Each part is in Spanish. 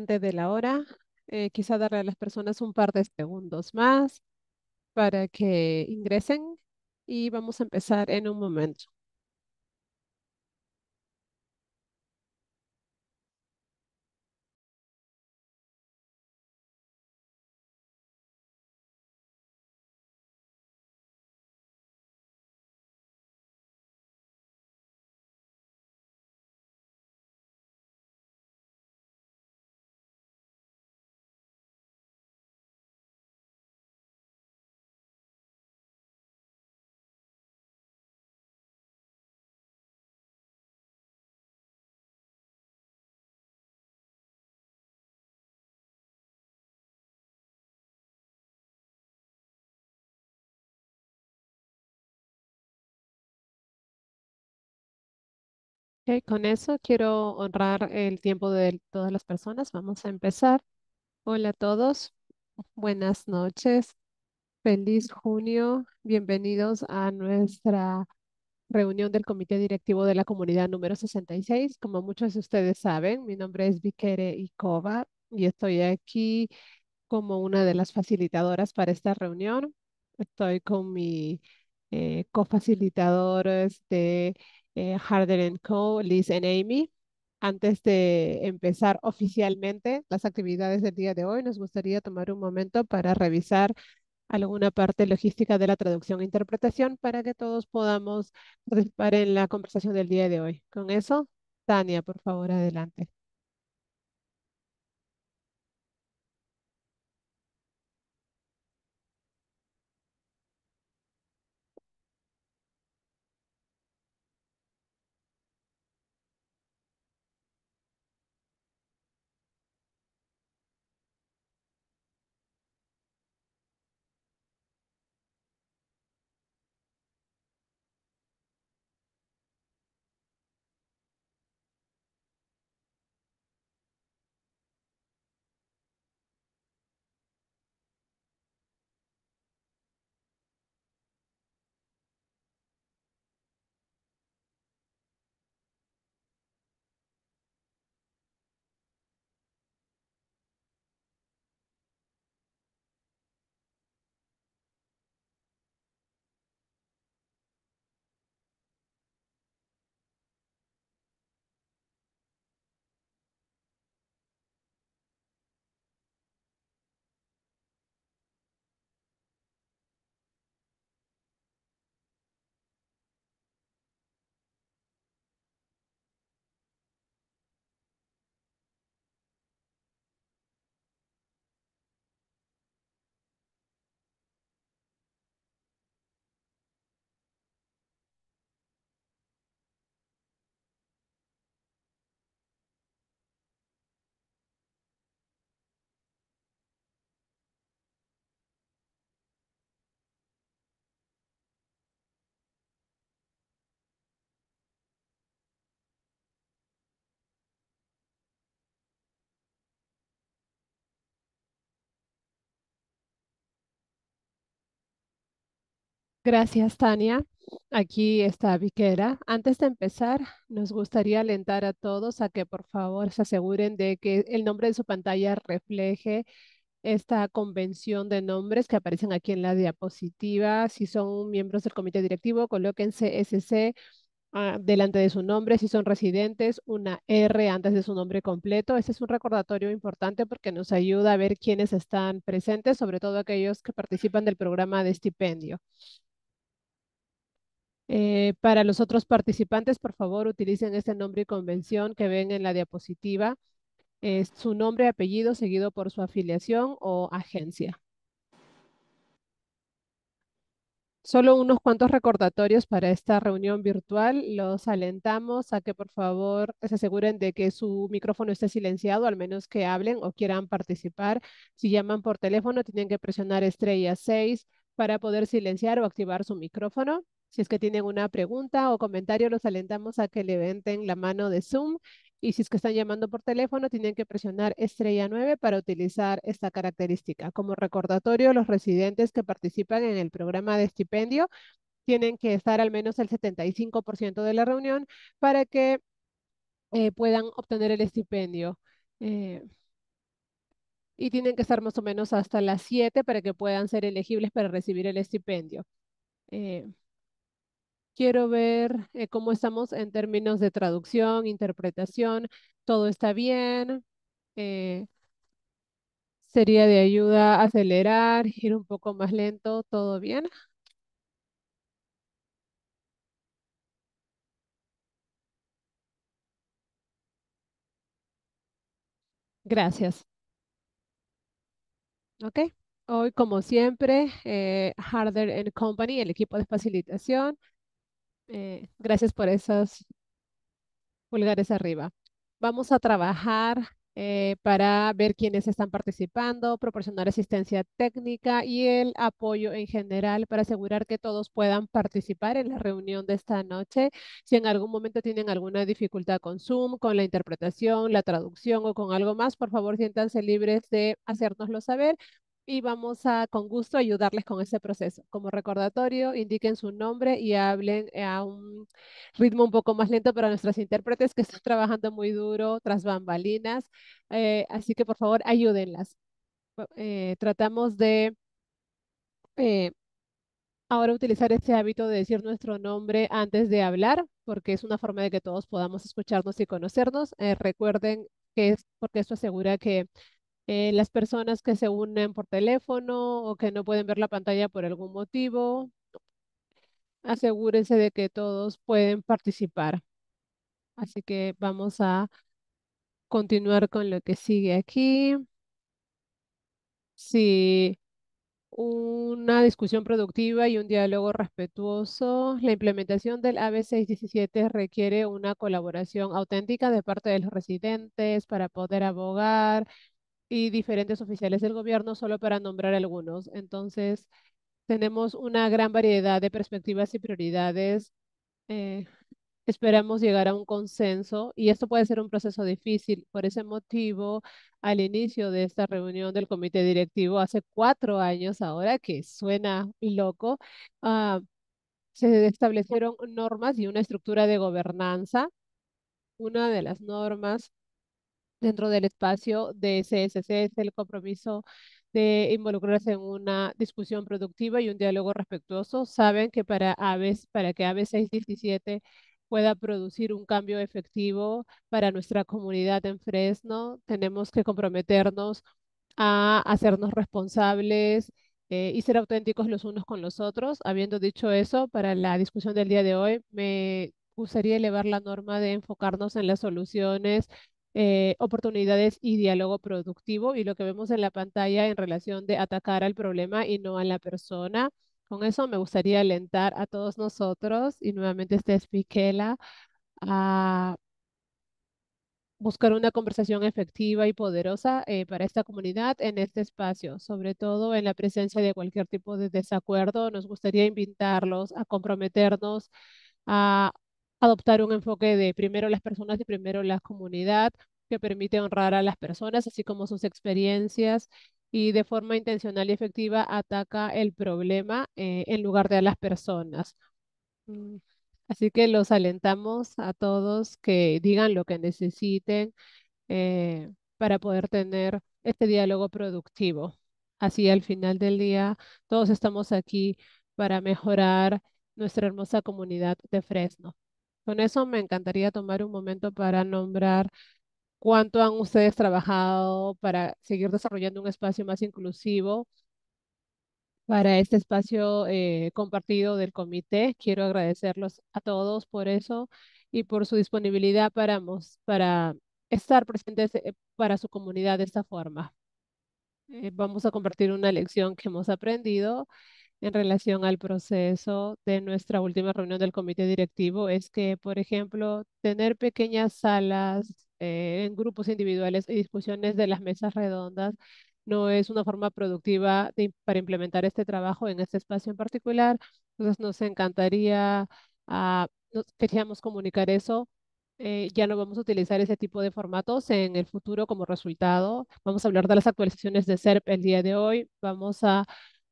de la hora, eh, quizá darle a las personas un par de segundos más para que ingresen y vamos a empezar en un momento. con eso quiero honrar el tiempo de todas las personas. Vamos a empezar. Hola a todos. Buenas noches. Feliz junio. Bienvenidos a nuestra reunión del Comité Directivo de la Comunidad número 66. Como muchos de ustedes saben, mi nombre es Vikere Ikova y estoy aquí como una de las facilitadoras para esta reunión. Estoy con mi eh, cofacilitadores de eh, Harder Co., Liz y Amy. Antes de empezar oficialmente las actividades del día de hoy, nos gustaría tomar un momento para revisar alguna parte logística de la traducción e interpretación para que todos podamos participar en la conversación del día de hoy. Con eso, Tania, por favor, adelante. Gracias, Tania. Aquí está Viquera. Antes de empezar, nos gustaría alentar a todos a que por favor se aseguren de que el nombre de su pantalla refleje esta convención de nombres que aparecen aquí en la diapositiva. Si son miembros del comité directivo, colóquense SC ah, delante de su nombre. Si son residentes, una R antes de su nombre completo. Este es un recordatorio importante porque nos ayuda a ver quiénes están presentes, sobre todo aquellos que participan del programa de estipendio. Eh, para los otros participantes, por favor, utilicen este nombre y convención que ven en la diapositiva. su nombre, y apellido, seguido por su afiliación o agencia. Solo unos cuantos recordatorios para esta reunión virtual. Los alentamos a que por favor se aseguren de que su micrófono esté silenciado, al menos que hablen o quieran participar. Si llaman por teléfono, tienen que presionar estrella 6 para poder silenciar o activar su micrófono. Si es que tienen una pregunta o comentario, los alentamos a que levanten la mano de Zoom. Y si es que están llamando por teléfono, tienen que presionar estrella 9 para utilizar esta característica. Como recordatorio, los residentes que participan en el programa de estipendio tienen que estar al menos el 75% de la reunión para que eh, puedan obtener el estipendio. Eh, y tienen que estar más o menos hasta las 7 para que puedan ser elegibles para recibir el estipendio. Eh, Quiero ver eh, cómo estamos en términos de traducción, interpretación. Todo está bien. Eh, sería de ayuda acelerar, ir un poco más lento. Todo bien. Gracias. Ok. Hoy, como siempre, eh, Harder and Company, el equipo de facilitación, eh, gracias por esos pulgares arriba. Vamos a trabajar eh, para ver quiénes están participando, proporcionar asistencia técnica y el apoyo en general para asegurar que todos puedan participar en la reunión de esta noche. Si en algún momento tienen alguna dificultad con Zoom, con la interpretación, la traducción o con algo más, por favor siéntanse libres de hacérnoslo saber y vamos a con gusto ayudarles con ese proceso. Como recordatorio, indiquen su nombre y hablen eh, a un ritmo un poco más lento para nuestras intérpretes que están trabajando muy duro tras bambalinas. Eh, así que por favor, ayúdenlas. Eh, tratamos de ahora utilizar este hábito de decir nuestro nombre antes de hablar, porque es una forma de que todos podamos escucharnos y conocernos. recuerden que es porque esto asegura que eh, las personas que se unen por teléfono o que no pueden ver la pantalla por algún motivo. Asegúrense de que todos pueden participar. Así que vamos a continuar con lo que sigue aquí. Si una discusión productiva y un diálogo respetuoso. La implementación del AB617 requiere una colaboración auténtica de parte de los residentes para poder abogar y diferentes oficiales del gobierno, solo para nombrar algunos. Entonces, tenemos una gran variedad de perspectivas y prioridades. Eh, esperamos llegar a un consenso y esto puede ser un proceso difícil. Por ese motivo, al inicio de esta reunión del comité directivo, hace cuatro años ahora, que suena loco, ah, se establecieron normas y una estructura de gobernanza. Una de las normas dentro del espacio de CSC, es el compromiso de involucrarse en una discusión productiva y un diálogo respetuoso. Saben que para aves, para que AVE 617 pueda producir un cambio efectivo para nuestra comunidad en Fresno, tenemos que comprometernos a hacernos responsables eh, y ser auténticos los unos con los otros. Habiendo dicho eso, para la discusión del día de hoy, me gustaría elevar la norma de enfocarnos en las soluciones eh, oportunidades y diálogo productivo y lo que vemos en la pantalla en relación de atacar al problema y no a la persona. Con eso me gustaría alentar a todos nosotros y nuevamente este es Piquela a buscar una conversación efectiva y poderosa eh, para esta comunidad en este espacio, sobre todo en la presencia de cualquier tipo de desacuerdo. Nos gustaría invitarlos a comprometernos a adoptar un enfoque de primero las personas y primero la comunidad, que permite honrar a las personas, así como sus experiencias, y de forma intencional y efectiva ataca el problema eh, en lugar de a las personas. Mm, así que los alentamos a todos que digan lo que necesiten eh, para poder tener este diálogo productivo. Así al final del día, todos estamos aquí para mejorar nuestra hermosa comunidad de Fresno. Con eso me encantaría tomar un momento para nombrar cuánto han ustedes trabajado para seguir desarrollando un espacio más inclusivo. Para este espacio eh, compartido del comité, quiero agradecerlos a todos por eso y por su disponibilidad para, para estar presentes eh, para su comunidad de esta forma. Eh, vamos a compartir una lección que hemos aprendido en relación al proceso de nuestra última reunión del comité directivo es que, por ejemplo, tener pequeñas salas eh, en grupos individuales y discusiones de las mesas redondas no es una forma productiva para implementar este trabajo en este espacio en particular. Entonces nos encantaría, ah, nos queríamos comunicar eso. Eh, ya no vamos a utilizar ese tipo de formatos en el futuro como resultado. Vamos a hablar de las actualizaciones de SERP el día de hoy. Vamos a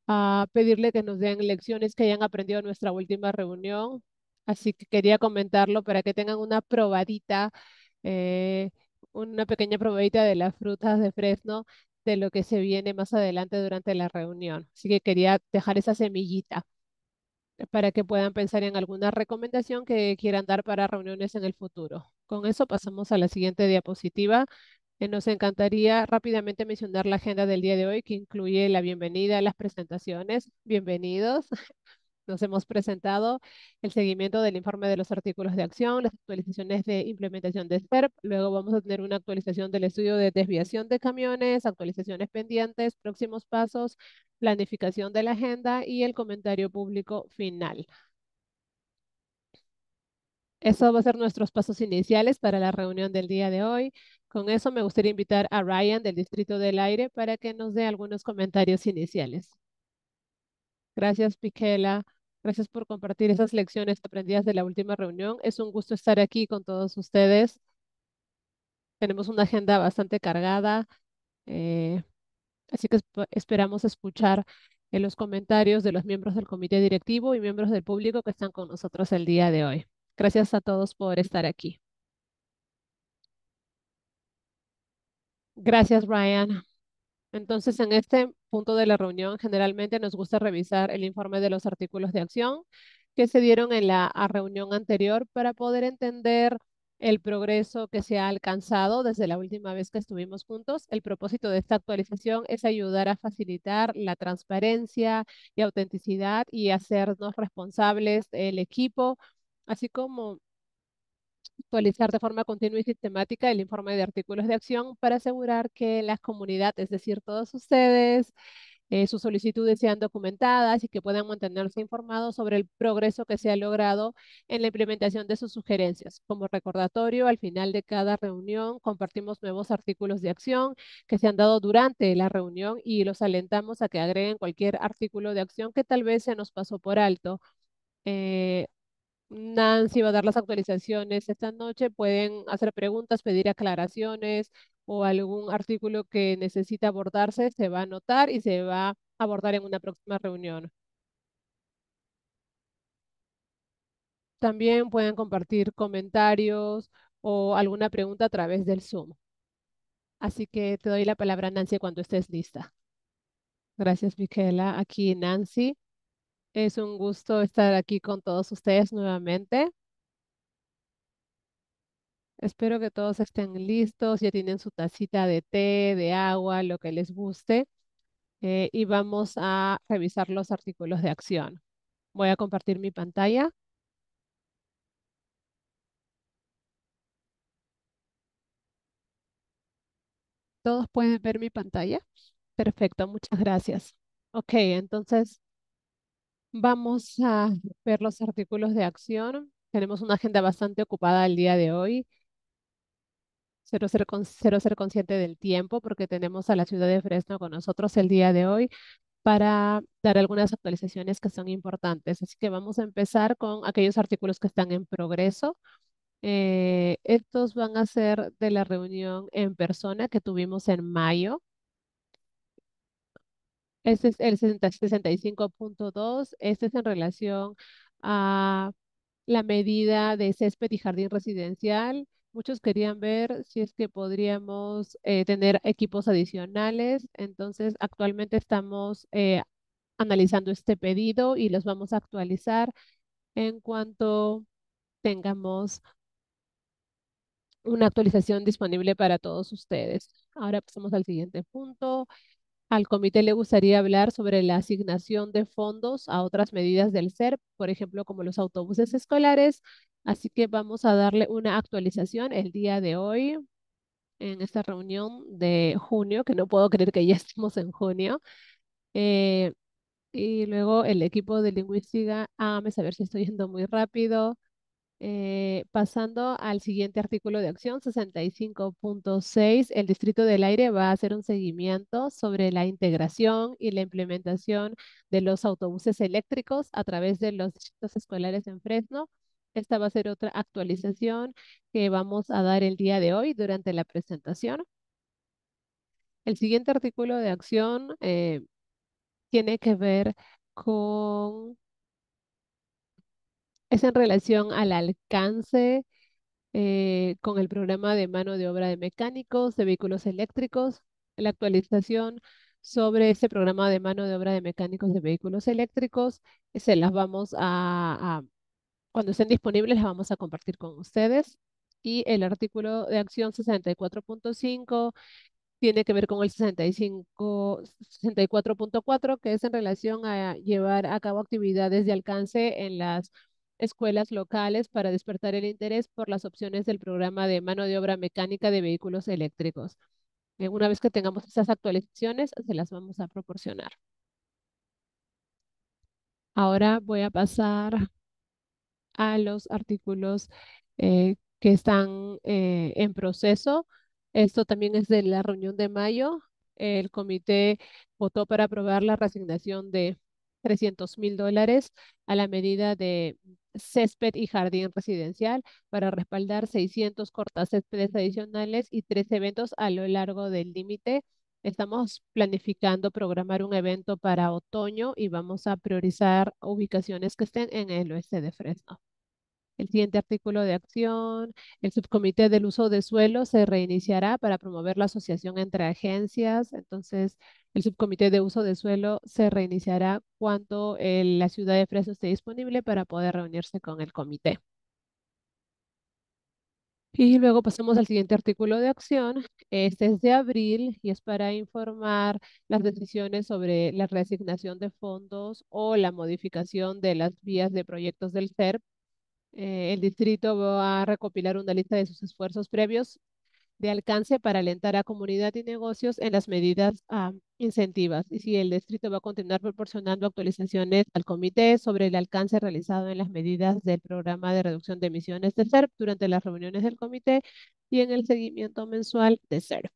a pedirle que nos den lecciones que hayan aprendido en nuestra última reunión. Así que quería comentarlo para que tengan una probadita, eh, una pequeña probadita de las frutas de Fresno, de lo que se viene más adelante durante la reunión. Así que quería dejar esa semillita para que puedan pensar en alguna recomendación que quieran dar para reuniones en el futuro. Con eso pasamos a la siguiente diapositiva, eh, nos encantaría rápidamente mencionar la agenda del día de hoy, que incluye la bienvenida a las presentaciones. Bienvenidos. Nos hemos presentado el seguimiento del informe de los artículos de acción, las actualizaciones de implementación de SERP. Luego vamos a tener una actualización del estudio de desviación de camiones, actualizaciones pendientes, próximos pasos, planificación de la agenda y el comentario público final. Eso va a ser nuestros pasos iniciales para la reunión del día de hoy. Con eso me gustaría invitar a Ryan del Distrito del Aire para que nos dé algunos comentarios iniciales. Gracias, Piquela. Gracias por compartir esas lecciones aprendidas de la última reunión. Es un gusto estar aquí con todos ustedes. Tenemos una agenda bastante cargada, eh, así que esperamos escuchar en eh, los comentarios de los miembros del comité directivo y miembros del público que están con nosotros el día de hoy. Gracias a todos por estar aquí. Gracias, Ryan. Entonces, en este punto de la reunión, generalmente nos gusta revisar el informe de los artículos de acción que se dieron en la reunión anterior para poder entender el progreso que se ha alcanzado desde la última vez que estuvimos juntos. El propósito de esta actualización es ayudar a facilitar la transparencia y autenticidad y hacernos responsables el equipo así como actualizar de forma continua y sistemática el informe de artículos de acción para asegurar que las comunidades, es decir, todos ustedes, eh, sus solicitudes sean documentadas y que puedan mantenerse informados sobre el progreso que se ha logrado en la implementación de sus sugerencias. Como recordatorio, al final de cada reunión compartimos nuevos artículos de acción que se han dado durante la reunión y los alentamos a que agreguen cualquier artículo de acción que tal vez se nos pasó por alto. Eh, Nancy va a dar las actualizaciones esta noche. Pueden hacer preguntas, pedir aclaraciones o algún artículo que necesita abordarse, se va a anotar y se va a abordar en una próxima reunión. También pueden compartir comentarios o alguna pregunta a través del Zoom. Así que te doy la palabra, Nancy, cuando estés lista. Gracias, Miquela. Aquí Nancy. Es un gusto estar aquí con todos ustedes nuevamente. Espero que todos estén listos, ya tienen su tacita de té, de agua, lo que les guste. Eh, y vamos a revisar los artículos de acción. Voy a compartir mi pantalla. ¿Todos pueden ver mi pantalla? Perfecto, muchas gracias. Ok, entonces Vamos a ver los artículos de acción. Tenemos una agenda bastante ocupada el día de hoy. Cero ser, consciente del tiempo porque tenemos a la ciudad de Fresno con nosotros el día de hoy para dar algunas actualizaciones que son importantes. Así que vamos a empezar con aquellos artículos que están en progreso. Eh, estos van a ser de la reunión en persona que tuvimos en mayo. Este es el 65.2. Este es en relación a la medida de césped y jardín residencial. Muchos querían ver si es que podríamos eh, tener equipos adicionales. Entonces, actualmente estamos eh, analizando este pedido y los vamos a actualizar en cuanto tengamos una actualización disponible para todos ustedes. Ahora pasamos al siguiente punto. Al comité le gustaría hablar sobre la asignación de fondos a otras medidas del SERP, por ejemplo, como los autobuses escolares. Así que vamos a darle una actualización el día de hoy en esta reunión de junio, que no puedo creer que ya estemos en junio. Eh, y luego el equipo de lingüística, a ah, ver saber si estoy yendo muy rápido. Eh, pasando al siguiente artículo de acción 65.6, el Distrito del Aire va a hacer un seguimiento sobre la integración y la implementación de los autobuses eléctricos a través de los distritos escolares en Fresno. Esta va a ser otra actualización que vamos a dar el día de hoy durante la presentación. El siguiente artículo de acción eh, tiene que ver con es en relación al alcance eh, con el programa de mano de obra de mecánicos, de vehículos eléctricos, la actualización sobre ese programa de mano de obra de mecánicos de vehículos eléctricos. Eh, se las vamos a, cuando estén disponibles, las vamos a compartir con ustedes. Y el artículo de acción 64.5 tiene que ver con el 64.4, que es en relación a llevar a cabo actividades de alcance en las escuelas locales para despertar el interés por las opciones del programa de mano de obra mecánica de vehículos eléctricos. Eh, una vez que tengamos esas actualizaciones, se las vamos a proporcionar. Ahora voy a pasar a los artículos eh, que están eh, en proceso. Esto también es de la reunión de mayo. El comité votó para aprobar la resignación de 300 mil dólares a la medida de césped y jardín residencial para respaldar 600 cortacéspedes adicionales y tres eventos a lo largo del límite. Estamos planificando programar un evento para otoño y vamos a priorizar ubicaciones que estén en el oeste de Fresno. El siguiente artículo de acción, el subcomité del uso de suelo se reiniciará para promover la asociación entre agencias. Entonces, el subcomité de uso de suelo se reiniciará cuando eh, la ciudad de Fresno esté disponible para poder reunirse con el comité. Y luego pasamos al siguiente artículo de acción. Este es de abril y es para informar las decisiones sobre la reasignación de fondos o la modificación de las vías de proyectos del CERP eh, el distrito va a recopilar una lista de sus esfuerzos previos de alcance para alentar a comunidad y negocios en las medidas ah, incentivas. Y si el distrito va a continuar proporcionando actualizaciones al comité sobre el alcance realizado en las medidas del programa de reducción de emisiones de CERP durante las reuniones del comité y en el seguimiento mensual de CERP.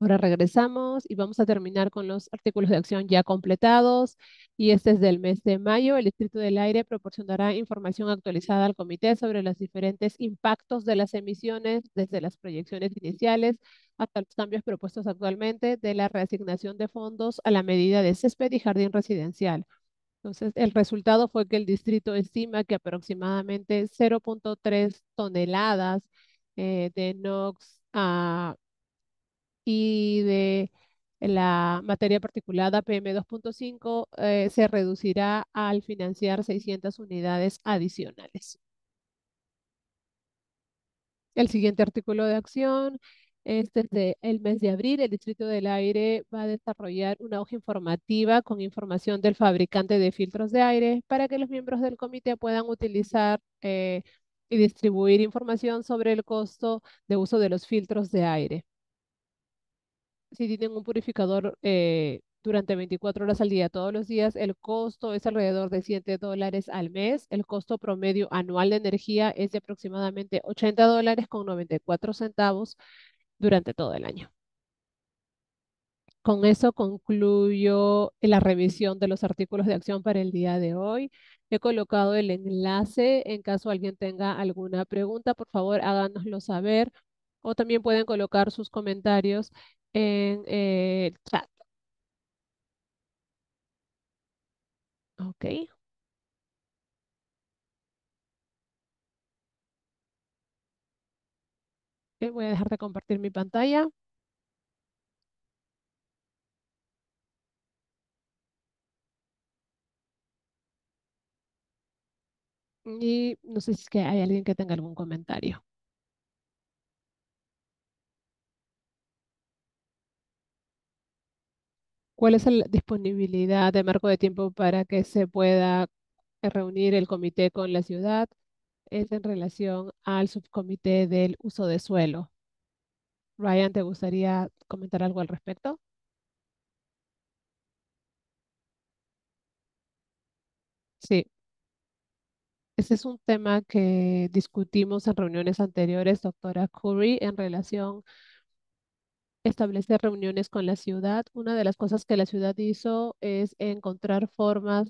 Ahora regresamos y vamos a terminar con los artículos de acción ya completados y este es del mes de mayo. El Distrito del Aire proporcionará información actualizada al comité sobre los diferentes impactos de las emisiones desde las proyecciones iniciales hasta los cambios propuestos actualmente de la reasignación de fondos a la medida de césped y jardín residencial. Entonces, el resultado fue que el distrito estima que aproximadamente 0.3 toneladas eh, de NOx a ah, y de la materia particulada PM2.5 eh, se reducirá al financiar 600 unidades adicionales. El siguiente artículo de acción es desde el mes de abril. El Distrito del Aire va a desarrollar una hoja informativa con información del fabricante de filtros de aire para que los miembros del comité puedan utilizar eh, y distribuir información sobre el costo de uso de los filtros de aire si tienen un purificador eh, durante 24 horas al día, todos los días, el costo es alrededor de 7 dólares al mes. El costo promedio anual de energía es de aproximadamente 80 dólares con 94 centavos durante todo el año. Con eso concluyo la revisión de los artículos de acción para el día de hoy. He colocado el enlace en caso alguien tenga alguna pregunta, por favor háganoslo saber o también pueden colocar sus comentarios en eh, el chat. Ok. voy a dejar de compartir mi pantalla. Y no sé si que hay alguien que tenga algún comentario. ¿Cuál es la disponibilidad de marco de tiempo para que se pueda reunir el comité con la ciudad? Es en relación al subcomité del uso de suelo. Ryan, ¿te gustaría comentar algo al respecto? Sí. Ese es un tema que discutimos en reuniones anteriores, doctora Curry, en relación establecer reuniones con la ciudad. Una de las cosas que la ciudad hizo es encontrar formas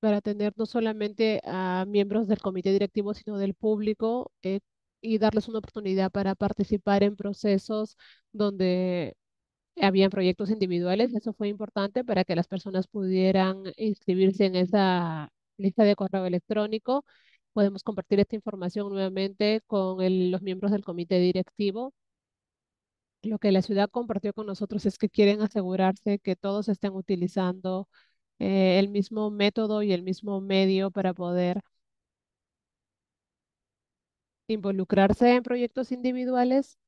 para atender no solamente a miembros del comité directivo, sino del público eh, y darles una oportunidad para participar en procesos donde habían proyectos individuales. Eso fue importante para que las personas pudieran inscribirse en esa lista de correo electrónico. Podemos compartir esta información nuevamente con los miembros del comité directivo lo que la ciudad compartió con nosotros es que quieren asegurarse que todos estén utilizando eh, el mismo método y el mismo medio para poder involucrarse en proyectos individuales.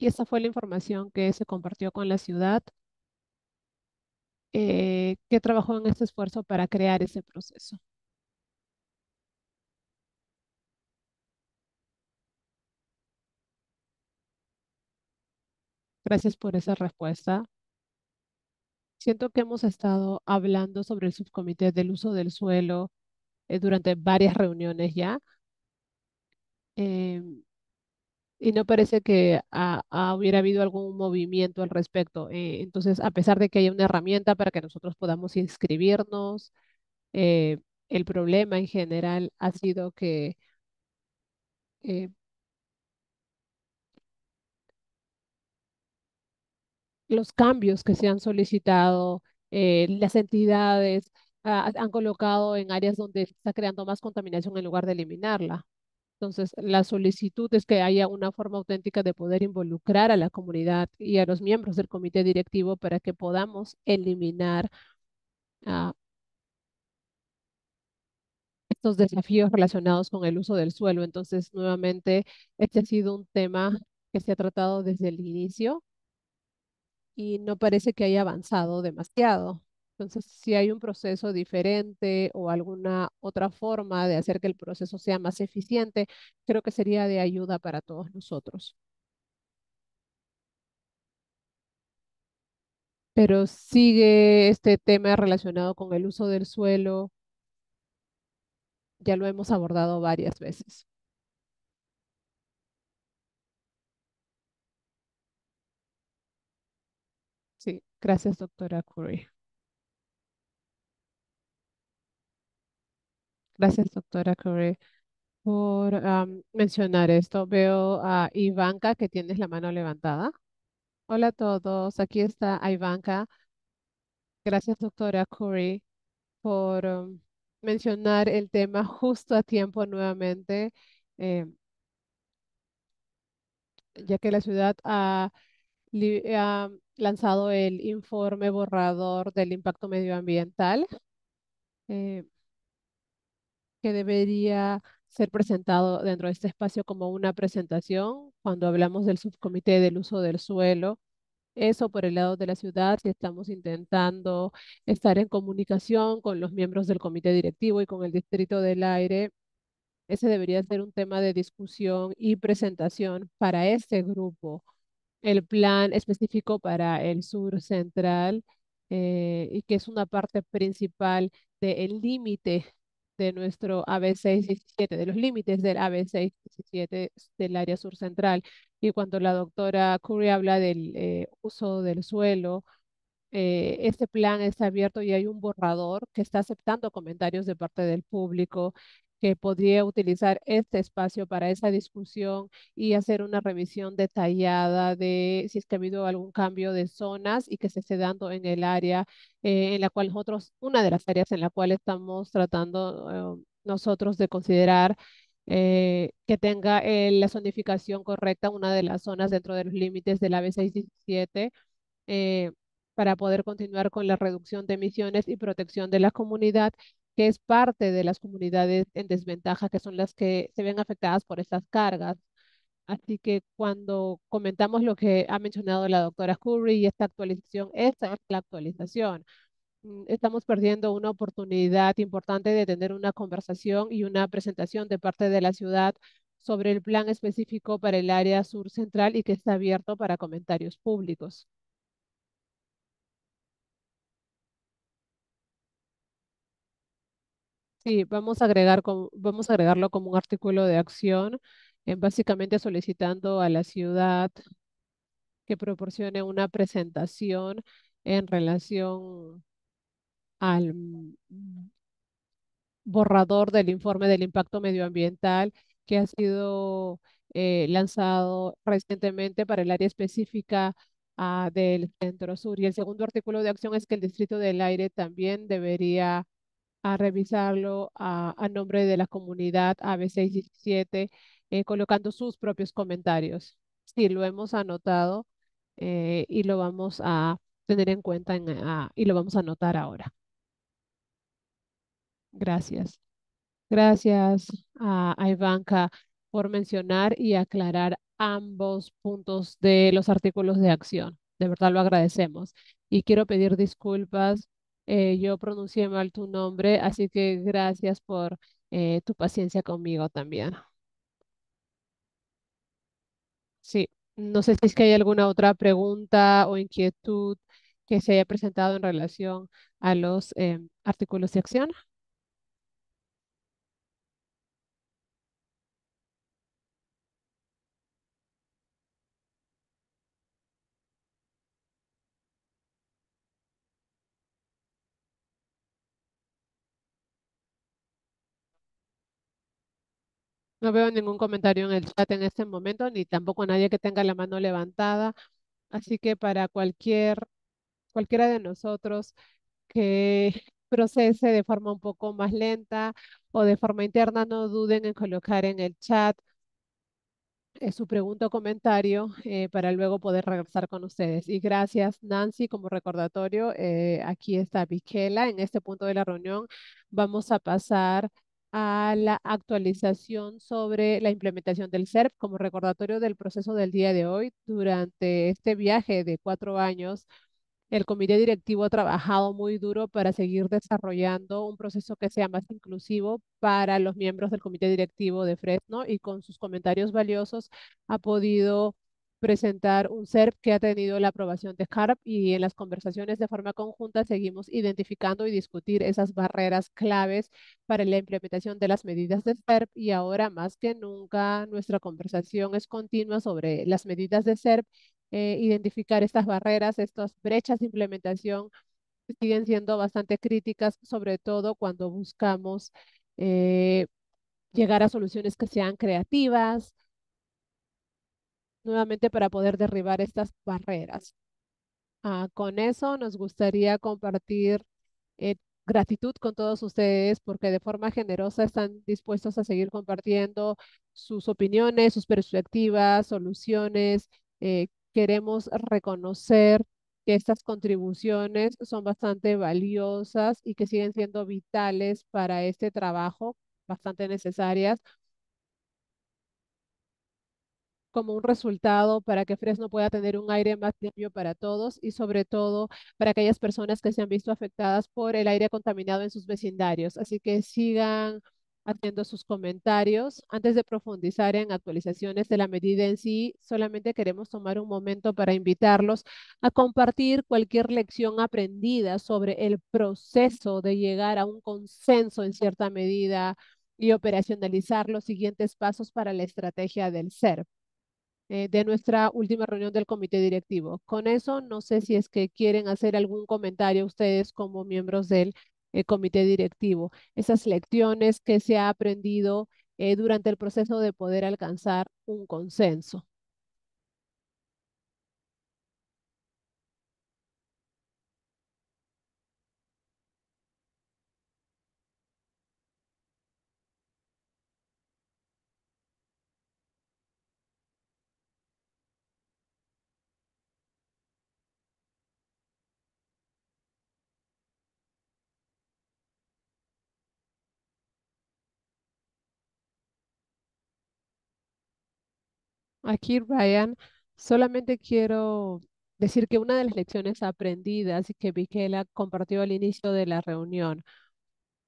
Y esa fue la información que se compartió con la ciudad, eh, que trabajó en este esfuerzo para crear ese proceso. Gracias por esa respuesta. Siento que hemos estado hablando sobre el subcomité del uso del suelo eh, durante varias reuniones ya. Em, y no parece que hubiera habido algún movimiento al respecto. Eh, entonces, a pesar de que hay una herramienta para que nosotros podamos inscribirnos, eh, el problema en general ha sido que eh, los cambios que se han solicitado, eh, las entidades ah, han colocado en áreas donde está creando más contaminación en lugar de eliminarla. Entonces, la solicitud es que haya una forma auténtica de poder involucrar a la comunidad y a los miembros del comité directivo para que podamos eliminar ah, estos desafíos relacionados con el uso del suelo. Entonces, nuevamente, este ha sido un tema que se ha tratado desde el inicio y no parece que haya avanzado demasiado. Entonces, si hay un proceso diferente o alguna otra forma de hacer que el proceso sea más eficiente, creo que sería de ayuda para todos nosotros. Pero sigue este tema relacionado con el uso del suelo. Ya lo hemos abordado varias veces. Gracias, doctora Curry. Gracias, doctora Curry, por mencionar esto. Veo a Ivanka que tienes la mano levantada. Hola a todos, aquí está Ivanka. Gracias, doctora Curry, por mencionar el tema justo a tiempo nuevamente, em, ya que la ciudad ha... Eh, ha lanzado el informe borrador del impacto medioambiental eh, que debería ser presentado dentro de este espacio como una presentación cuando hablamos del subcomité del uso del suelo. Eso por el lado de la ciudad, si estamos intentando estar en comunicación con los miembros del comité directivo y con el distrito del aire. Ese debería ser un tema de discusión y presentación para este grupo el plan específico para el sur central eh, y que es una parte principal del límite de nuestro AB617, de los límites del AB617 del área sur central. Y cuando la doctora Curry habla del eh, uso del suelo, eh, este plan está abierto y hay un borrador que está aceptando comentarios de parte del público que podría utilizar este espacio para esa discusión y hacer una revisión detallada de si es que ha habido algún cambio de zonas y que se esté dando en el área eh, en la cual nosotros, una de las áreas en la cual estamos tratando eh, nosotros de considerar eh, que tenga la zonificación correcta, una de las zonas dentro de los límites de la b 617 para poder continuar con la reducción de emisiones y protección de la comunidad que es parte de las comunidades en desventaja, que son las que se ven afectadas por estas cargas. Así que cuando comentamos lo que ha mencionado la doctora Curry y esta actualización, esta es la actualización. Mm, estamos perdiendo una oportunidad importante de tener una conversación y una presentación de parte de la ciudad sobre el plan específico para el área sur central y que está abierto para comentarios públicos. Sí, vamos a agregar vamos a agregarlo como un artículo de acción, eh, básicamente solicitando a la ciudad que proporcione una presentación en relación al mm, borrador del informe del impacto medioambiental que ha sido eh, lanzado recientemente para el área específica ah, del centro sur. Y el segundo artículo de acción es que el distrito del aire también debería a revisarlo a, a nombre de la comunidad AB617, eh, colocando sus propios comentarios. Sí, lo hemos anotado eh, y lo vamos a tener en cuenta y lo vamos a anotar ahora. Gracias. Gracias a Ivanka por mencionar y aclarar ambos puntos de los artículos de acción. De verdad lo agradecemos. Y quiero pedir disculpas eh, yo pronuncié mal tu nombre, así que gracias por eh, tu paciencia conmigo también. Sí, no sé si es que hay alguna otra pregunta o inquietud que se haya presentado en relación a los em, artículos de acción. No veo ningún comentario en el chat en este momento, ni tampoco nadie que tenga la mano levantada. Así que para cualquier, cualquiera de nosotros que procese de forma un poco más lenta o de forma interna, no duden en colocar en el chat eh, su pregunta o comentario eh, para luego poder regresar con ustedes. Y gracias, Nancy. Como recordatorio, eh, aquí está Viquela. En este punto de la reunión vamos a pasar a la actualización sobre la implementación del SERP como recordatorio del proceso del día de hoy. Durante este viaje de cuatro años, el comité directivo ha trabajado muy duro para seguir desarrollando un proceso que sea más inclusivo para los miembros del comité directivo de Fresno y con sus comentarios valiosos ha podido presentar un SERP que ha tenido la aprobación de CARP y en las conversaciones de forma conjunta seguimos identificando y discutir esas barreras claves para la implementación de las medidas de SERP y ahora más que nunca nuestra conversación es continua sobre las medidas de SERP, eh, identificar estas barreras, estas brechas de implementación siguen siendo bastante críticas, sobre todo cuando buscamos eh, llegar a soluciones que sean creativas, nuevamente para poder derribar estas barreras. Ah, con eso nos gustaría compartir eh, gratitud con todos ustedes porque de forma generosa están dispuestos a seguir compartiendo sus opiniones, sus perspectivas, soluciones. Eh, queremos reconocer que estas contribuciones son bastante valiosas y que siguen siendo vitales para este trabajo, bastante necesarias como un resultado para que Fresno pueda tener un aire más limpio para todos y sobre todo para aquellas personas que se han visto afectadas por el aire contaminado en sus vecindarios. Así que sigan haciendo sus comentarios. Antes de profundizar en actualizaciones de la medida en sí, solamente queremos tomar un momento para invitarlos a compartir cualquier lección aprendida sobre el proceso de llegar a un consenso en cierta medida y operacionalizar los siguientes pasos para la estrategia del SERP. Eh, de nuestra última reunión del comité directivo. Con eso, no sé si es que quieren hacer algún comentario ustedes como miembros del eh, comité directivo. Esas lecciones que se ha aprendido eh, durante el proceso de poder alcanzar un consenso. Aquí, Brian, solamente quiero decir que una de las lecciones aprendidas y que Miquela compartió al inicio de la reunión,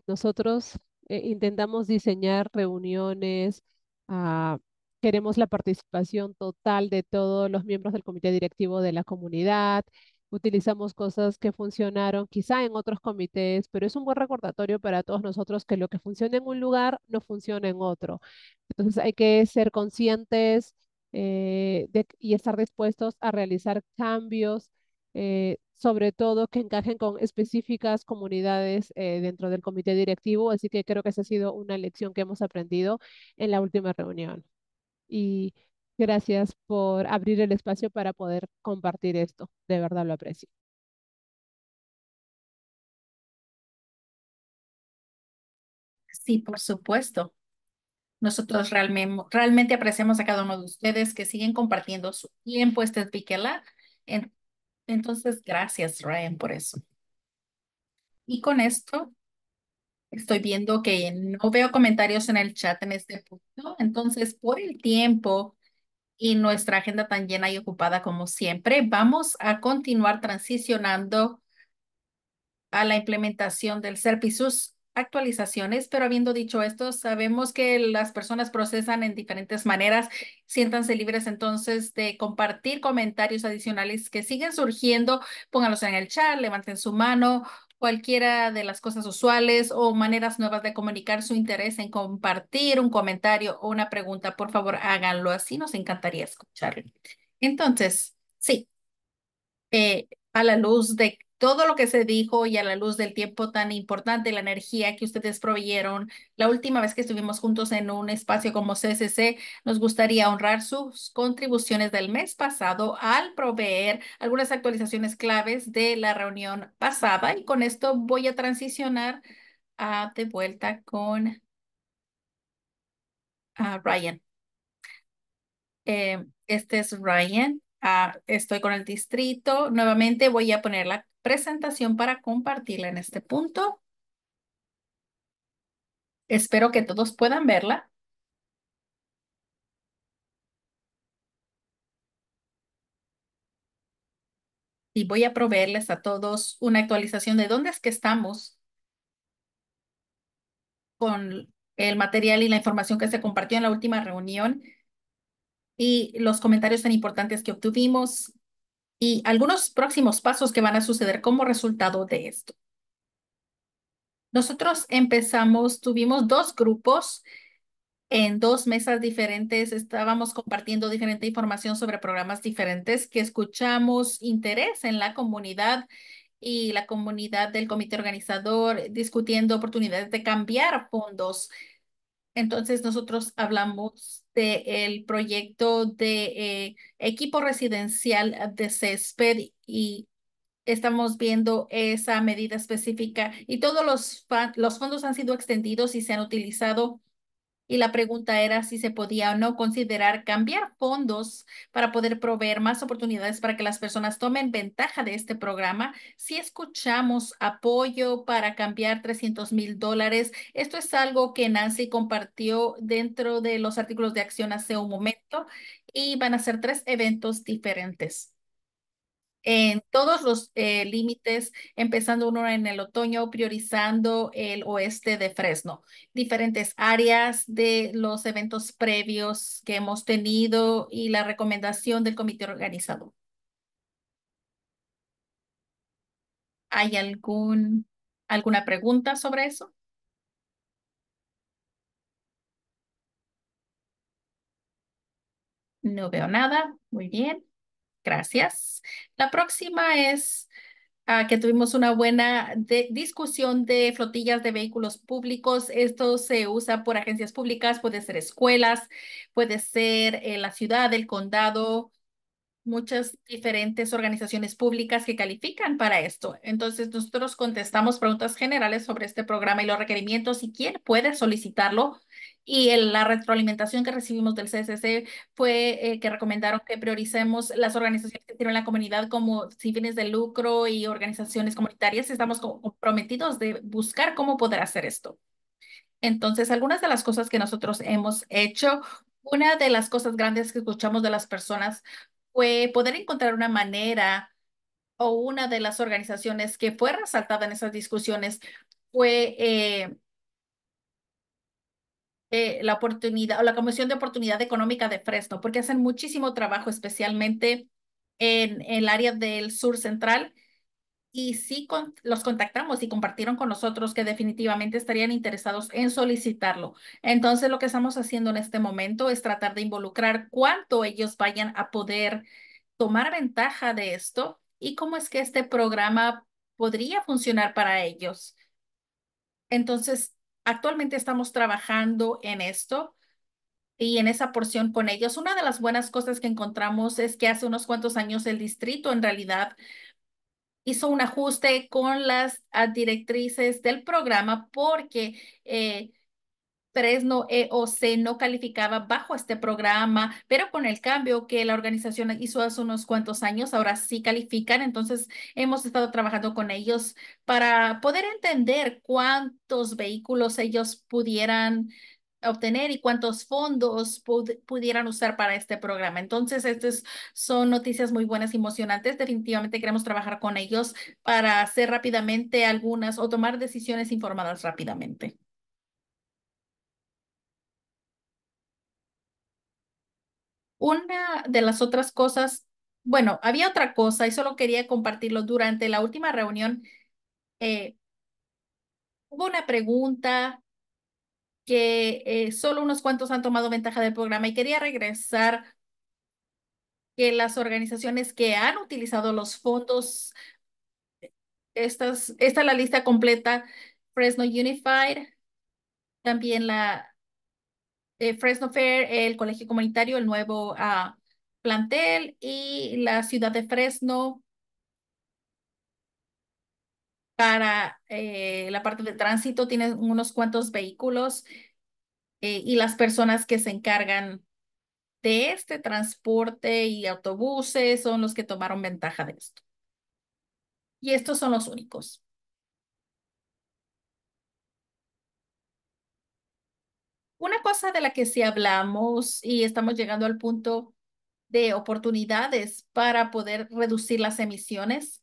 nosotros eh, intentamos diseñar reuniones, ah, queremos la participación total de todos los miembros del comité directivo de la comunidad, utilizamos cosas que funcionaron quizá en otros comités, pero es un buen recordatorio para todos nosotros que lo que funciona en un lugar no funciona en otro. Entonces hay que ser conscientes eh, y estar dispuestos a realizar cambios, eh, sobre todo que encajen con específicas comunidades eh, dentro del comité directivo. Así que creo que esa ha sido una lección que hemos aprendido en la última reunión. Y gracias por abrir el espacio para poder compartir esto. De verdad lo aprecio. Sí, por supuesto. Nosotros realmente, realmente apreciamos a cada uno de ustedes que siguen compartiendo su tiempo, este es Entonces, gracias Ryan por eso. Y con esto, estoy viendo que no veo comentarios en el chat en este punto. Entonces, por el tiempo y nuestra agenda tan llena y ocupada como siempre, vamos a continuar transicionando a la implementación del SERPISUS actualizaciones, pero habiendo dicho esto, sabemos que las personas procesan en diferentes maneras. Siéntanse libres entonces de compartir comentarios adicionales que siguen surgiendo. Pónganlos en el chat, levanten su mano, cualquiera de las cosas usuales o maneras nuevas de comunicar su interés en compartir un comentario o una pregunta. Por favor, háganlo así. Nos encantaría escuchar. Entonces, sí, eh, a la luz de todo lo que se dijo y a la luz del tiempo tan importante, la energía que ustedes proveyeron. La última vez que estuvimos juntos en un espacio como CCC, nos gustaría honrar sus contribuciones del mes pasado al proveer algunas actualizaciones claves de la reunión pasada. Y con esto voy a transicionar a ah, de vuelta con ah, Ryan. Eh, este es Ryan. Ah, estoy con el distrito. Nuevamente voy a poner la presentación para compartirla en este punto. Espero que todos puedan verla. Y voy a proveerles a todos una actualización de dónde es que estamos con el material y la información que se compartió en la última reunión y los comentarios tan importantes que obtuvimos y algunos próximos pasos que van a suceder como resultado de esto. Nosotros empezamos, tuvimos dos grupos en dos mesas diferentes, estábamos compartiendo diferente información sobre programas diferentes que escuchamos interés en la comunidad y la comunidad del comité organizador discutiendo oportunidades de cambiar fondos. Entonces nosotros hablamos del proyecto de eh, equipo residencial de CESPED y estamos viendo esa medida específica y todos los, los fondos han sido extendidos y se han utilizado y la pregunta era si se podía o no considerar cambiar fondos para poder proveer más oportunidades para que las personas tomen ventaja de este programa. Si escuchamos apoyo para cambiar 300 mil dólares, esto es algo que Nancy compartió dentro de los artículos de acción hace un momento y van a ser tres eventos diferentes en todos los eh, límites, empezando uno en el otoño, priorizando el oeste de Fresno. Diferentes áreas de los eventos previos que hemos tenido y la recomendación del comité organizador. ¿Hay algún, alguna pregunta sobre eso? No veo nada. Muy bien gracias. La próxima es ah, que tuvimos una buena discusión de flotillas de vehículos públicos. Esto se usa por agencias públicas, puede ser escuelas, puede ser la ciudad, el condado, muchas diferentes organizaciones públicas que califican para esto. Entonces, nosotros contestamos preguntas generales sobre este programa y los requerimientos y quién puede solicitarlo. Y la retroalimentación que recibimos del CSC fue eh, que recomendaron que prioricemos las organizaciones que tienen la comunidad como sin fines de lucro y organizaciones comunitarias. Estamos comprometidos de buscar cómo poder hacer esto. Entonces, algunas de las cosas que nosotros hemos hecho una de las cosas grandes que escuchamos de las personas fue poder encontrar una manera o una de las organizaciones que fue resaltada en esas discusiones fue eh, eh, la oportunidad o la Comisión de Oportunidad Económica de Fresno, porque hacen muchísimo trabajo, especialmente en el área del sur central y sí los contactamos y compartieron con nosotros que definitivamente estarían interesados en solicitarlo. Entonces, lo que estamos haciendo en este momento es tratar de involucrar cuánto ellos vayan a poder tomar ventaja de esto y cómo es que este programa podría funcionar para ellos. Entonces, actualmente estamos trabajando en esto y en esa porción con ellos. Una de las buenas cosas que encontramos es que hace unos cuantos años el distrito en realidad hizo un ajuste con las directrices del programa porque eh, Fresno EOC eh, no calificaba bajo este programa, pero con el cambio que la organización hizo hace unos cuantos años, ahora sí califican. Entonces, hemos estado trabajando con ellos para poder entender cuántos vehículos ellos pudieran obtener y cuántos fondos pudieran usar para este programa. Entonces, estas son noticias muy buenas y emocionantes. Definitivamente queremos trabajar con ellos para hacer rápidamente algunas o tomar decisiones informadas rápidamente. Una de las otras cosas, bueno, había otra cosa y solo quería compartirlo durante la última reunión. Eh, hubo una pregunta que eh, solo unos cuantos han tomado ventaja del programa y quería regresar que las organizaciones que han utilizado los fondos, estas, esta es la lista completa, Fresno Unified, también la eh, Fresno Fair, el colegio comunitario, el nuevo ah, plantel y la ciudad de Fresno, para eh, la parte de tránsito tienen unos cuantos vehículos eh, y las personas que se encargan de este transporte y autobuses son los que tomaron ventaja de esto. Y estos son los únicos. Una cosa de la que sí hablamos y estamos llegando al punto de oportunidades para poder reducir las emisiones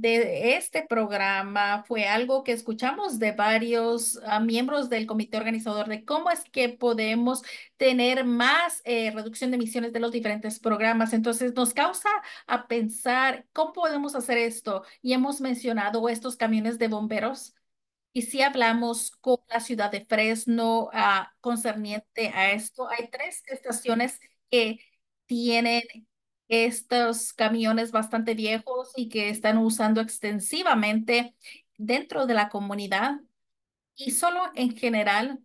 de este programa fue algo que escuchamos de varios ah, miembros del comité organizador de cómo es que podemos tener más eh, reducción de emisiones de los diferentes programas. Entonces nos causa a pensar cómo podemos hacer esto. Y hemos mencionado estos camiones de bomberos. Y si hablamos con la ciudad de Fresno a ah, concerniente a esto, hay tres estaciones que tienen estos camiones bastante viejos y que están usando extensivamente dentro de la comunidad y solo en general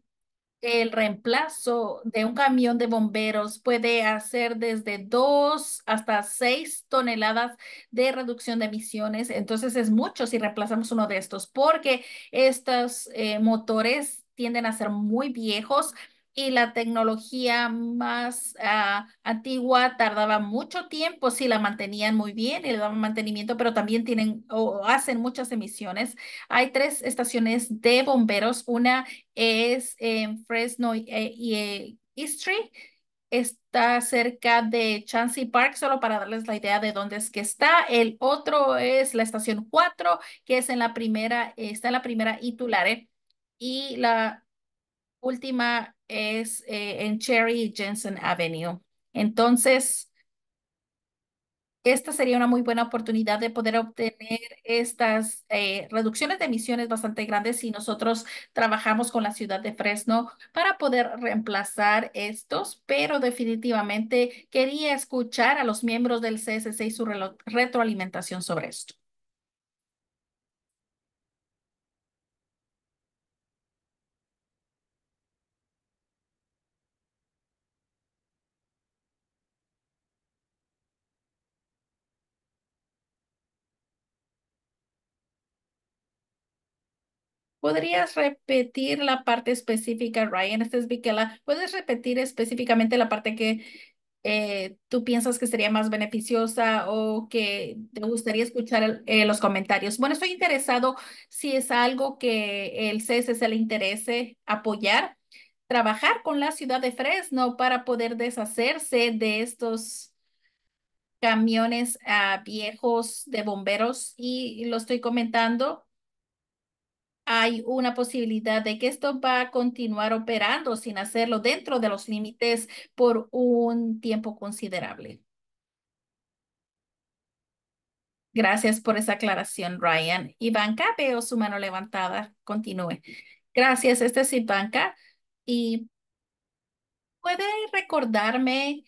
el reemplazo de un camión de bomberos puede hacer desde dos hasta seis toneladas de reducción de emisiones. Entonces es mucho si reemplazamos uno de estos porque estos eh, motores tienden a ser muy viejos y la tecnología más ah, antigua tardaba mucho tiempo, sí la mantenían muy bien y le daban mantenimiento, pero también tienen o hacen muchas emisiones. Hay tres estaciones de bomberos. Una es en Fresno y eh, eh, East Street, Está cerca de Chansey Park, solo para darles la idea de dónde es que está. El otro es la estación 4, que es en la primera, está en la primera Itulare. Y la última es eh, en Cherry Jensen Avenue. Entonces, esta sería una muy buena oportunidad de poder obtener estas eh, reducciones de emisiones bastante grandes si nosotros trabajamos con la ciudad de Fresno para poder reemplazar estos, pero definitivamente quería escuchar a los miembros del CSC y su retroalimentación sobre esto. ¿Podrías repetir la parte específica, Ryan? Este es Viquela. ¿Puedes repetir específicamente la parte que eh, tú piensas que sería más beneficiosa o que te gustaría escuchar eh, los comentarios? Bueno, estoy interesado si es algo que el CSS le interese apoyar, trabajar con la ciudad de Fresno para poder deshacerse de estos camiones ah, viejos de bomberos y lo estoy comentando hay una posibilidad de que esto va a continuar operando sin hacerlo dentro de los límites por un tiempo considerable. Gracias por esa aclaración, Ryan. Ivanka, veo su mano levantada. Continúe. Gracias, esta es Ivanka. ¿Y puede recordarme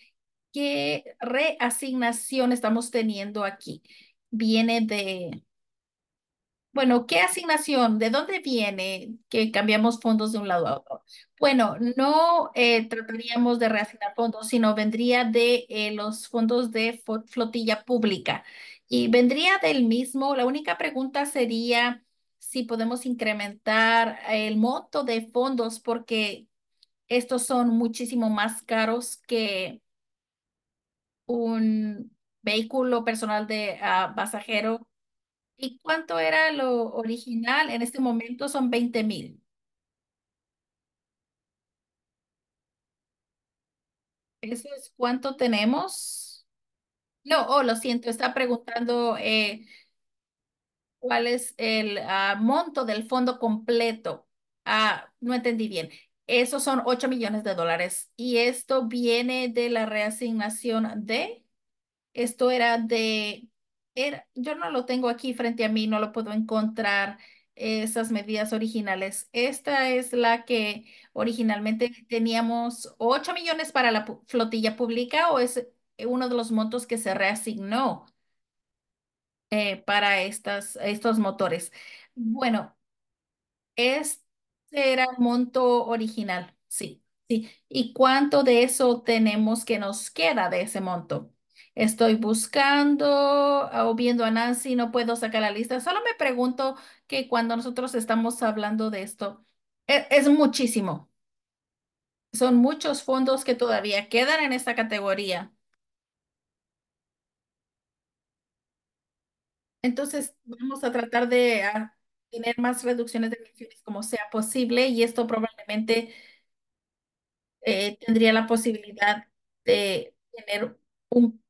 qué reasignación estamos teniendo aquí? Viene de bueno, ¿qué asignación? ¿De dónde viene que cambiamos fondos de un lado a otro? Bueno, no eh, trataríamos de reasignar fondos, sino vendría de eh, los fondos de flotilla pública. Y vendría del mismo, la única pregunta sería si podemos incrementar el monto de fondos porque estos son muchísimo más caros que un vehículo personal de ah, pasajero ¿Y cuánto era lo original? En este momento son 20 mil. ¿Eso es cuánto tenemos? No, oh, lo siento, está preguntando eh, cuál es el ah, monto del fondo completo. Ah, no entendí bien. Esos son 8 millones de dólares. Y esto viene de la reasignación de, esto era de yo no lo tengo aquí frente a mí, no lo puedo encontrar esas medidas originales. Esta es la que originalmente teníamos 8 millones para la flotilla pública o es uno de los montos que se reasignó eh, para estas, estos motores. Bueno, este era el monto original, sí, sí. ¿Y cuánto de eso tenemos que nos queda de ese monto? estoy buscando ah, o viendo a Nancy, no puedo sacar la lista. Solo me pregunto que cuando nosotros estamos hablando de esto, e, es, muchísimo. Son muchos fondos que todavía quedan en esta categoría. Entonces, vamos a tratar de ah, tener más reducciones de emisiones como sea posible y esto probablemente eh, tendría la posibilidad de tener un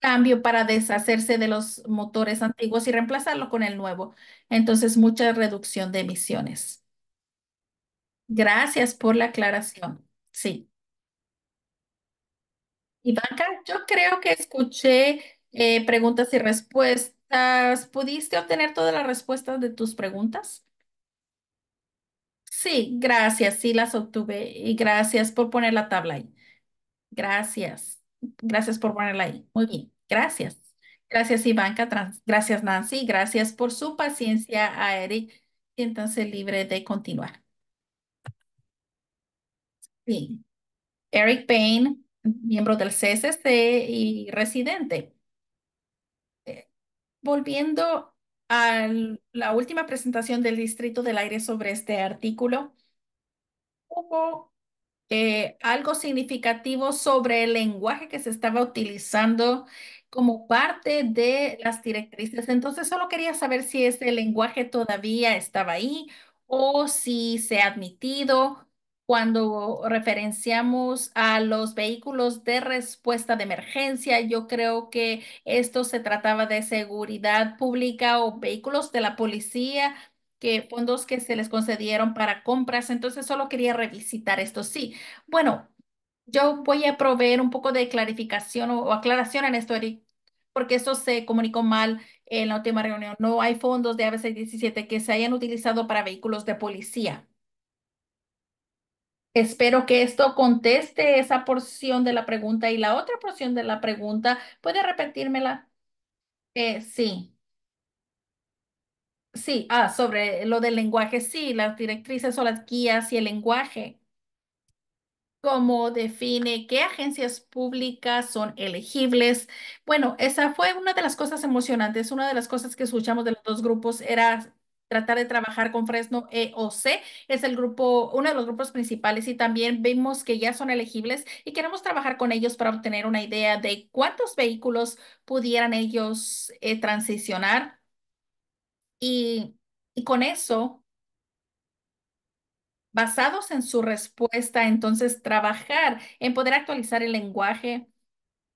cambio para deshacerse de los motores antiguos y reemplazarlo con el nuevo. Entonces, mucha reducción de emisiones. Gracias por la aclaración. Sí. Ivanka, yo creo que escuché eh, preguntas y respuestas. ¿Pudiste obtener todas las respuestas de tus preguntas? Sí, gracias. Sí, las obtuve. Y gracias por poner la tabla ahí. Gracias. Gracias por ponerla ahí. Muy bien, gracias. Gracias Ivanka, gracias Nancy, gracias por su paciencia a Eric. Siéntanse libre de continuar. Sí. Eric Payne, miembro del CSST y residente. Eh, volviendo a la última presentación del Distrito del Aire sobre este artículo, hubo eh, algo significativo sobre el lenguaje que se estaba utilizando como parte de las directrices. Entonces, solo quería saber si ese lenguaje todavía estaba ahí o si se ha admitido cuando referenciamos a los vehículos de respuesta de emergencia. Yo creo que esto se trataba de seguridad pública o vehículos de la policía que fondos que se les concedieron para compras, entonces solo quería revisitar esto. Sí, bueno, yo voy a proveer un poco de clarificación o, aclaración en esto, Eric, porque esto se comunicó mal en la última reunión. No hay fondos de ABC 17 que se hayan utilizado para vehículos de policía. Espero que esto conteste esa porción de la pregunta y la otra porción de la pregunta. ¿Puede repetírmela? Eh, sí. Sí, ah, sobre lo del lenguaje, sí, las directrices o las guías y el lenguaje. ¿Cómo define qué agencias públicas son elegibles? Bueno, esa fue una de las cosas emocionantes. Una de las cosas que escuchamos de los dos grupos era tratar de trabajar con Fresno EOC. Es el grupo, uno de los grupos principales y también vimos que ya son elegibles y queremos trabajar con ellos para obtener una idea de cuántos vehículos pudieran ellos eh, transicionar y, con eso, basados en su respuesta, entonces trabajar en poder actualizar el lenguaje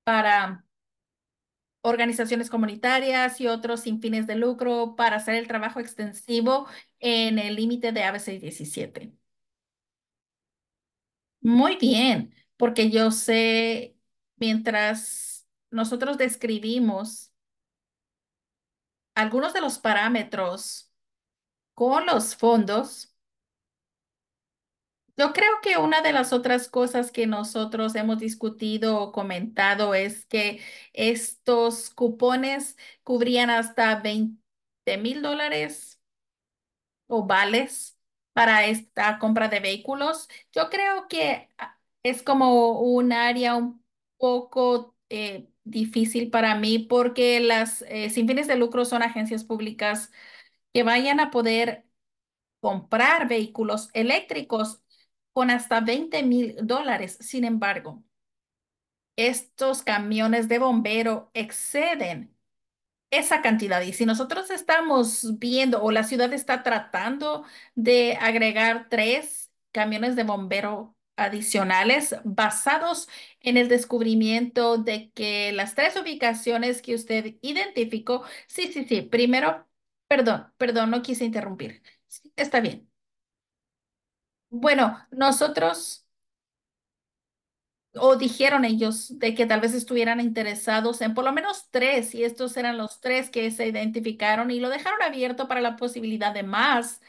para organizaciones comunitarias y otros sin fines de lucro para hacer el trabajo extensivo en el límite de ABC 17. Muy bien, porque yo sé, mientras nosotros describimos algunos de los parámetros con los fondos, yo creo que una de las otras cosas que nosotros hemos discutido o comentado es que estos cupones cubrían hasta 20 mil dólares o vales para esta compra de vehículos. Yo creo que ah, es como un área un poco eh, difícil para mí porque las eh, sin fines de lucro son agencias públicas que vayan a poder comprar vehículos eléctricos con hasta 20 mil dólares. Sin embargo, estos camiones de bombero exceden esa cantidad. Y si nosotros estamos viendo o la ciudad está tratando de agregar tres camiones de bombero adicionales basados en el descubrimiento de que las tres ubicaciones que usted identificó, sí, sí, sí, primero, perdón, perdón, no quise interrumpir. está bien. Bueno, nosotros o dijeron ellos de que tal vez estuvieran interesados en por lo menos tres, y estos eran los tres que se identificaron y lo dejaron abierto para la posibilidad de más.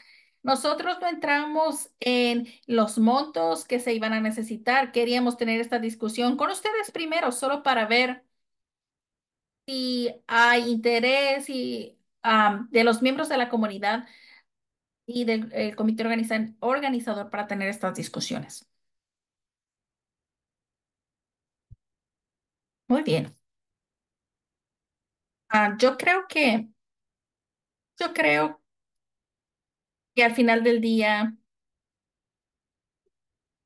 Nosotros no entramos en los montos que se iban a necesitar. Queríamos tener esta discusión con ustedes primero, solo para ver si hay interés y, ah, de los miembros de la comunidad y del comité organizador para tener estas discusiones. Muy bien. Ah, yo creo que yo creo que al final del día,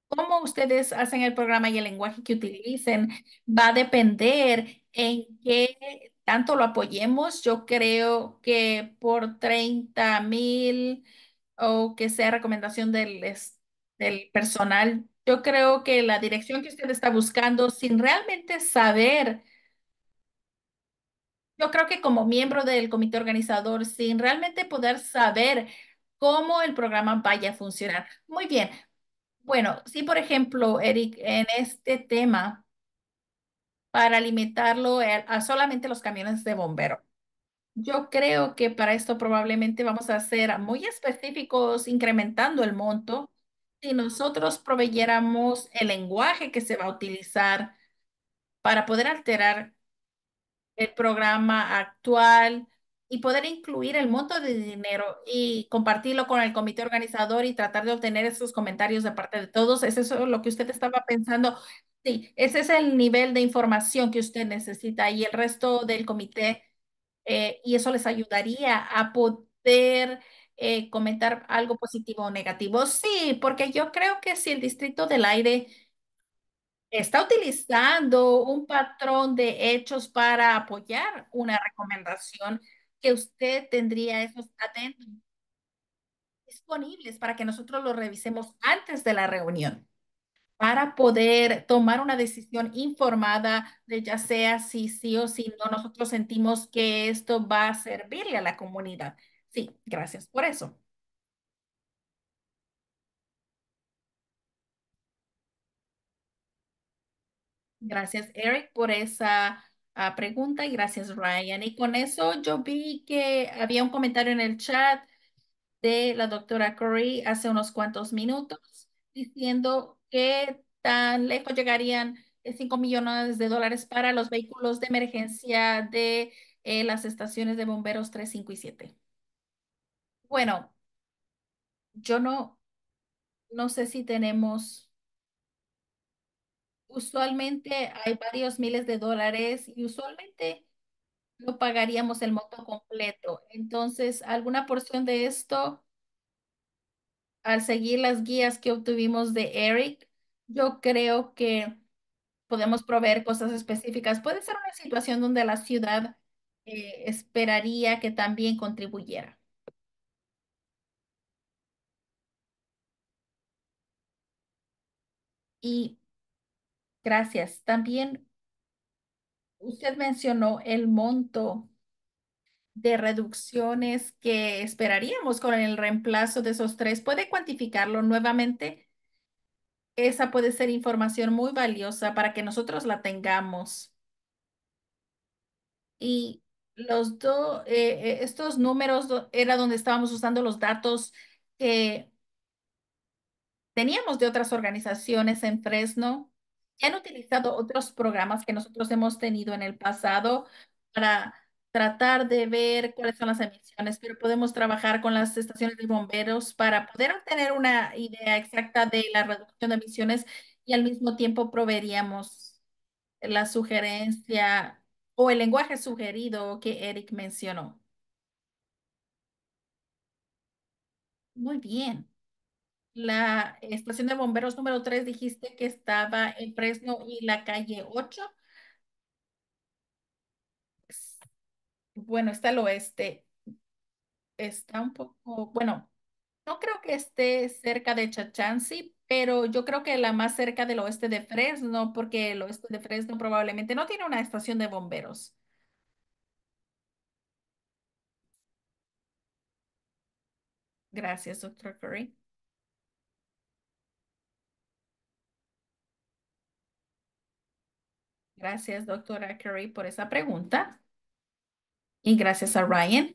cómo ustedes hacen el programa y el lenguaje que utilicen va a depender en qué tanto lo apoyemos. Yo creo que por 30 mil o que sea recomendación del, del personal, yo creo que la dirección que usted está buscando sin realmente saber. Yo creo que como miembro del comité organizador, sin realmente poder saber cómo el programa vaya a funcionar. Muy bien. Bueno, si por ejemplo, Eric, en este tema, para limitarlo a solamente los camiones de bombero. Yo creo que para esto probablemente vamos a ser muy específicos incrementando el monto. Si nosotros proveyéramos el lenguaje que se va a utilizar para poder alterar el programa actual y poder incluir el monto de dinero y compartirlo con el comité organizador y tratar de obtener esos comentarios de parte de todos. ¿Es eso lo que usted estaba pensando? Sí, ese es el nivel de información que usted necesita y el resto del comité, eh, y eso les ayudaría a poder eh, comentar algo positivo o negativo. Sí, porque yo creo que si el distrito del aire está utilizando un patrón de hechos para apoyar una recomendación, que usted tendría esos atentos disponibles para que nosotros los revisemos antes de la reunión para poder tomar una decisión informada de ya sea si sí o si no nosotros sentimos que esto va a servirle a la comunidad. Sí, gracias por eso. Gracias, Eric, por esa pregunta y gracias Ryan. Y con eso yo vi que había un comentario en el chat de la doctora Curry hace unos cuantos minutos diciendo que tan lejos llegarían 5 millones de dólares para los vehículos de emergencia de eh, las estaciones de bomberos 3, 5 y 7. Bueno, yo no, no sé si tenemos Usualmente hay varios miles de dólares y usualmente no pagaríamos el monto completo. Entonces, alguna porción de esto, al seguir las guías que obtuvimos de Eric, yo creo que podemos proveer cosas específicas. Puede ser una situación donde la ciudad eh, esperaría que también contribuyera. Y Gracias. También usted mencionó el monto de reducciones que esperaríamos con el reemplazo de esos tres. ¿Puede cuantificarlo nuevamente? Esa puede ser información muy valiosa para que nosotros la tengamos. Y los dos, eh, eh, estos números era donde estábamos usando los datos que teníamos de otras organizaciones en Fresno han utilizado otros programas que nosotros hemos tenido en el pasado para tratar de ver cuáles son las emisiones, pero podemos trabajar con las estaciones de bomberos para poder obtener una idea exacta de la reducción de emisiones y al mismo tiempo proveeríamos la sugerencia o el lenguaje sugerido que Eric mencionó. Muy bien. La estación de bomberos número 3 dijiste que estaba en Fresno y la calle 8. Bueno, está al oeste. Está un poco, bueno, no creo que esté cerca de Chachansi, pero yo creo que la más cerca del oeste de Fresno, porque el oeste de Fresno probablemente no tiene una estación de bomberos. Gracias, doctor Curry. Gracias, doctora Curry, por esa pregunta. Y gracias a Ryan.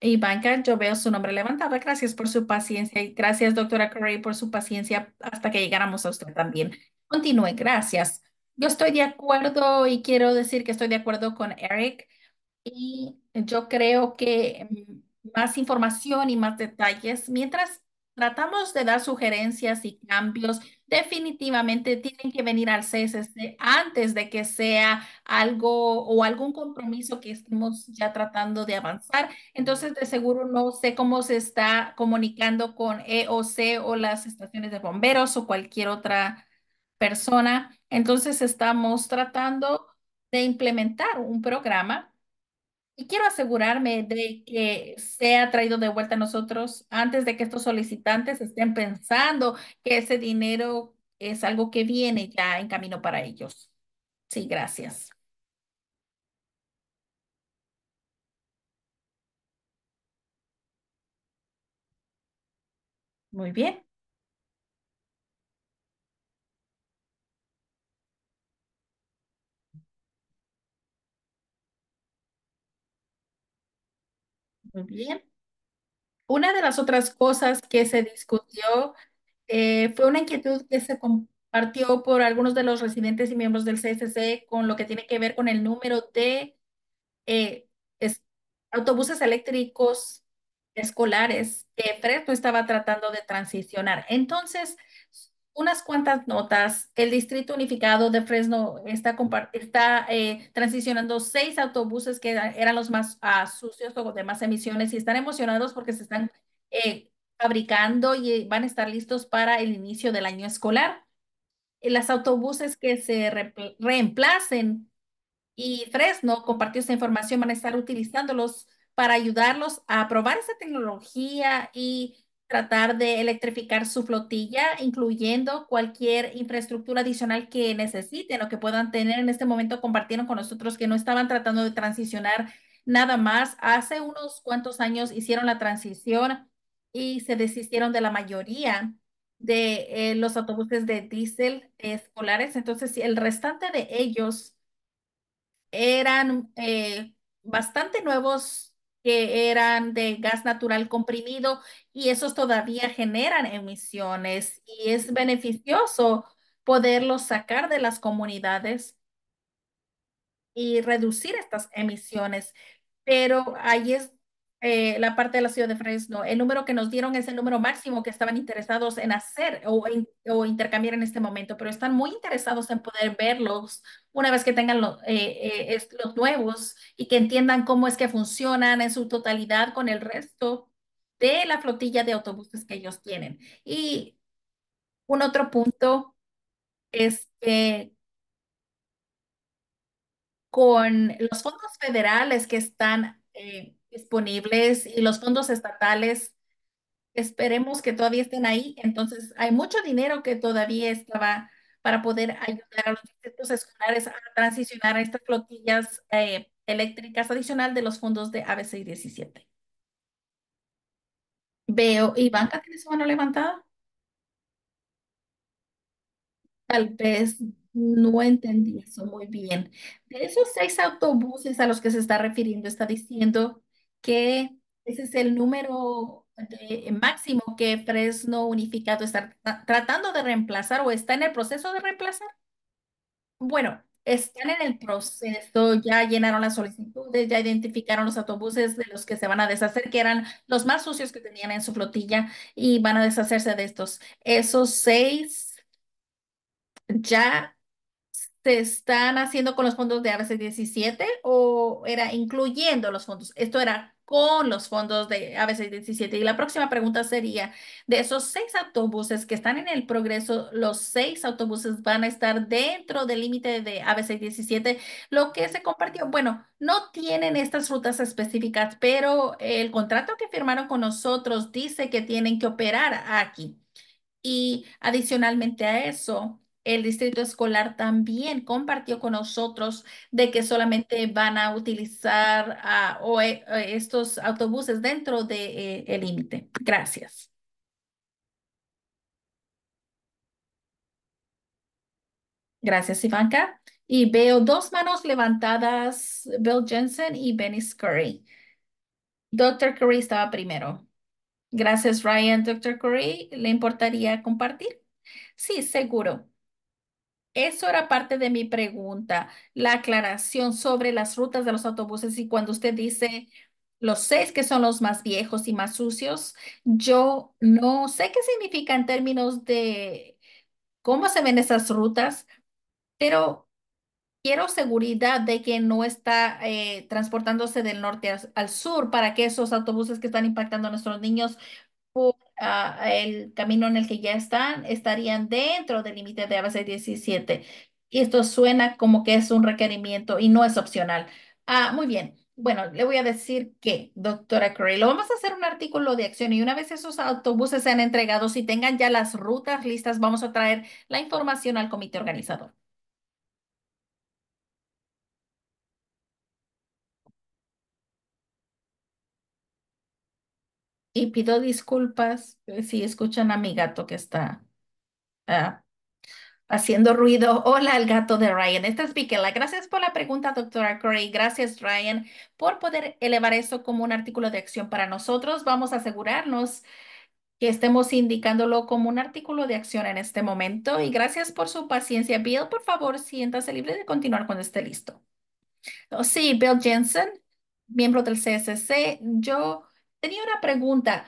Ivanka, yo veo su nombre levantado. Gracias por su paciencia y gracias, doctora Curry, por su paciencia hasta que llegáramos a usted también. Continúe, gracias. Yo estoy de acuerdo y quiero decir que estoy de acuerdo con Eric y yo creo que mm, más información y más detalles, mientras tratamos de dar sugerencias y cambios, definitivamente tienen que venir al CES antes de que sea algo o algún compromiso que estemos ya tratando de avanzar. Entonces, de seguro no sé cómo se está comunicando con EOC o las estaciones de bomberos o cualquier otra persona. Entonces, estamos tratando de implementar un programa y quiero asegurarme de que sea traído de vuelta a nosotros antes de que estos solicitantes estén pensando que ese dinero es algo que viene ya en camino para ellos. Sí, gracias. Muy bien. bien. Una de las otras cosas que se discutió eh, fue una inquietud que se compartió por algunos de los residentes y miembros del CSC con lo que tiene que ver con el número de eh, autobuses eléctricos escolares que Fresno estaba tratando de transicionar. Entonces, unas cuantas notas. El Distrito Unificado de Fresno está, está eh, transicionando seis autobuses que eran los más ah, sucios o de más emisiones y están emocionados porque se están eh, fabricando y van a estar listos para el inicio del año escolar. Las autobuses que se reemplacen y Fresno compartió esa información, van a estar utilizándolos para ayudarlos a probar esa tecnología y tratar de electrificar su flotilla, incluyendo cualquier infraestructura adicional que necesiten o que puedan tener. En este momento compartieron con nosotros que no estaban tratando de transicionar nada más. Hace unos cuantos años hicieron la transición y se desistieron de la mayoría de eh, los autobuses de diésel escolares. Entonces, el restante de ellos eran eh, bastante nuevos que eran de gas natural comprimido y esos todavía generan emisiones y es beneficioso poderlos sacar de las comunidades y reducir estas emisiones. Pero ahí es eh, la parte de la ciudad de Fresno. El número que nos dieron es el número máximo que estaban interesados en hacer o, o intercambiar en este momento, pero están muy interesados en poder verlos una vez que tengan eh, eh, los nuevos y que entiendan cómo es que funcionan en su totalidad con el resto de la flotilla de autobuses que ellos tienen. Y un otro punto es que con los fondos federales que están... Eh, disponibles y los fondos estatales esperemos que todavía estén ahí. Entonces, hay mucho dinero que todavía estaba para poder ayudar a los distritos escolares a transicionar a estas flotillas eh, eléctricas adicional de los fondos de ABC 17. Veo, Ivanka, ¿tiene su mano levantada? Tal vez no entendí eso muy bien. De esos seis autobuses a los que se está refiriendo, está diciendo que ese es el número eh, eh, máximo que Fresno Unificado está tratando de reemplazar o está en el proceso de reemplazar. Bueno, están en el proceso, ya llenaron las solicitudes, ya identificaron los autobuses de los que se van a deshacer, que eran los más sucios que tenían en su flotilla y van a deshacerse de estos. Esos seis ya están haciendo con los fondos de ABC 17 o era incluyendo los fondos? Esto era con los fondos de ABC 17. Y la próxima pregunta sería, de esos seis autobuses que están en el progreso, los seis autobuses van a estar dentro del límite de ABC 17, lo que se compartió. Bueno, no tienen estas rutas específicas, pero el contrato que firmaron con nosotros dice que tienen que operar aquí. Y adicionalmente a eso, el distrito escolar también compartió con nosotros de que solamente van a utilizar eh, eh, estos autobuses dentro del de, eh, límite. Gracias. Gracias, Ivanka. Y veo dos manos levantadas, Bill Jensen y Benny Curry. Doctor Curry estaba primero. Gracias, Ryan. Doctor Curry, ¿le importaría compartir? Sí, seguro. Eso era parte de mi pregunta, la aclaración sobre las rutas de los autobuses y cuando usted dice los seis que son los más viejos y más sucios, yo no sé qué significa en términos de cómo se ven esas rutas, pero quiero seguridad de que no está eh, transportándose del norte al sur para que esos autobuses que están impactando a nuestros niños Ah, el camino en el que ya están, estarían dentro del límite de ABC 17. Y esto suena como que es un requerimiento y no es opcional. Ah, muy bien. Bueno, le voy a decir que, doctora Curry, lo vamos a hacer un artículo de acción y una vez esos autobuses sean entregados y tengan ya las rutas listas, vamos a traer la información al comité organizador. y pido disculpas eh, si escuchan a mi gato que está ah, haciendo ruido. Hola, el gato de Ryan. Esta es Viquela. Gracias por la pregunta, doctora Curry. Gracias, Ryan, por poder elevar eso como un artículo de acción para nosotros. Vamos a asegurarnos que estemos indicándolo como un artículo de acción en este momento. Y gracias por su paciencia. Bill, por favor, siéntase libre de continuar cuando esté listo. Oh, sí, Bill Jensen, miembro del CSC. Yo Tenía una pregunta.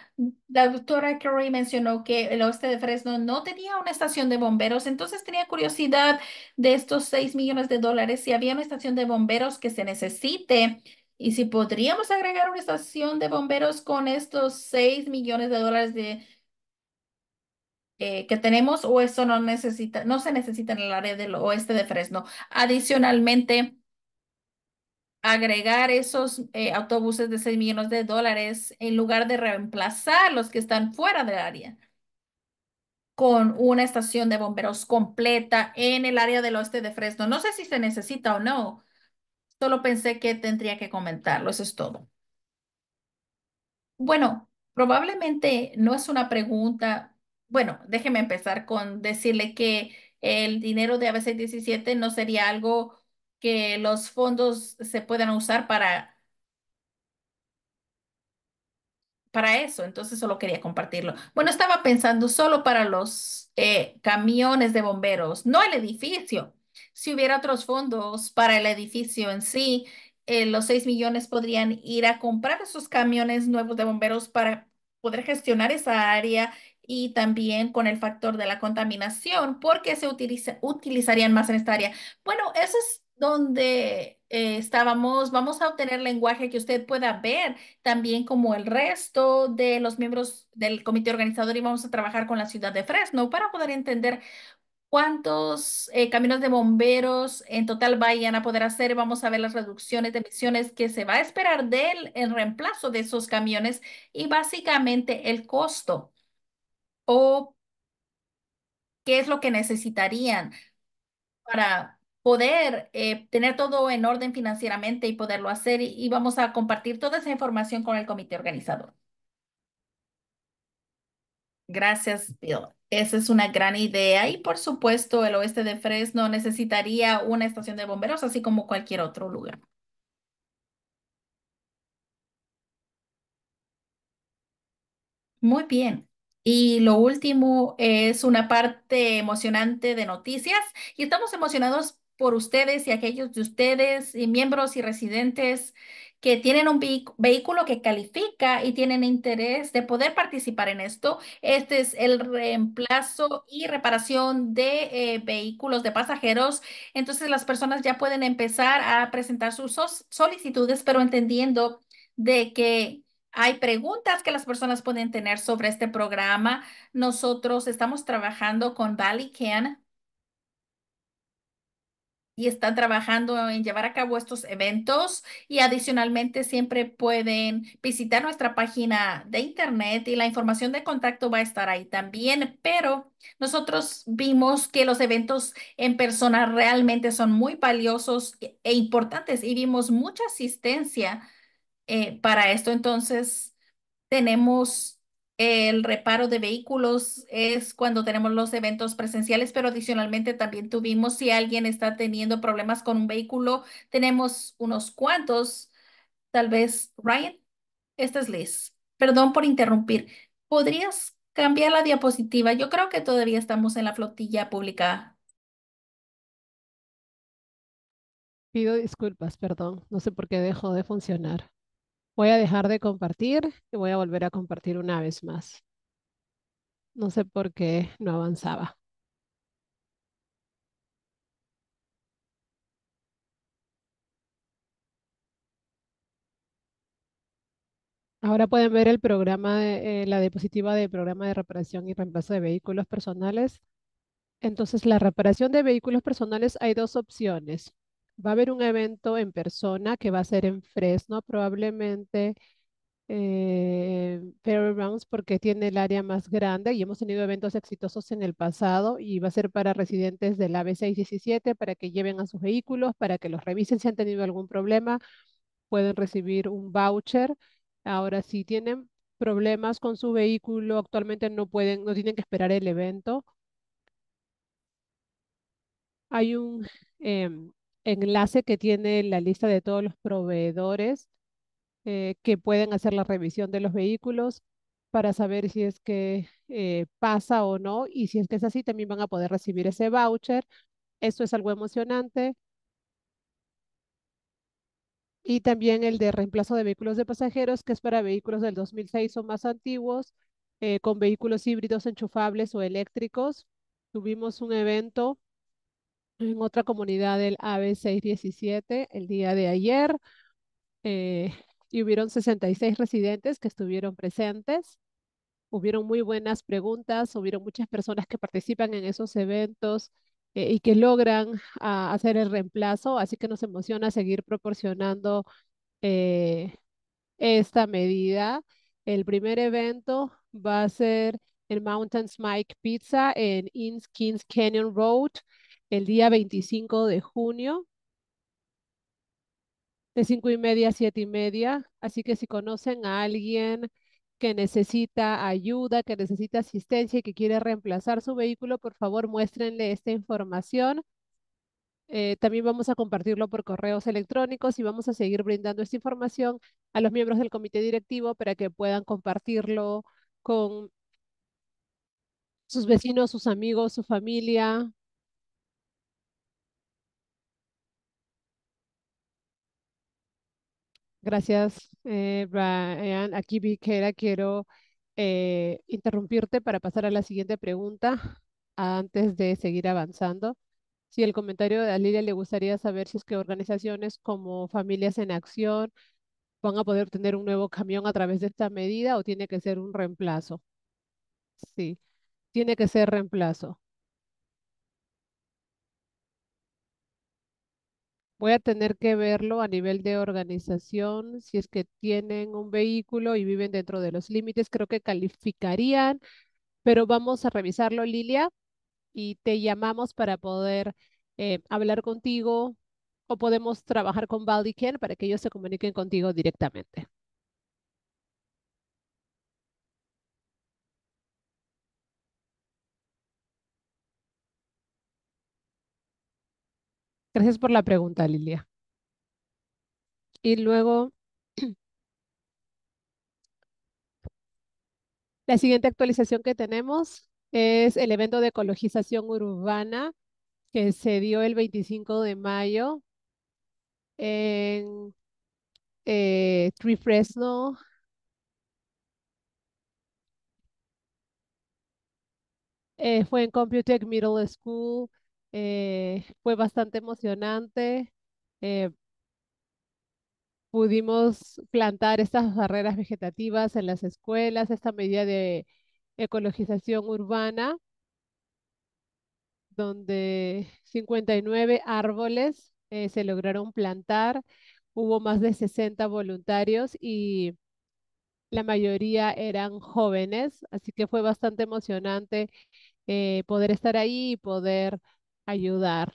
La doctora Curry mencionó que el oeste de Fresno no tenía una estación de bomberos, entonces tenía curiosidad de estos 6 millones de dólares, si había una estación de bomberos que se necesite y si podríamos agregar una estación de bomberos con estos 6 millones de dólares eh, que tenemos o eso no, necesita, no se necesita en el área del oeste de Fresno. Adicionalmente, agregar esos eh, autobuses de 6 millones de dólares en lugar de reemplazar los que están fuera del área con una estación de bomberos completa en el área del oeste de Fresno. No sé si se necesita o no. Solo pensé que tendría que comentarlo. Eso es todo. Bueno, probablemente no es una pregunta. Bueno, déjeme empezar con decirle que el dinero de ABC 17 no sería algo que los fondos se puedan usar para, para eso. Entonces solo quería compartirlo. Bueno, estaba pensando solo para los eh, camiones de bomberos, no el edificio. Si hubiera otros fondos para el edificio en sí, eh, los 6 millones podrían ir a comprar esos camiones nuevos de bomberos para poder gestionar esa área y también con el factor de la contaminación, porque se utilizarían más en esta área. Bueno, eso es donde eh, estábamos, vamos a obtener lenguaje que usted pueda ver también como el resto de los miembros del comité organizador y vamos a trabajar con la ciudad de Fresno para poder entender cuántos eh, caminos de bomberos en total vayan a poder hacer. Vamos a ver las reducciones de emisiones que se va a esperar del el reemplazo de esos camiones y básicamente el costo o qué es lo que necesitarían para poder eh, tener todo en orden financieramente y poderlo hacer. Y, vamos a compartir toda esa información con el comité organizador. Gracias, Bill. Esa es una gran idea y por supuesto el oeste de Fresno necesitaría una estación de bomberos así como cualquier otro lugar. Muy bien. Y lo último es una parte emocionante de noticias y estamos emocionados por ustedes y aquellos de ustedes, y miembros y residentes que tienen un vehículo que califica y tienen interés de poder participar en esto. Este es el reemplazo y reparación de eh, vehículos de pasajeros. Entonces las personas ya pueden empezar a presentar sus solicitudes, pero entendiendo de que hay preguntas que las personas pueden tener sobre este programa. Nosotros estamos trabajando con Valley Can y están trabajando en llevar a cabo estos eventos y adicionalmente siempre pueden visitar nuestra página de internet y la información de contacto va a estar ahí también, pero nosotros vimos que los eventos en persona realmente son muy valiosos e, e importantes y vimos mucha asistencia eh, para esto, entonces tenemos el reparo de vehículos es cuando tenemos los eventos presenciales, pero adicionalmente también tuvimos, si alguien está teniendo problemas con un vehículo, tenemos unos cuantos, tal vez, Ryan, esta es Liz. Perdón por interrumpir. ¿Podrías cambiar la diapositiva? Yo creo que todavía estamos en la flotilla pública. Pido disculpas, perdón. No sé por qué dejó de funcionar. Voy a dejar de compartir y voy a volver a compartir una vez más. No sé por qué no avanzaba. Ahora pueden ver el programa, eh, la diapositiva de programa de reparación y reemplazo de vehículos personales. Entonces, la reparación de vehículos personales hay dos opciones va a haber un evento en persona que va a ser en Fresno, probablemente eh, Fairgrounds, porque tiene el área más grande y hemos tenido eventos exitosos en el pasado y va a ser para residentes del AB617 para que lleven a sus vehículos, para que los revisen si han tenido algún problema, pueden recibir un voucher. Ahora, si tienen problemas con su vehículo, actualmente no pueden, no tienen que esperar el evento. Hay un em, enlace que tiene la lista de todos los proveedores eh, que pueden hacer la revisión de los vehículos para saber si es que eh, pasa o no y si es que es así también van a poder recibir ese voucher. Esto es algo emocionante. Y también el de reemplazo de vehículos de pasajeros, que es para vehículos del 2006 o más antiguos, eh, con vehículos híbridos enchufables o eléctricos. Tuvimos un evento en otra comunidad del AB617 el día de ayer eh, y hubieron 66 residentes que estuvieron presentes. Hubieron muy buenas preguntas, hubieron muchas personas que participan en esos eventos eh, y que logran ah, hacer el reemplazo, así que nos emociona seguir proporcionando eh, esta medida. El primer evento va a ser el Mountain Mike Pizza en Inns Canyon Road el día 25 de junio de 5 y media a 7 y media. Así que si conocen a alguien que necesita ayuda, que necesita asistencia y que quiere reemplazar su vehículo, por favor muéstrenle esta información. Eh, también vamos a compartirlo por correos electrónicos y vamos a seguir brindando esta información a los miembros del comité directivo para que puedan compartirlo con sus vecinos, sus amigos, su familia, Gracias, eh, Brian. Aquí vi que era, quiero eh, interrumpirte para pasar a la siguiente pregunta antes de seguir avanzando. Si el comentario de Alilia le gustaría saber si es que organizaciones como Familias en Acción van a poder tener un nuevo camión a través de esta medida o tiene que ser un reemplazo. Sí, tiene que ser reemplazo. Voy a tener que verlo a nivel de organización, si es que tienen un vehículo y viven dentro de los límites, creo que calificarían, pero vamos a revisarlo, Lilia, y te llamamos para poder eh, hablar contigo o podemos trabajar con Valdiken para que ellos se comuniquen contigo directamente. Gracias por la pregunta, Lilia. Y luego, la siguiente actualización que tenemos es el evento de ecologización urbana que se dio el 25 de mayo en eh, Fresno. Eh, fue en Computech Middle School eh, fue bastante emocionante. Eh, pudimos plantar estas barreras vegetativas en las escuelas, esta medida de ecologización urbana, donde 59 árboles eh, se lograron plantar, hubo más de 60 voluntarios y la mayoría eran jóvenes, así que fue bastante emocionante poder estar ahí y poder ayudar.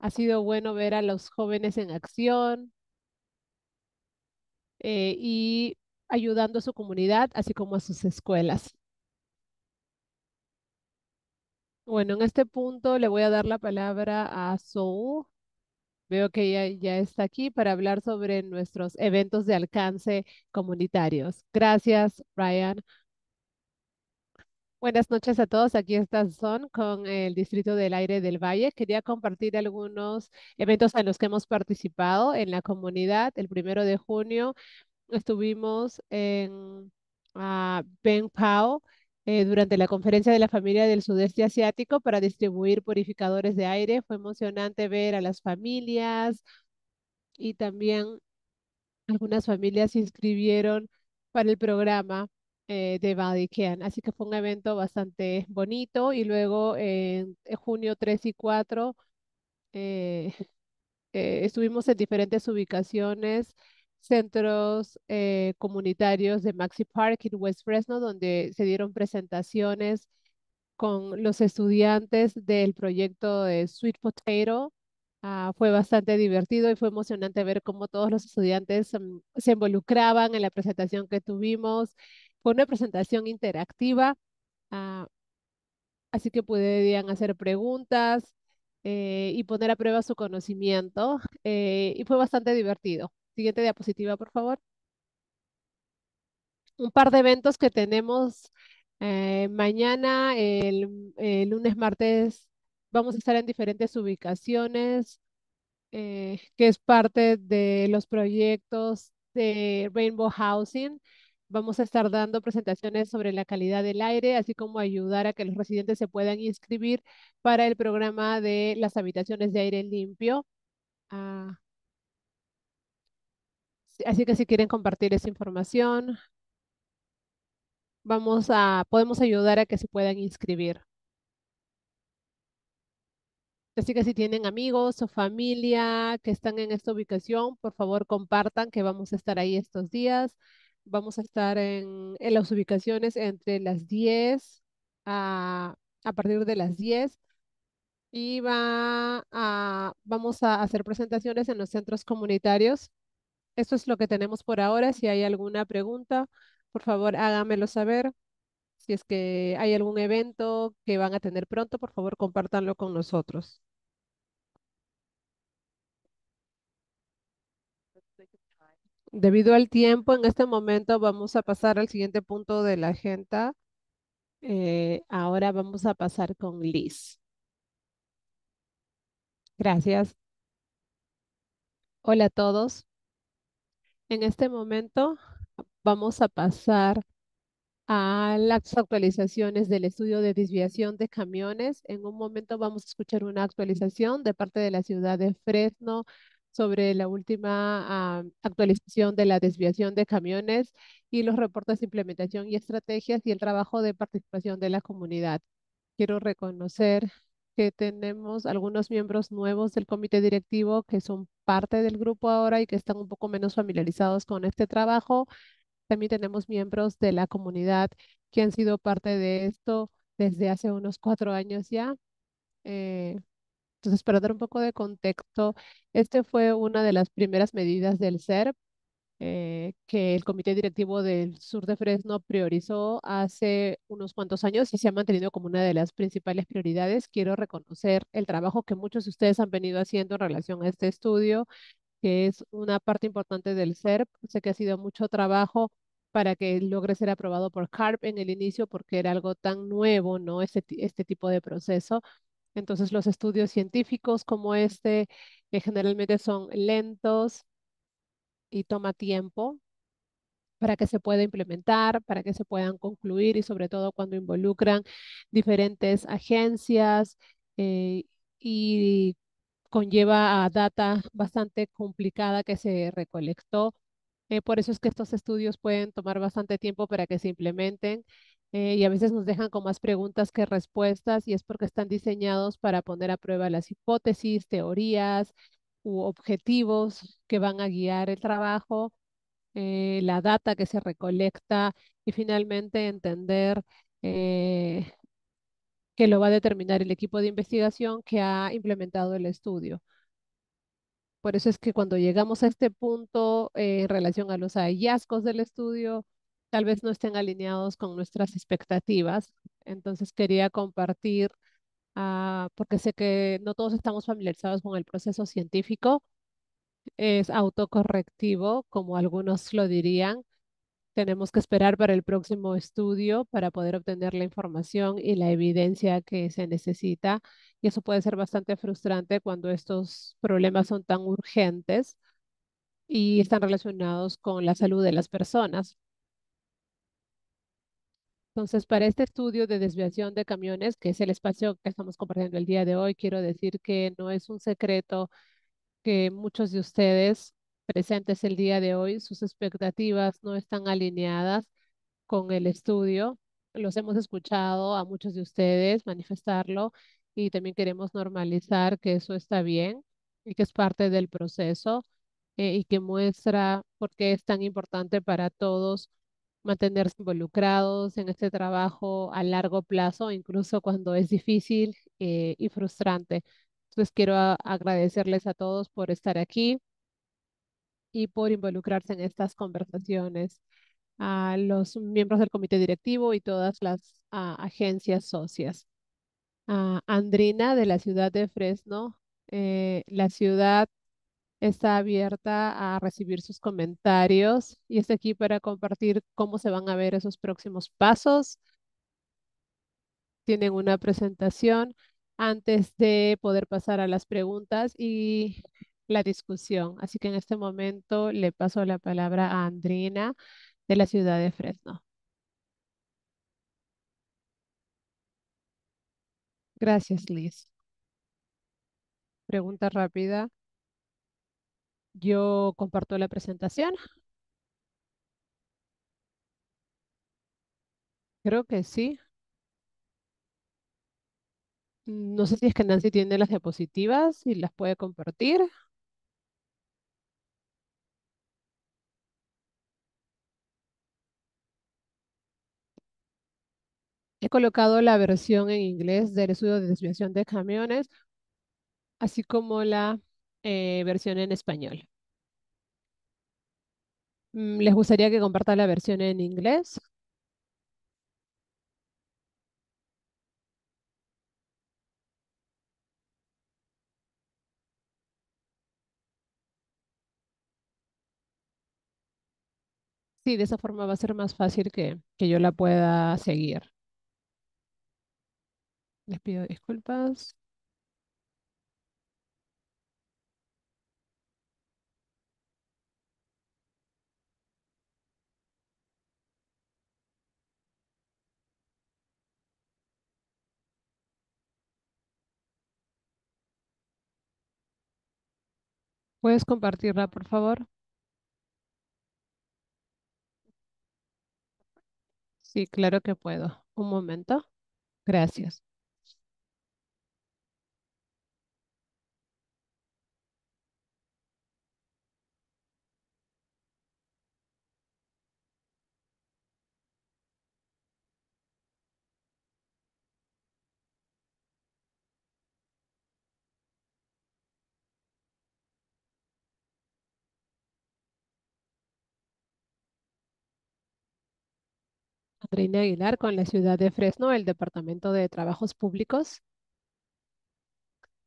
Ha sido bueno ver a los jóvenes en acción eh, y ayudando a su comunidad, así como a sus escuelas. Bueno, en este punto le voy a dar la palabra a Sou. Veo que ella ya está aquí para hablar sobre nuestros eventos de alcance comunitarios. Gracias, Ryan, Buenas noches a todos. Aquí está Son con el Distrito del Aire del Valle. Quería compartir algunos eventos en los que hemos participado en la comunidad. El primero de junio estuvimos en ah, Ben Pao eh, durante la conferencia de la familia del sudeste asiático para distribuir purificadores de aire. Fue emocionante ver a las familias y también algunas familias se inscribieron para el programa eh, de Badiquian. Así que fue un evento bastante bonito y luego en junio 3 y 4 eh, eh, estuvimos en diferentes ubicaciones, centros comunitarios de Maxi Park en West Fresno, donde se dieron presentaciones con los estudiantes del proyecto de Sweet Potato. Ah, fue bastante divertido y fue emocionante ver cómo todos los estudiantes mm, se involucraban en la presentación que tuvimos. Fue una presentación interactiva, ah, así que podían hacer preguntas eh, y poner a prueba su conocimiento eh, y fue bastante divertido. Siguiente diapositiva, por favor. Un par de eventos que tenemos eh, mañana, el, el, lunes, martes, vamos a estar en diferentes ubicaciones, que es parte de los proyectos de Rainbow Housing. Vamos a estar dando presentaciones sobre la calidad del aire, así como ayudar a que los residentes se puedan inscribir para el programa de las habitaciones de aire limpio. Ah. así que si quieren compartir esa información, vamos a, podemos ayudar a que se puedan inscribir. Así que si tienen amigos o familia que están en esta ubicación, por favor compartan que vamos a estar ahí estos días. Vamos a estar en, las ubicaciones entre las 10 a, a partir de las 10 y va a, vamos a hacer presentaciones en los centros comunitarios. Esto es lo que tenemos por ahora. Si hay alguna pregunta, por favor háganmelo saber. Si es que hay algún evento que van a tener pronto, por favor compártanlo con nosotros. Debido al tiempo, en este momento vamos a pasar al siguiente punto de la agenda. Eh, ahora vamos a pasar con Liz. Gracias. Hola a todos. En este momento vamos a pasar a las actualizaciones del estudio de desviación de camiones. En un momento vamos a escuchar una actualización de parte de la ciudad de Fresno, sobre la última ah, actualización de la desviación de camiones y los reportes de implementación y estrategias y el trabajo de participación de la comunidad. Quiero reconocer que tenemos algunos miembros nuevos del comité directivo que son parte del grupo ahora y que están un poco menos familiarizados con este trabajo. También tenemos miembros de la comunidad que han sido parte de esto desde hace unos cuatro años ya. Eh, entonces, para dar un poco de contexto, esta fue una de las primeras medidas del serp eh, que el Comité Directivo del Sur de Fresno priorizó hace unos cuantos años y se ha mantenido como una de las principales prioridades. Quiero reconocer el trabajo que muchos de ustedes han venido haciendo en relación a este estudio, que es una parte importante del serp Sé que ha sido mucho trabajo para que logre ser aprobado por CARP en el inicio porque era algo tan nuevo, ¿no? Este, este tipo de proceso. Entonces los estudios científicos como este generalmente son lentos y toma tiempo para que se pueda implementar, para que se puedan concluir y sobre todo cuando involucran diferentes agencias eh, y conlleva a data bastante complicada que se recolectó. Eh, por eso es que estos estudios pueden tomar bastante tiempo para que se implementen eh, y a veces nos dejan con más preguntas que respuestas y es porque están diseñados para poner a prueba las hipótesis, teorías u objetivos que van a guiar el trabajo, eh, la data que se recolecta y finalmente entender eh, que lo va a determinar el equipo de investigación que ha implementado el estudio. Por eso es que cuando llegamos a este punto en relación a los hallazgos del estudio, tal vez no estén alineados con nuestras expectativas. Entonces quería compartir, ah, porque sé que no todos estamos familiarizados con el proceso científico, es autocorrectivo, como algunos lo dirían. Tenemos que esperar para el próximo estudio para poder obtener la información y la evidencia que se necesita. Y eso puede ser bastante frustrante cuando estos problemas son tan urgentes y están relacionados con la salud de las personas. Entonces, para este estudio de desviación de camiones, que es el espacio que estamos compartiendo el día de hoy, quiero decir que no es un secreto que muchos de ustedes presentes el día de hoy, sus expectativas no están alineadas con el estudio. Los hemos escuchado a muchos de ustedes manifestarlo y también queremos normalizar que eso está bien y que es parte del proceso eh, y que muestra por qué es tan importante para todos mantenerse involucrados en este trabajo a largo plazo, incluso cuando es difícil eh, y frustrante. Entonces quiero agradecerles a todos por estar aquí y por involucrarse en estas conversaciones, a los miembros del comité directivo y todas las ah, agencias socias. A Andrina de la ciudad de Fresno, eh, la ciudad está abierta a recibir sus comentarios y está aquí para compartir cómo se van a ver esos próximos pasos. Tienen una presentación antes de poder pasar a las preguntas y la discusión. Así que en este momento le paso la palabra a Andrina de la ciudad de Fresno. Gracias, Liz. Pregunta rápida. Yo comparto la presentación. Creo que sí. No sé si es que Nancy tiene las diapositivas y las puede compartir. He colocado la versión en inglés del estudio de desviación de camiones, así como la eh, versión en español. Mm, ¿Les gustaría que comparta la versión en inglés? Sí, de esa forma va a ser más fácil que, que yo la pueda seguir. Les pido disculpas. ¿Puedes compartirla, por favor? Sí, claro que puedo. Un momento. Gracias. Aguilar con la ciudad de Fresno, el Departamento de Trabajos Públicos.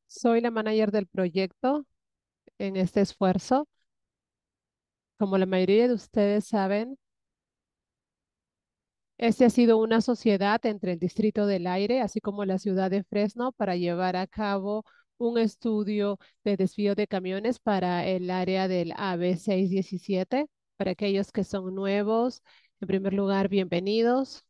Soy la manager del proyecto en este esfuerzo. Como la mayoría de ustedes saben, este ha sido una sociedad entre el Distrito del Aire, así como la ciudad de Fresno, para llevar a cabo un estudio de desvío de camiones para el área del AB617, para aquellos que son nuevos en primer lugar, bienvenidos.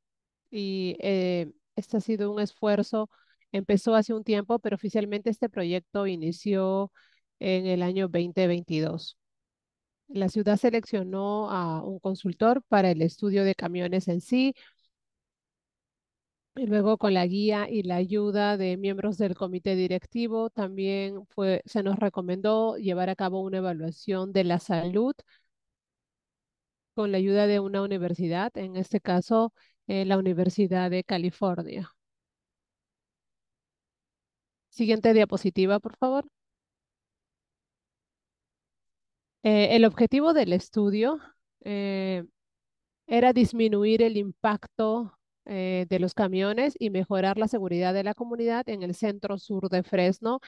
Y eh, este ha sido un esfuerzo, empezó hace un tiempo, pero oficialmente este proyecto inició en el año 2022. La ciudad seleccionó a un consultor para el estudio de camiones en sí. Y luego con la guía y la ayuda de miembros del comité directivo, también se nos recomendó llevar a cabo una evaluación de la salud con la ayuda de una universidad, en este caso eh, la Universidad de California. Siguiente diapositiva, por favor. Eh, el objetivo del estudio eh, era disminuir el impacto de los camiones y mejorar la seguridad de la comunidad en el centro sur de Fresno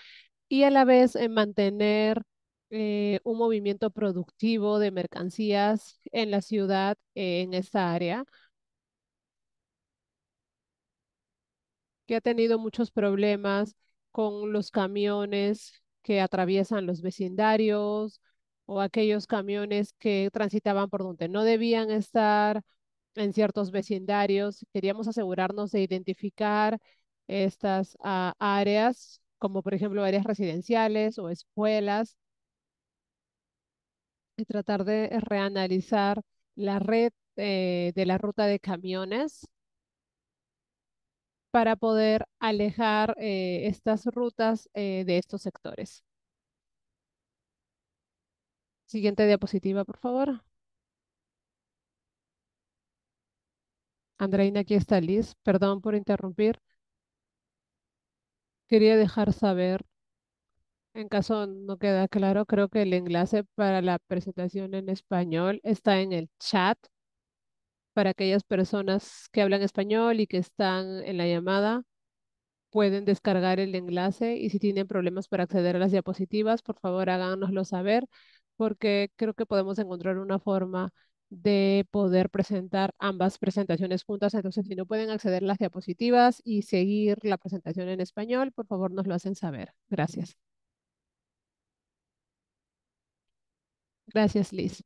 y a la vez mantener eh, un movimiento productivo de mercancías en la ciudad, eh, en esta área, que ha tenido muchos problemas con los camiones que atraviesan los vecindarios o aquellos camiones que transitaban por donde no debían estar en ciertos vecindarios. Queríamos asegurarnos de identificar estas ah, áreas, como por ejemplo áreas residenciales o escuelas, y tratar de reanalizar la red eh, de la ruta de camiones para poder alejar eh, estas rutas eh, de estos sectores. Siguiente diapositiva, por favor. Andreina, aquí está Liz. Perdón por interrumpir. Quería dejar saber en caso no queda claro, creo que el enlace para la presentación en español está en el chat para aquellas personas que hablan español y que están en la llamada. Pueden descargar el enlace y si tienen problemas para acceder a las diapositivas, por favor háganoslo saber porque creo que podemos encontrar una forma de poder presentar ambas presentaciones juntas. Entonces, si no pueden acceder a las diapositivas y seguir la presentación en español, por favor nos lo hacen saber. Gracias. Gracias, Liz.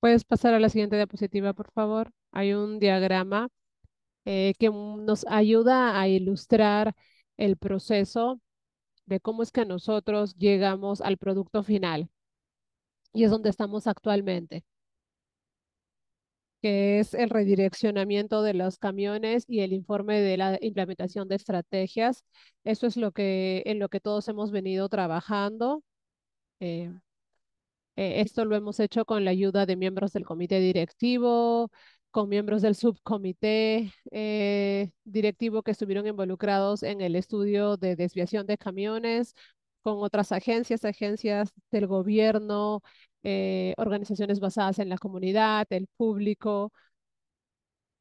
Puedes pasar a la siguiente diapositiva, por favor. Hay un diagrama eh, que nos ayuda a ilustrar el proceso de cómo es que nosotros llegamos al producto final. Y es donde estamos actualmente que es el redireccionamiento de los camiones y el informe de la implementación de estrategias. Eso es lo que, en lo que todos hemos venido trabajando. Eh, eh, esto lo hemos hecho con la ayuda de miembros del comité directivo, con miembros del subcomité eh, directivo que estuvieron involucrados en el estudio de desviación de camiones, con otras agencias, agencias del gobierno, eh, organizaciones basadas en la comunidad, el público.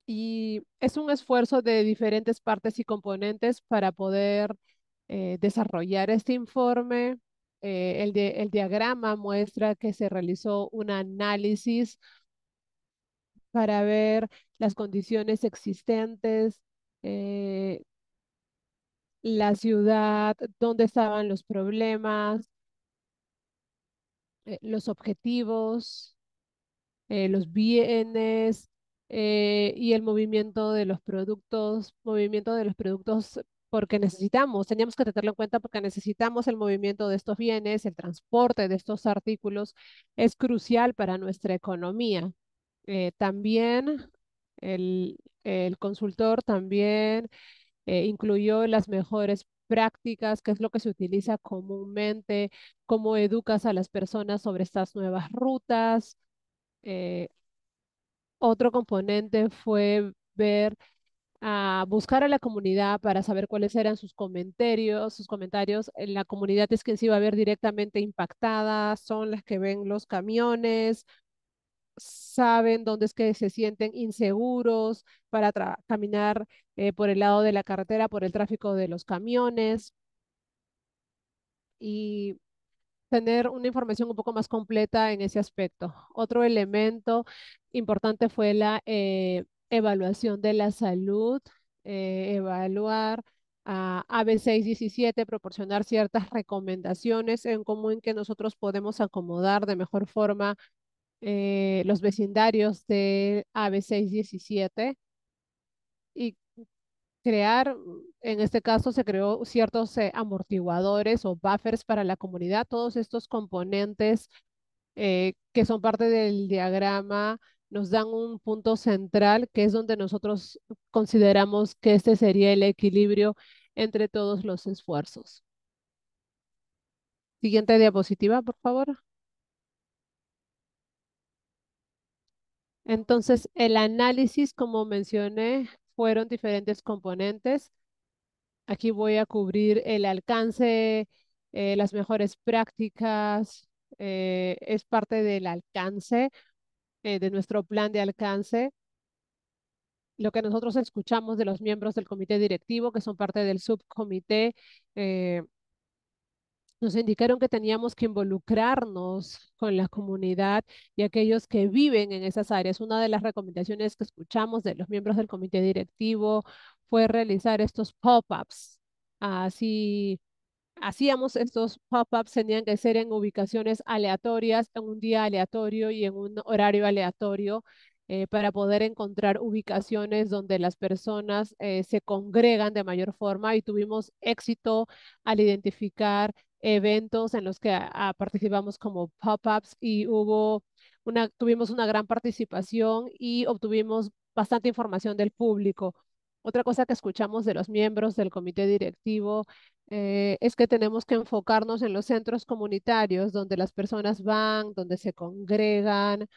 Y es un esfuerzo de diferentes partes y componentes para poder eh, desarrollar este informe. Eh, el, diagrama muestra que se realizó un análisis para ver las condiciones existentes, la ciudad, dónde estaban los problemas, eh, los objetivos, eh, los bienes eh, y el movimiento de los productos, movimiento de los productos porque necesitamos, teníamos que tenerlo en cuenta porque necesitamos el movimiento de estos bienes, el transporte de estos artículos es crucial para nuestra economía. también el, el, consultor también incluyó las mejores prácticas, qué es lo que se utiliza comúnmente, cómo educas a las personas sobre estas nuevas rutas. Eh, otro componente fue ver a ah, buscar a la comunidad para saber cuáles eran sus comentarios, sus comentarios. La comunidad es quien se iba a ver directamente impactada, son las que ven los camiones, saben dónde es que se sienten inseguros para caminar eh, por el lado de la carretera, por el tráfico de los camiones y tener una información un poco más completa en ese aspecto. Otro elemento importante fue la eh, evaluación de la salud, eh, evaluar a AB617, proporcionar ciertas recomendaciones en común que nosotros podemos acomodar de mejor forma eh, los vecindarios de AB617 y crear, en este caso se creó ciertos eh, amortiguadores o buffers para la comunidad, todos estos componentes eh, que son parte del diagrama nos dan un punto central que es donde nosotros consideramos que este sería el equilibrio entre todos los esfuerzos. Siguiente diapositiva, por favor. Entonces, el análisis, como mencioné, fueron diferentes componentes. Aquí voy a cubrir el alcance, eh, las mejores prácticas, eh, es parte del alcance, eh, de nuestro plan de alcance. Lo que nosotros escuchamos de los miembros del comité directivo, que son parte del subcomité, nos indicaron que teníamos que involucrarnos con la comunidad y aquellos que viven en esas áreas. Una de las recomendaciones que escuchamos de los miembros del comité directivo fue realizar estos pop-ups. Así hacíamos estos pop-ups, tenían que ser en ubicaciones aleatorias, en un día aleatorio y en un horario aleatorio. Eh, para poder encontrar ubicaciones donde las personas eh, se congregan de mayor forma y tuvimos éxito al identificar eventos en los que participamos como pop-ups y hubo una, tuvimos una gran participación y obtuvimos bastante información del público. Otra cosa que escuchamos de los miembros del comité directivo eh, es que tenemos que enfocarnos en los centros comunitarios donde las personas van, donde se congregan,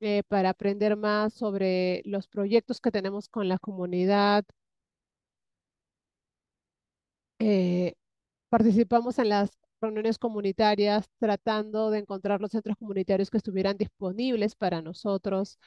eh, para aprender más sobre los proyectos que tenemos con la comunidad. Eh, Participamos en las reuniones comunitarias tratando de encontrar los centros comunitarios que estuvieran disponibles para nosotros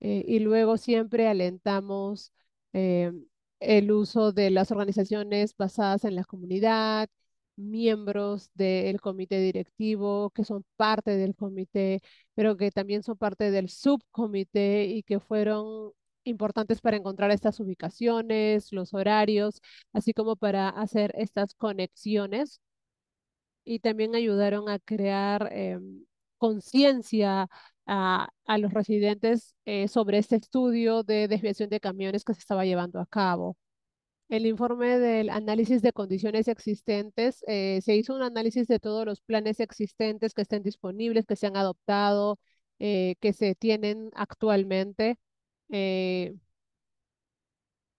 eh, y luego siempre alentamos eh, el uso de las organizaciones basadas en la comunidad, miembros del comité directivo, que son parte del comité, pero que también son parte del subcomité y que fueron importantes para encontrar estas ubicaciones, los horarios, así como para hacer estas conexiones. Y también ayudaron a crear em, conciencia a, los residentes eh, sobre este estudio de desviación de camiones que se estaba llevando a cabo. El informe del análisis de condiciones existentes, eh, se hizo un análisis de todos los planes existentes que estén disponibles, que se han adoptado, eh, que se tienen actualmente eh,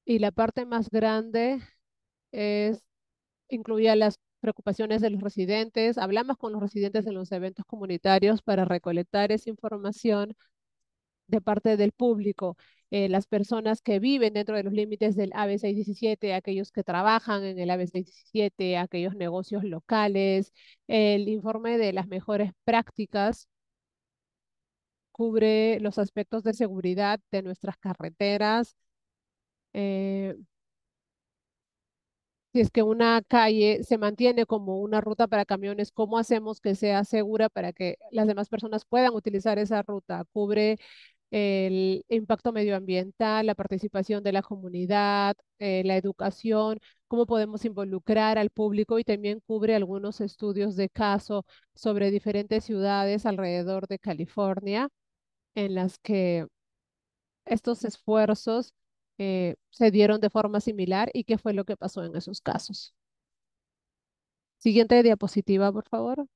y la parte más grande es, incluía las preocupaciones de los residentes. Hablamos con los residentes en los eventos comunitarios para recolectar esa información de parte del público, eh, las personas que viven dentro de los límites del AB617, aquellos que trabajan en el AB617, aquellos negocios locales, el informe de las mejores prácticas cubre los aspectos de seguridad de nuestras carreteras. Eh, si es que una calle se mantiene como una ruta para camiones, ¿cómo hacemos que sea segura para que las demás personas puedan utilizar esa ruta? Cubre el impacto medioambiental, la participación de la comunidad, eh, la educación, cómo podemos involucrar al público y también cubre algunos estudios de caso sobre diferentes ciudades alrededor de California en las que estos esfuerzos eh, se dieron de forma similar y qué fue lo que pasó en esos casos. Siguiente diapositiva, por favor.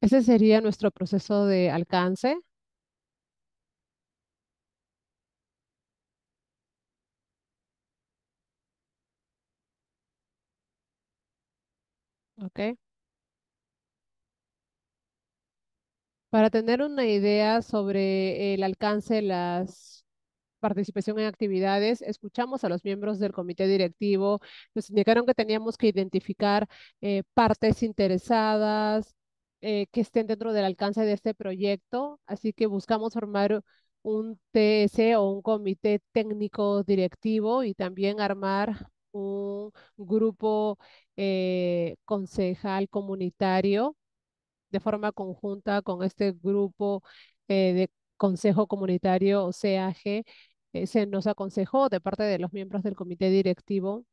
Ese sería nuestro proceso de alcance. Okay. Para tener una idea sobre el alcance de la participación en actividades, escuchamos a los miembros del comité directivo, nos indicaron que teníamos que identificar eh, partes interesadas eh, que estén dentro del alcance de este proyecto, así que buscamos formar un TS o un comité técnico directivo y también armar un grupo eh, concejal comunitario de forma conjunta con este grupo eh, de Consejo Comunitario CAG, eh, se nos aconsejó de parte de los miembros del comité directivo,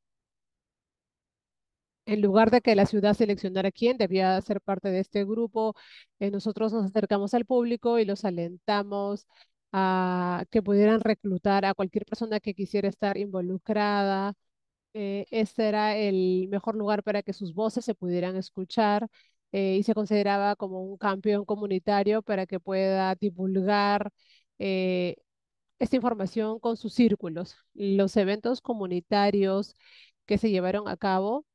en lugar de que la ciudad seleccionara quién debía ser parte de este grupo, eh, nosotros nos acercamos al público y los alentamos a que pudieran reclutar a cualquier persona que quisiera estar involucrada. este era el mejor lugar para que sus voces se pudieran escuchar eh, y se consideraba como un campeón comunitario para que pueda divulgar eh, esta información con sus círculos. Los eventos comunitarios que se llevaron a cabo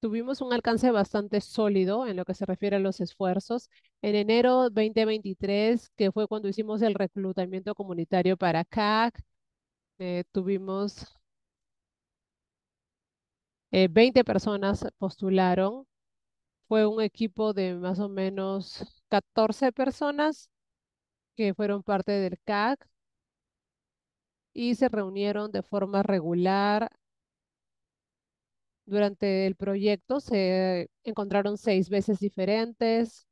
tuvimos un alcance bastante sólido en lo que se refiere a los esfuerzos. En enero 2023, que fue cuando hicimos el reclutamiento comunitario para CAC, eh, tuvimos 20 eh, personas postularon. Fue un equipo de más o menos 14 personas que fueron parte del CAC y se reunieron de forma regular. Durante el proyecto se encontraron seis veces diferentes,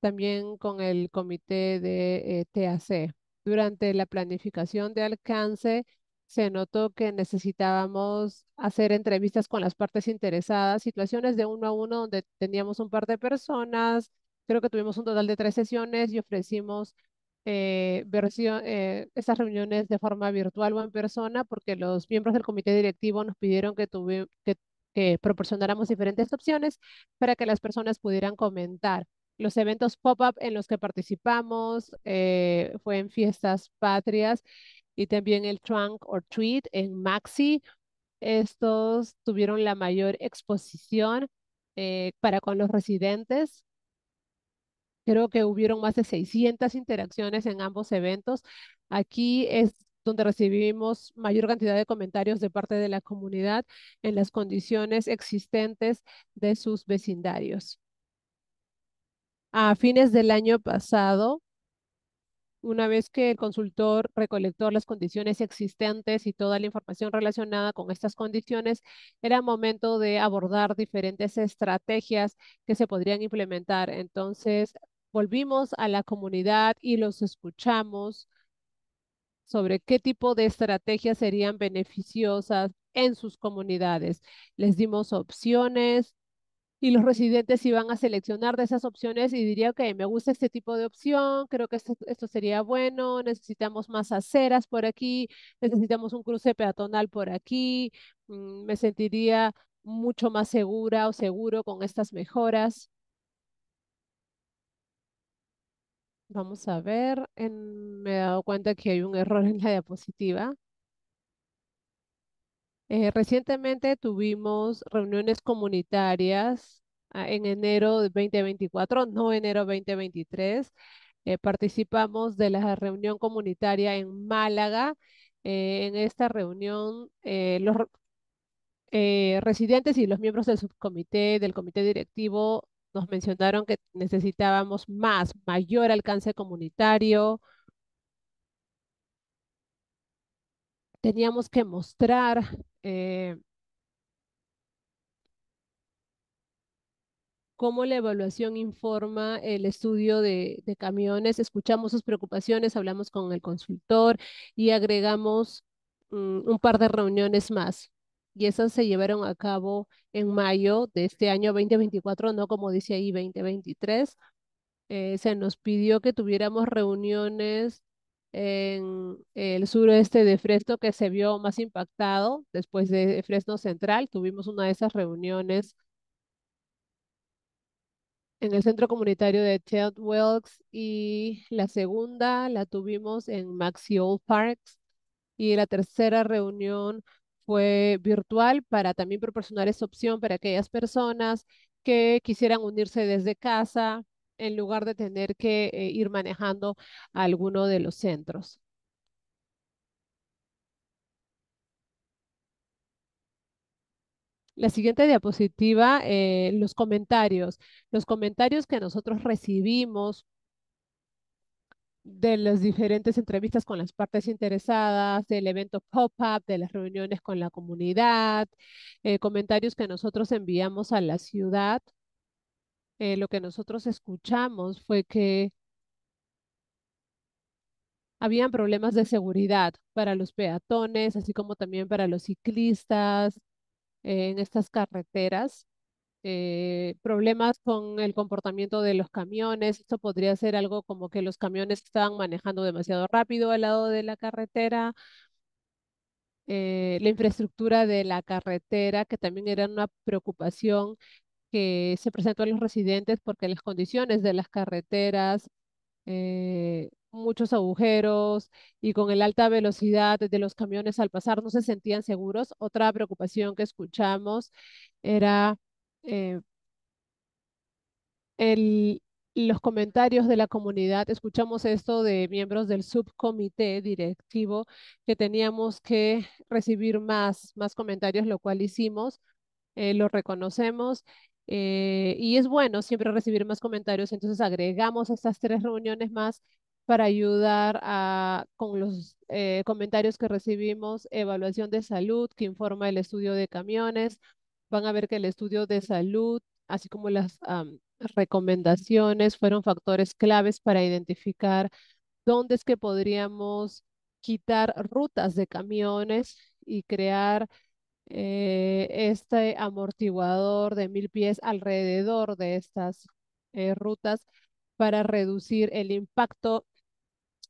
también con el comité de eh, TAC. Durante la planificación de alcance, se notó que necesitábamos hacer entrevistas con las partes interesadas, situaciones de uno a uno donde teníamos un par de personas, creo que tuvimos un total de tres sesiones y ofrecimos eh, versión, eh, esas reuniones de forma virtual o en persona porque los miembros del comité directivo nos pidieron que, que, proporcionáramos diferentes opciones para que las personas pudieran comentar los eventos pop-up en los que participamos, eh, fue en fiestas patrias y también el Trunk or tweet en Maxi. Estos tuvieron la mayor exposición eh, para con los residentes. Creo que hubieron más de 600 interacciones en ambos eventos. Aquí es donde recibimos mayor cantidad de comentarios de parte de la comunidad en las condiciones existentes de sus vecindarios. A fines del año pasado, una vez que el consultor recolectó las condiciones existentes y toda la información relacionada con estas condiciones, era momento de abordar diferentes estrategias que se podrían implementar. Entonces, volvimos a la comunidad y los escuchamos sobre qué tipo de estrategias serían beneficiosas en sus comunidades. Les dimos opciones y los residentes iban a seleccionar de esas opciones y diría, ok, me gusta este tipo de opción, creo que esto, sería bueno, necesitamos más aceras por aquí, necesitamos un cruce peatonal por aquí, mm, me sentiría mucho más segura o seguro con estas mejoras. Vamos a ver, me he dado cuenta que hay un error en la diapositiva. Eh, recientemente tuvimos reuniones comunitarias ah, en enero de 2024, no enero 2023. Eh, participamos de la reunión comunitaria en Málaga. Eh, en esta reunión, los residentes y los miembros del subcomité, del comité directivo, nos mencionaron que necesitábamos más, mayor alcance comunitario, teníamos que mostrar eh, cómo la evaluación informa el estudio de, camiones, escuchamos sus preocupaciones, hablamos con el consultor y agregamos mm, un par de reuniones más. Y esas se llevaron a cabo en mayo de este año 2024, no como dice ahí 2023. Eh, se nos pidió que tuviéramos reuniones en el suroeste de Fresno que se vio más impactado después de Fresno Central. Tuvimos una de esas reuniones en el centro comunitario de Ted Wilkes y la segunda la tuvimos en Old Parks y la tercera reunión fue virtual para también proporcionar esa opción para aquellas personas que quisieran unirse desde casa en lugar de tener que eh, ir manejando alguno de los centros. La siguiente diapositiva, eh, los comentarios. Los comentarios que nosotros recibimos de las diferentes entrevistas con las partes interesadas, del evento pop-up, de las reuniones con la comunidad, eh, comentarios que nosotros enviamos a la ciudad eh, lo que nosotros escuchamos fue que habían problemas de seguridad para los peatones, así como también para los ciclistas eh, en estas carreteras. Eh, problemas con el comportamiento de los camiones. Esto podría ser algo como que los camiones estaban manejando demasiado rápido al lado de la carretera. la infraestructura de la carretera, que también era una preocupación que se presentó a los residentes porque las condiciones de las carreteras, eh, muchos agujeros y con la alta velocidad de los camiones al pasar no se sentían seguros. Otra preocupación que escuchamos era eh, el, los comentarios de la comunidad. Escuchamos esto de miembros del subcomité directivo que teníamos que recibir más, más comentarios, lo cual hicimos. Eh, lo reconocemos eh, y es bueno siempre recibir más comentarios, entonces agregamos estas tres reuniones más para ayudar a, con los eh, comentarios que recibimos, evaluación de salud que informa el estudio de camiones. Van a ver que el estudio de salud, así como las recomendaciones, fueron factores claves para identificar dónde es que podríamos quitar rutas de camiones y crear eh, este amortiguador de mil pies alrededor de estas eh, rutas para reducir el impacto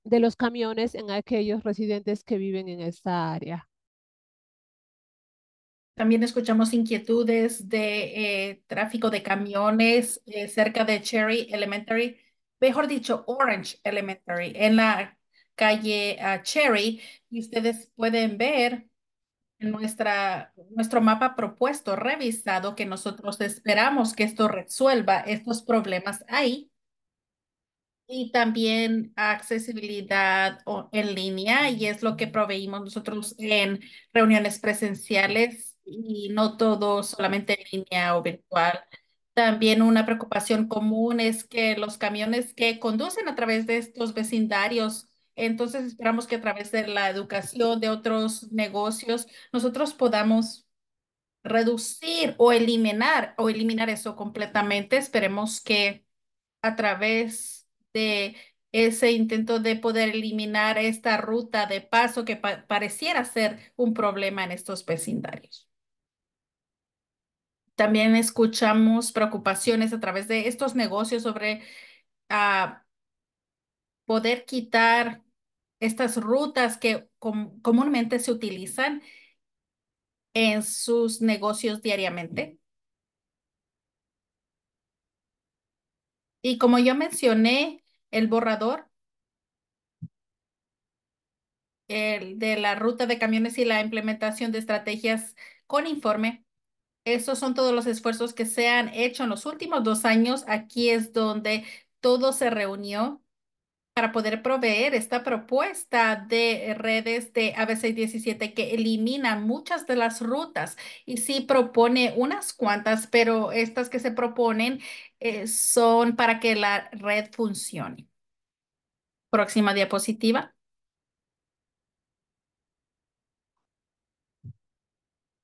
de los camiones en aquellos residentes que viven en esta área. También escuchamos inquietudes de eh, tráfico de camiones cerca de Cherry Elementary, mejor dicho, Orange Elementary, en la calle ah, Cherry. Y ustedes pueden ver nuestra, nuestro mapa propuesto, revisado, que nosotros esperamos que esto resuelva estos problemas ahí. Y también accesibilidad en línea, y es lo que proveímos nosotros en reuniones presenciales y no todo solamente en línea o virtual. También una preocupación común es que los camiones que conducen a través de estos vecindarios entonces esperamos que a través de la educación, de otros negocios, nosotros podamos reducir o eliminar o eliminar eso completamente. Esperemos que a través de ese intento de poder eliminar esta ruta de paso que pareciera ser un problema en estos vecindarios. También escuchamos preocupaciones a través de estos negocios sobre ah, poder quitar estas rutas que comúnmente se utilizan en sus negocios diariamente. Y como yo mencioné, el borrador el de la ruta de camiones y la implementación de estrategias con informe. Esos son todos los esfuerzos que se han hecho en los últimos dos años. Aquí es donde todo se reunió para poder proveer esta propuesta de eh, redes de AB617 que elimina muchas de las rutas y sí propone unas cuantas, pero estas que se proponen eh, son para que la red funcione. Próxima diapositiva.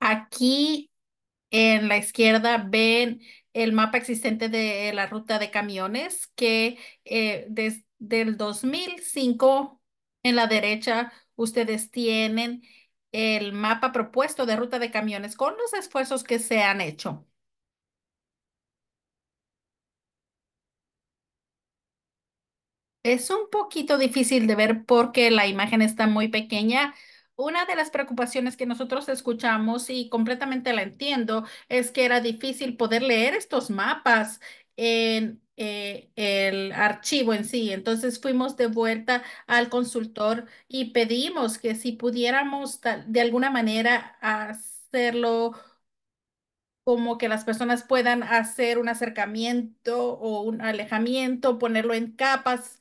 Aquí en la izquierda ven el mapa existente de la ruta de camiones que eh, desde del 2005, en la derecha, ustedes tienen el mapa propuesto de ruta de camiones con los esfuerzos que se han hecho. Es un poquito difícil de ver porque la imagen está muy pequeña. Una de las preocupaciones que nosotros escuchamos y completamente la entiendo es que era difícil poder leer estos mapas en eh, el archivo en sí. Entonces fuimos de vuelta al consultor y pedimos que si pudiéramos de alguna manera hacerlo como que las personas puedan hacer un acercamiento o un alejamiento, ponerlo en capas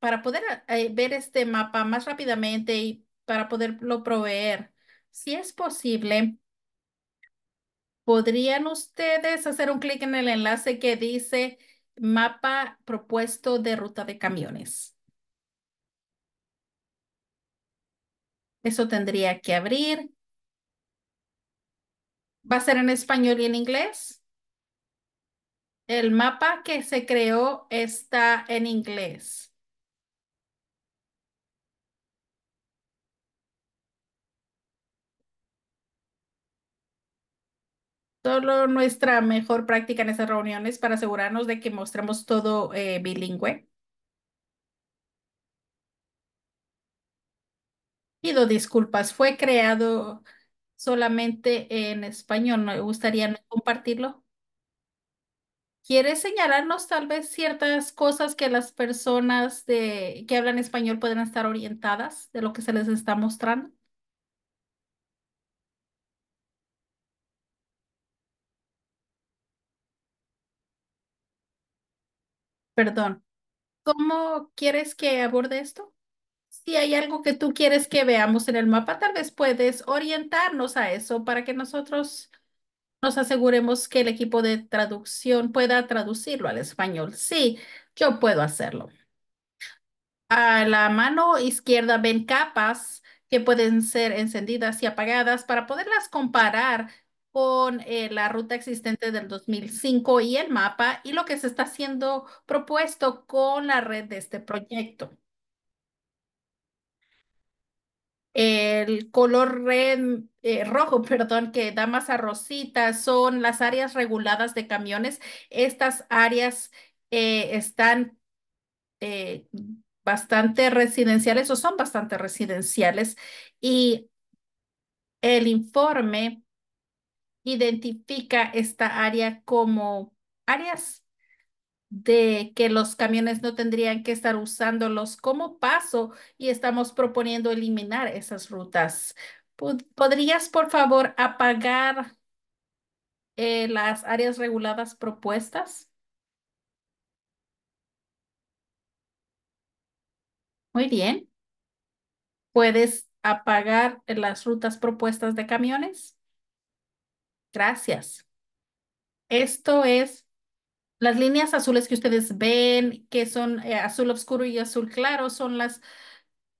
para poder eh, ver este mapa más rápidamente y para poderlo proveer. Si es posible, ¿Podrían ustedes hacer un clic en el enlace que dice mapa propuesto de ruta de camiones? Eso tendría que abrir. ¿Va a ser en español y en inglés? El mapa que se creó está en inglés. solo nuestra mejor práctica en esas reuniones para asegurarnos de que mostremos todo eh, bilingüe. Pido disculpas, fue creado solamente en español, me gustaría compartirlo. ¿Quieres señalarnos tal vez ciertas cosas que las personas de, que hablan español pueden estar orientadas de lo que se les está mostrando? perdón, ¿cómo quieres que aborde esto? Si hay algo que tú quieres que veamos en el mapa, tal vez puedes orientarnos a eso para que nosotros nos aseguremos que el equipo de traducción pueda traducirlo al español. Sí, yo puedo hacerlo. A la mano izquierda ven capas que pueden ser encendidas y apagadas para poderlas comparar con eh, la ruta existente del 2005 y el mapa y lo que se está haciendo propuesto con la red de este proyecto. El color red, eh, rojo, perdón, que da más a rosita son las áreas reguladas de camiones. Estas áreas eh, están bastante residenciales o son bastante residenciales y el informe identifica esta área como áreas de que los camiones no tendrían que estar usándolos como paso y estamos proponiendo eliminar esas rutas. ¿Podrías, por favor, apagar eh, las áreas reguladas propuestas? Muy bien. ¿Puedes apagar las rutas propuestas de camiones? Gracias. Esto es las líneas azules que ustedes ven, que son eh, azul oscuro y azul claro, son las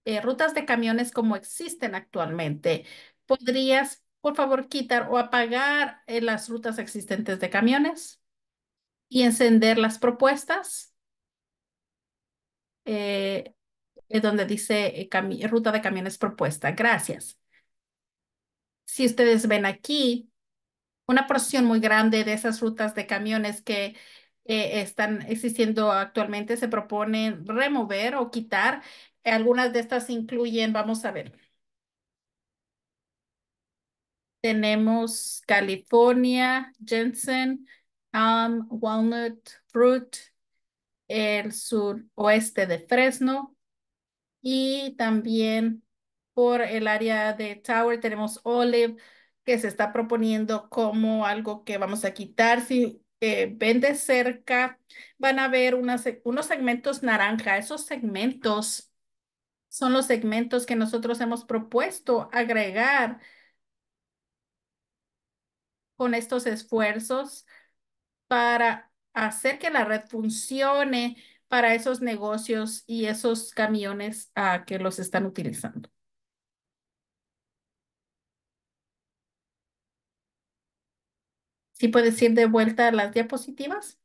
eh, rutas de camiones como existen actualmente. ¿Podrías, por favor, quitar o apagar eh, las rutas existentes de camiones y encender las propuestas? donde dice ruta de camiones propuesta. Gracias. Si ustedes ven aquí, una porción muy grande de esas rutas de camiones que eh, están existiendo actualmente se proponen remover o quitar. Algunas de estas incluyen, vamos a ver. Tenemos California, Jensen, Walnut, Fruit, el sur oeste de Fresno y también por el área de Tower tenemos Olive, que se está proponiendo como algo que vamos a quitar. Si eh, ven de cerca, van a ver unos segmentos naranja. Esos segmentos son los segmentos que nosotros hemos propuesto agregar con estos esfuerzos para hacer que la red funcione para esos negocios y esos camiones ah, que los están utilizando. ¿Sí puedes ir de vuelta a las diapositivas?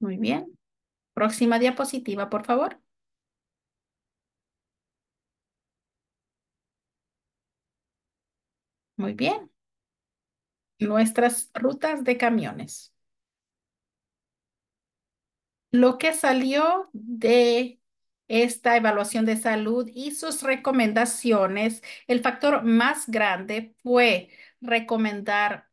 Muy bien. Próxima diapositiva, por favor. Muy bien nuestras rutas de camiones. Lo que salió de esta evaluación de salud y sus recomendaciones, el factor más grande fue recomendar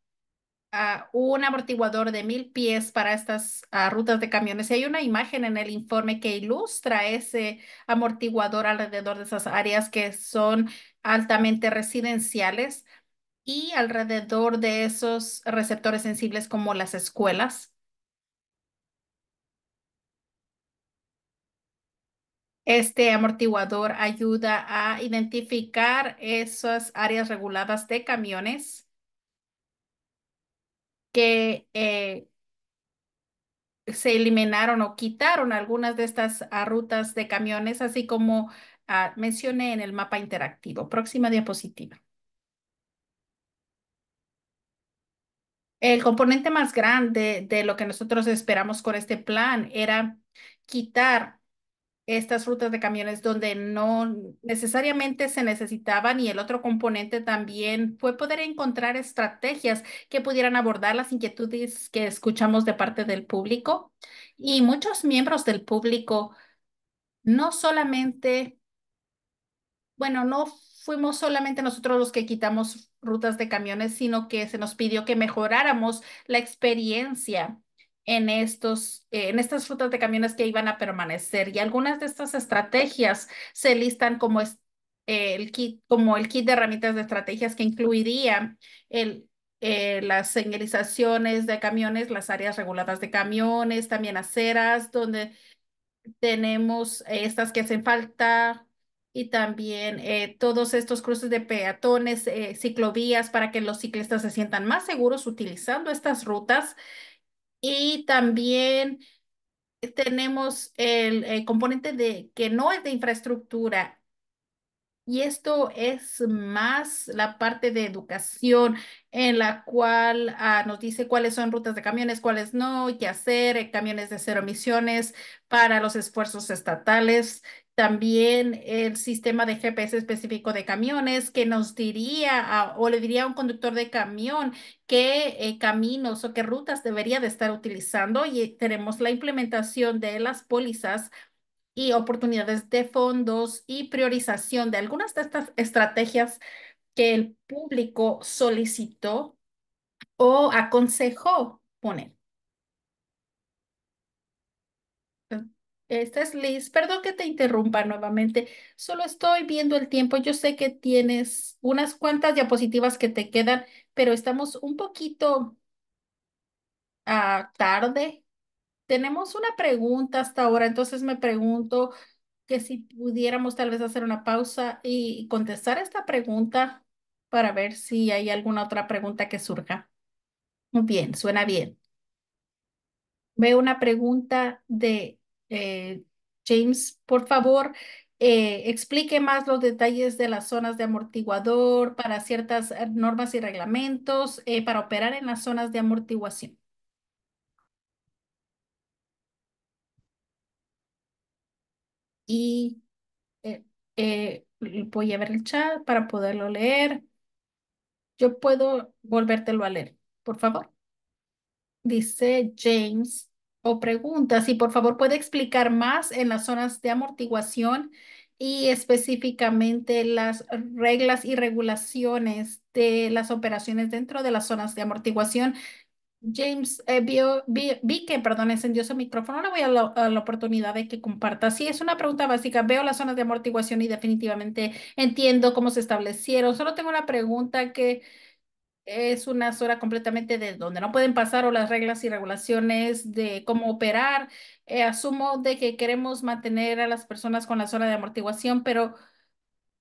un amortiguador de mil pies para estas ah, rutas de camiones. hay una imagen en el informe que ilustra ese amortiguador alrededor de esas áreas que son altamente residenciales y alrededor de esos receptores sensibles como las escuelas. Este amortiguador ayuda a identificar esas áreas reguladas de camiones que eh, se eliminaron o quitaron algunas de estas rutas de camiones, así como ah, mencioné en el mapa interactivo. Próxima diapositiva. El componente más grande de lo que nosotros esperamos con este plan era quitar estas rutas de camiones donde no necesariamente se necesitaban y el otro componente también fue poder encontrar estrategias que pudieran abordar las inquietudes que escuchamos de parte del público. Y muchos miembros del público no solamente, bueno, no fuimos solamente nosotros los que quitamos rutas de camiones, sino que se nos pidió que mejoráramos la experiencia en, estos, eh, en estas rutas de camiones que iban a permanecer. Y algunas de estas estrategias se listan como, eh, el, kit, como el kit de herramientas de estrategias que incluiría el, eh, las señalizaciones de camiones, las áreas reguladas de camiones, también aceras donde tenemos estas que hacen falta, y también eh, todos estos cruces de peatones, eh, ciclovías para que los ciclistas se sientan más seguros utilizando estas rutas. Y también eh, tenemos el, componente de que no es de infraestructura, y esto es más la parte de educación en la cual ah, nos dice cuáles son rutas de camiones, cuáles no, qué hacer, camiones de cero emisiones para los esfuerzos estatales también el sistema de GPS específico de camiones que nos diría o le diría a un conductor de camión qué eh, caminos o qué rutas debería de estar utilizando. Y eh, tenemos la implementación de las pólizas y oportunidades de fondos y priorización de algunas de estas estrategias que el público solicitó o aconsejó poner. Esta es Liz. Perdón que te interrumpa nuevamente. Solo estoy viendo el tiempo. Yo sé que tienes unas cuantas diapositivas que te quedan, pero estamos un poquito ah, tarde. Tenemos una pregunta hasta ahora, entonces me pregunto que si pudiéramos tal vez hacer una pausa y contestar esta pregunta para ver si hay alguna otra pregunta que surja. Muy bien, suena bien. Veo una pregunta de eh, James, por favor, eh, explique más los detalles de las zonas de amortiguador para ciertas eh, normas y reglamentos para operar en las zonas de amortiguación. Y voy a ver el chat para poderlo leer. Yo puedo volvértelo a leer, por favor. Dice James, o preguntas y por favor puede explicar más en las zonas de amortiguación y específicamente las reglas y regulaciones de las operaciones dentro de las zonas de amortiguación. James, eh, vi, que, perdón, encendió su micrófono. le voy a, a, la oportunidad de que comparta. Sí, es una pregunta básica. Veo las zonas de amortiguación y definitivamente entiendo cómo se establecieron. Solo tengo una pregunta que es una zona completamente de donde no pueden pasar o las reglas y regulaciones de cómo operar. Eh, asumo de que queremos mantener a las personas con la zona de amortiguación, pero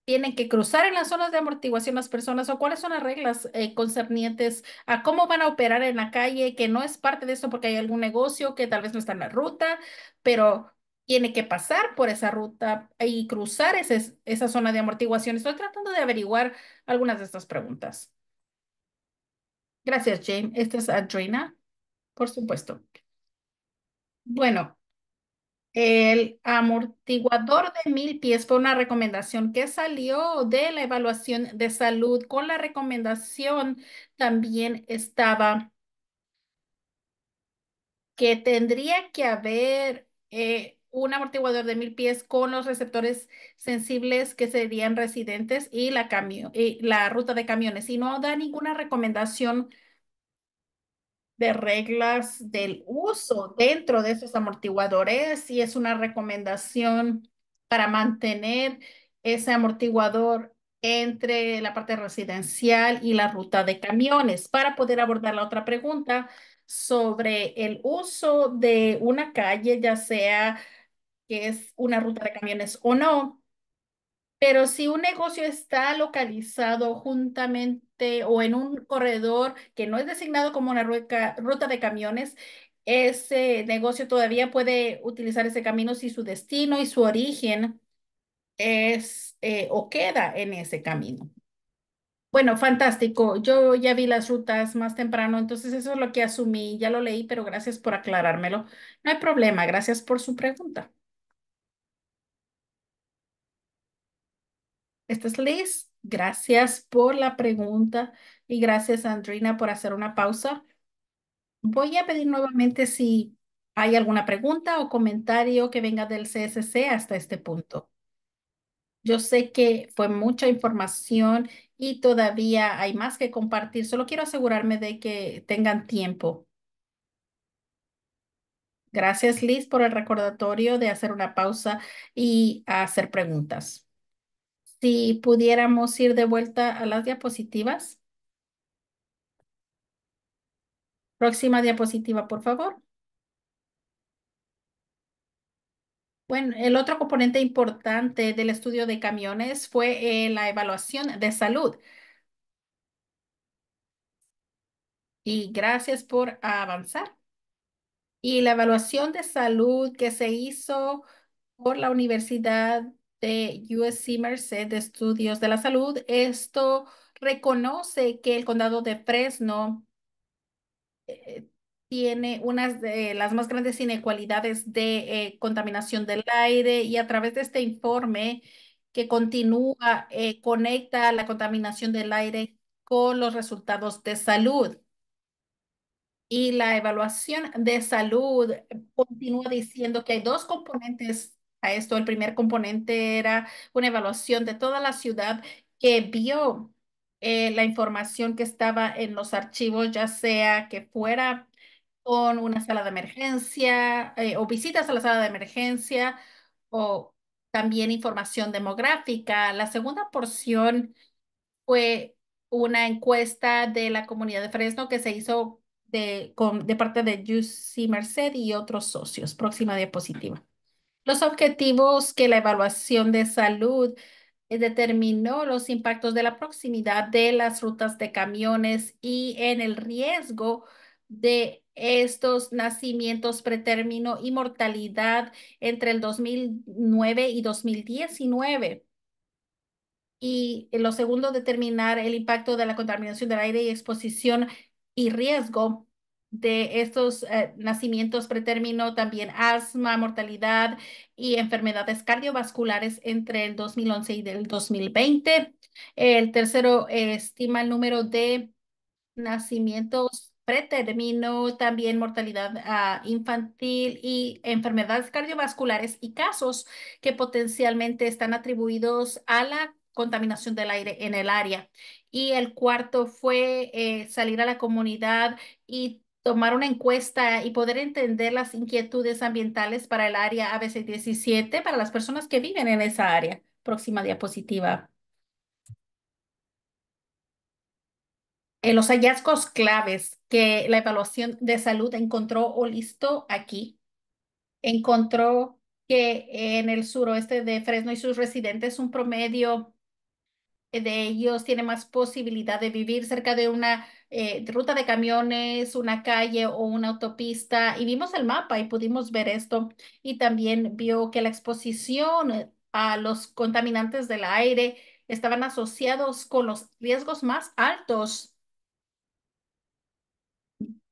tienen que cruzar en las zonas de amortiguación las personas o cuáles son las reglas eh, concernientes a cómo van a operar en la calle, que no es parte de eso porque hay algún negocio que tal vez no está en la ruta, pero tiene que pasar por esa ruta y cruzar esa zona de amortiguación. Estoy tratando de averiguar algunas de estas preguntas. Gracias, James. Esta es Adriana, por supuesto. Bueno, el amortiguador de mil pies fue una recomendación que salió de la evaluación de salud. Con la recomendación también estaba que tendría que haber eh, un amortiguador de mil pies con los receptores sensibles que serían residentes y la, camión, y la ruta de camiones. Y no da ninguna recomendación de reglas del uso dentro de esos amortiguadores y es una recomendación para mantener ese amortiguador entre la parte residencial y la ruta de camiones para poder abordar la otra pregunta sobre el uso de una calle, ya sea que es una ruta de camiones o no. Pero si un negocio está localizado juntamente o en un corredor que no es designado como una ruta de camiones, ese negocio todavía puede utilizar ese camino si su destino y su origen es eh, o queda en ese camino. Bueno, fantástico. Yo ya vi las rutas más temprano, entonces eso es lo que asumí. Ya lo leí, pero gracias por aclarármelo. No hay problema. Gracias por su pregunta. Esta es Liz. Gracias por la pregunta y gracias, Andrina, por hacer una pausa. Voy a pedir nuevamente si hay alguna pregunta o comentario que venga del CSC hasta este punto. Yo sé que fue mucha información y todavía hay más que compartir. Solo quiero asegurarme de que tengan tiempo. Gracias, Liz, por el recordatorio de hacer una pausa y hacer preguntas. Si pudiéramos ir de vuelta a las diapositivas. Próxima diapositiva, por favor. Bueno, el otro componente importante del estudio de camiones fue eh, la evaluación de salud. Y gracias por avanzar. Y la evaluación de salud que se hizo por la Universidad de USC Merced de Estudios de la Salud. Esto reconoce que el condado de Fresno eh, tiene una de las más grandes inequalidades de eh, contaminación del aire y a través de este informe que continúa, eh, conecta la contaminación del aire con los resultados de salud. Y la evaluación de salud continúa diciendo que hay dos componentes a esto. El primer componente era una evaluación de toda la ciudad que vio eh, la información que estaba en los archivos, ya sea que fuera con una sala de emergencia eh, o visitas a la sala de emergencia o también información demográfica. La segunda porción fue una encuesta de la comunidad de Fresno que se hizo de, de parte de UC Merced y otros socios. Próxima diapositiva los objetivos que la evaluación de salud eh, determinó los impactos de la proximidad de las rutas de camiones y en el riesgo de estos nacimientos pretérmino y mortalidad entre el 2009 y 2019. Y eh, lo segundo, determinar el impacto de la contaminación del aire y exposición y riesgo de estos eh, nacimientos pretérmino, también asma, mortalidad y enfermedades cardiovasculares entre el 2011 y el 2020. El tercero eh, estima el número de nacimientos pretermino, también mortalidad ah, infantil y enfermedades cardiovasculares y casos que potencialmente están atribuidos a la contaminación del aire en el área. Y el cuarto fue eh, salir a la comunidad y tomar una encuesta y poder entender las inquietudes ambientales para el área ABC17 para las personas que viven en esa área. Próxima diapositiva. en eh, los hallazgos claves que la evaluación de salud encontró o listó aquí. Encontró que en el suroeste de Fresno y sus residentes un promedio de ellos tiene más posibilidad de vivir cerca de una eh, ruta de camiones, una calle o una autopista y vimos el mapa y pudimos ver esto y también vio que la exposición eh, a los contaminantes del aire estaban asociados con los riesgos más altos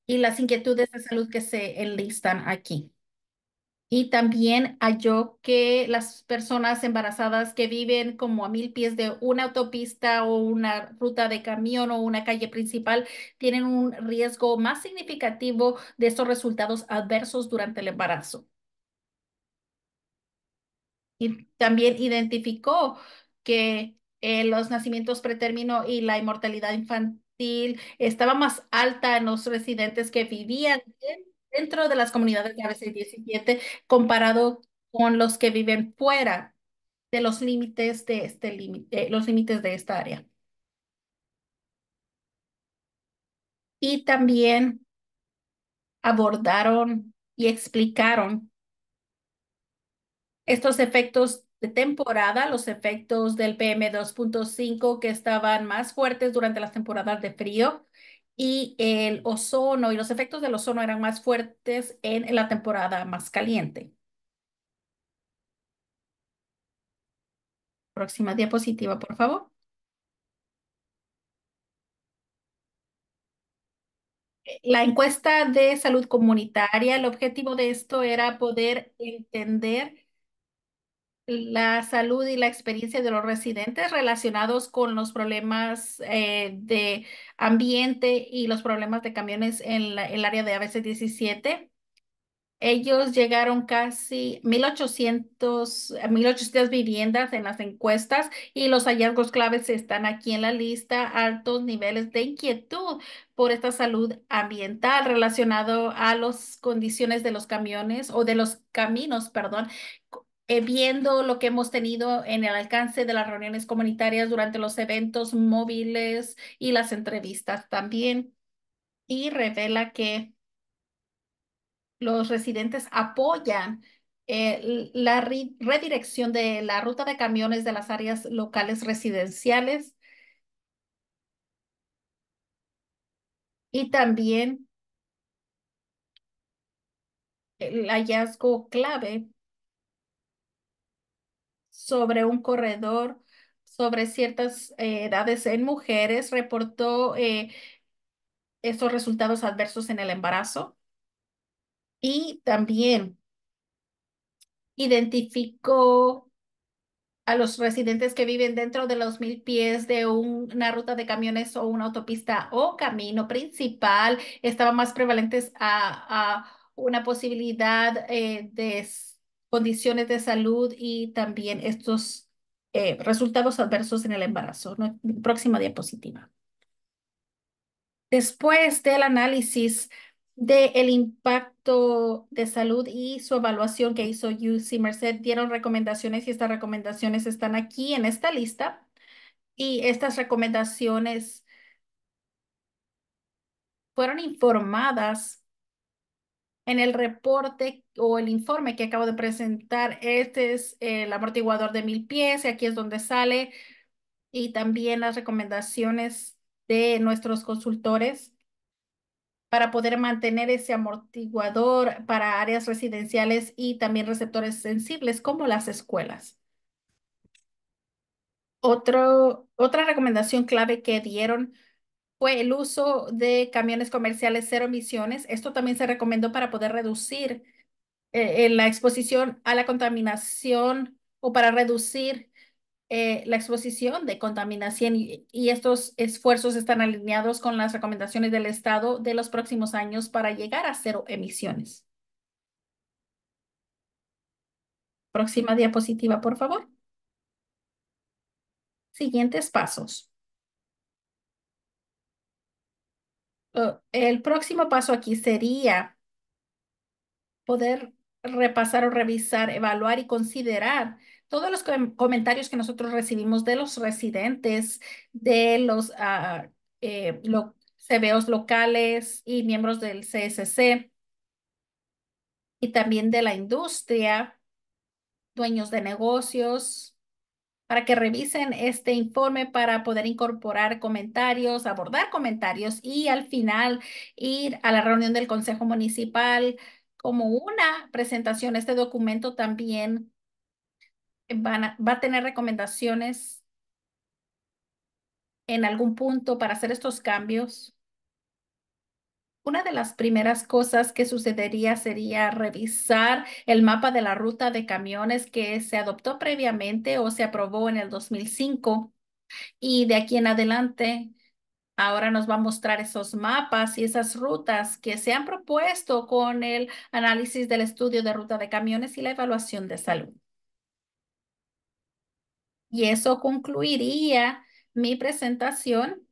y las inquietudes de salud que se enlistan aquí. Y también halló que las personas embarazadas que viven como a mil pies de una autopista o una ruta de camión o una calle principal tienen un riesgo más significativo de estos resultados adversos durante el embarazo. Y también identificó que eh, los nacimientos pretérmino y la inmortalidad infantil estaba más alta en los residentes que vivían en dentro de las comunidades de ABC 17 comparado con los que viven fuera de los límites de este límite, eh, los límites de esta área. Y también abordaron y explicaron estos efectos de temporada, los efectos del PM2.5 que estaban más fuertes durante las temporadas de frío y el ozono y los efectos del ozono eran más fuertes en la temporada más caliente. Próxima diapositiva, por favor. La encuesta de salud comunitaria, el objetivo de esto era poder entender la salud y la experiencia de los residentes relacionados con los problemas eh, de ambiente y los problemas de camiones en el área de ABC 17. Ellos llegaron casi 1800, 1800 viviendas en las encuestas y los hallazgos claves están aquí en la lista. Altos niveles de inquietud por esta salud ambiental relacionado a las condiciones de los camiones o de los caminos, perdón, eh, viendo lo que hemos tenido en el alcance de las reuniones comunitarias durante los eventos móviles y las entrevistas también. Y revela que los residentes apoyan eh, la redirección de la ruta de camiones de las áreas locales residenciales y también el hallazgo clave sobre un corredor sobre ciertas eh, edades en mujeres reportó eh, esos resultados adversos en el embarazo y también identificó a los residentes que viven dentro de los mil pies de una ruta de camiones o una autopista o camino principal estaban más prevalentes a, una posibilidad eh, de condiciones de salud y también estos eh, resultados adversos en el embarazo. Próxima diapositiva. Después del análisis del el impacto de salud y su evaluación que hizo UC Merced, dieron recomendaciones y estas recomendaciones están aquí en esta lista. Y estas recomendaciones fueron informadas en el reporte o el informe que acabo de presentar, este es eh, el amortiguador de mil pies y aquí es donde sale y también las recomendaciones de nuestros consultores para poder mantener ese amortiguador para áreas residenciales y también receptores sensibles como las escuelas. Otro, otra recomendación clave que dieron fue el uso de camiones comerciales cero emisiones. Esto también se recomendó para poder reducir eh, eh, la exposición a la contaminación o para reducir eh, la exposición de contaminación y, y, estos esfuerzos están alineados con las recomendaciones del Estado de los próximos años para llegar a cero emisiones. Próxima diapositiva, por favor. Siguientes pasos. el próximo paso aquí sería poder repasar o revisar, evaluar y considerar todos los comentarios que nosotros recibimos de los residentes, de los ah, eh, CBOs locales y miembros del CSC y también de la industria, dueños de negocios, para que revisen este informe para poder incorporar comentarios, abordar comentarios y al final ir a la reunión del Consejo Municipal como una presentación. Este documento también va a tener recomendaciones en algún punto para hacer estos cambios una de las primeras cosas que sucedería sería revisar el mapa de la ruta de camiones que se adoptó previamente o se aprobó en el 2005 y de aquí en adelante Ahora nos va a mostrar esos mapas y esas rutas que se han propuesto con el análisis del estudio de ruta de camiones y la evaluación de salud. Y eso concluiría mi presentación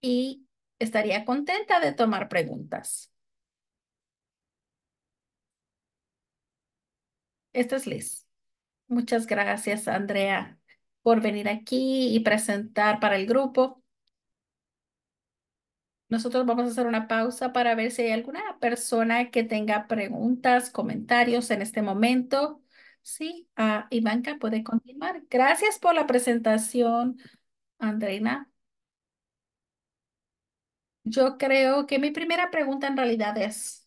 y estaría contenta de tomar preguntas. Esta es Liz. Muchas gracias, Andrea, por venir aquí y presentar para el grupo. Nosotros vamos a hacer una pausa para ver si hay alguna persona que tenga preguntas, comentarios en este momento. Sí, ah, Ivanka puede continuar. Gracias por la presentación, Andreina. Yo creo que mi primera pregunta en realidad es,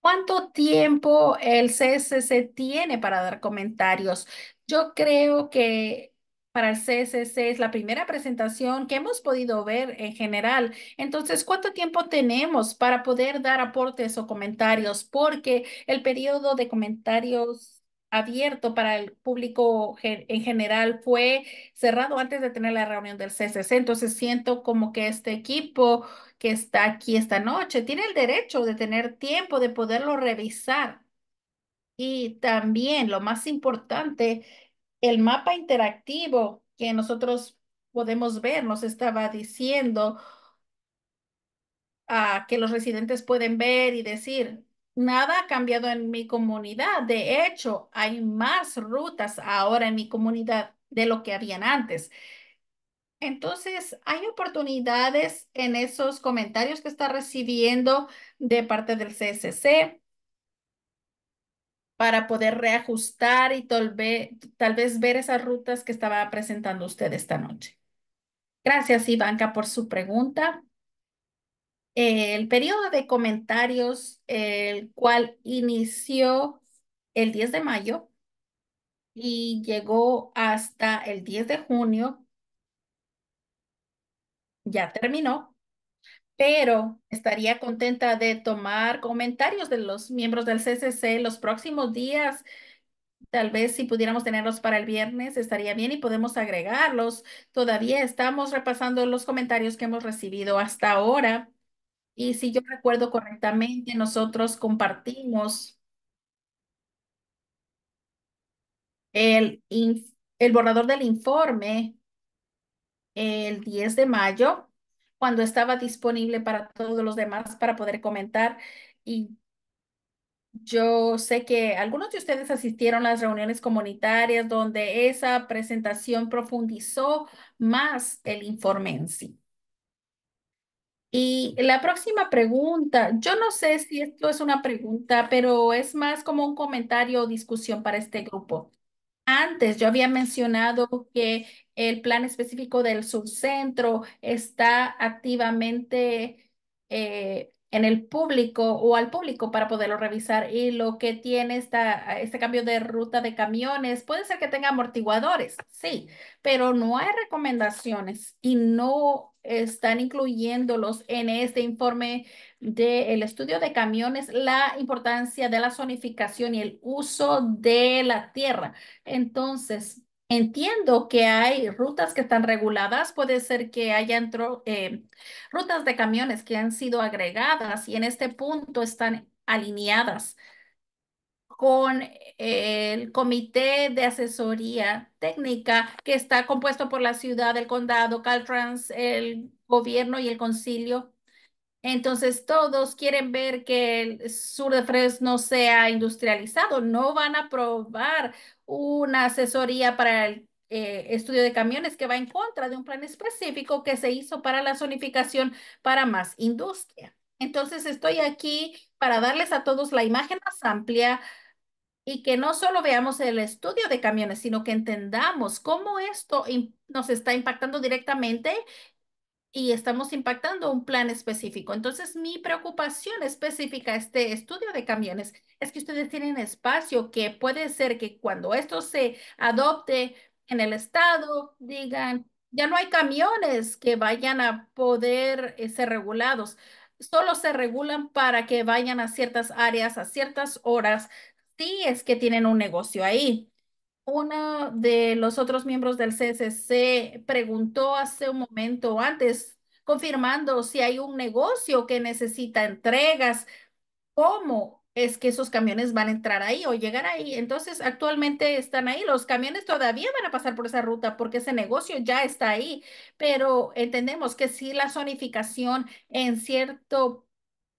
¿cuánto tiempo el CSC tiene para dar comentarios? Yo creo que para el CSC es la primera presentación que hemos podido ver en general. Entonces, ¿cuánto tiempo tenemos para poder dar aportes o comentarios? Porque el periodo de comentarios abierto para el público en general fue cerrado antes de tener la reunión del CCC. Entonces siento como que este equipo que está aquí esta noche tiene el derecho de tener tiempo de poderlo revisar. Y también lo más importante, el mapa interactivo que nosotros podemos ver nos estaba diciendo ah, que los residentes pueden ver y decir, nada ha cambiado en mi comunidad. De hecho, hay más rutas ahora en mi comunidad de lo que habían antes. Entonces, ¿hay oportunidades en esos comentarios que está recibiendo de parte del CSC para poder reajustar y tal vez, tal vez ver esas rutas que estaba presentando usted esta noche? Gracias, Ivanka, por su pregunta. Eh, el periodo de comentarios, el cual inició el 10 de mayo y llegó hasta el 10 de junio, ya terminó, pero estaría contenta de tomar comentarios de los miembros del CCC los próximos días. Tal vez si pudiéramos tenerlos para el viernes estaría bien y podemos agregarlos. Todavía estamos repasando los comentarios que hemos recibido hasta ahora y si yo recuerdo correctamente, nosotros compartimos el, el borrador del informe el 10 de mayo, cuando estaba disponible para todos los demás para poder comentar. Y yo sé que algunos de ustedes asistieron a las reuniones comunitarias donde esa presentación profundizó más el informe en sí. Y la próxima pregunta, yo no sé si esto es una pregunta, pero es más como un comentario o discusión para este grupo. Antes yo había mencionado que el plan específico del subcentro está activamente eh, en el público o al público para poderlo revisar y lo que tiene esta, este cambio de ruta de camiones puede ser que tenga amortiguadores, sí, pero no hay recomendaciones y no están incluyéndolos en este informe del estudio de camiones, la importancia de la zonificación y el uso de la tierra. Entonces, Entiendo que hay rutas que están reguladas, puede ser que haya eh, rutas de camiones que han sido agregadas y en este punto están alineadas con el Comité de Asesoría Técnica que está compuesto por la ciudad, el condado, Caltrans, el gobierno y el concilio. Entonces todos quieren ver que el sur de Fresno sea industrializado. No van a aprobar una asesoría para el eh, estudio de camiones que va en contra de un plan específico que se hizo para la zonificación para más industria. Entonces estoy aquí para darles a todos la imagen más amplia y que no solo veamos el estudio de camiones, sino que entendamos cómo esto nos está impactando directamente y estamos impactando un plan específico. Entonces, mi preocupación específica a este estudio de camiones es que ustedes tienen espacio que puede ser que cuando esto se adopte en el estado, digan, ya no hay camiones que vayan a poder eh, ser regulados. Solo se regulan para que vayan a ciertas áreas, a ciertas horas, es que tienen un negocio ahí. Uno de los otros miembros del C.S.C. preguntó hace un momento antes, confirmando si hay un negocio que necesita entregas, cómo es que esos camiones van a entrar ahí o llegar ahí. Entonces, actualmente están ahí. Los camiones todavía van a pasar por esa ruta porque ese negocio ya está ahí. Pero entendemos que si la zonificación en cierto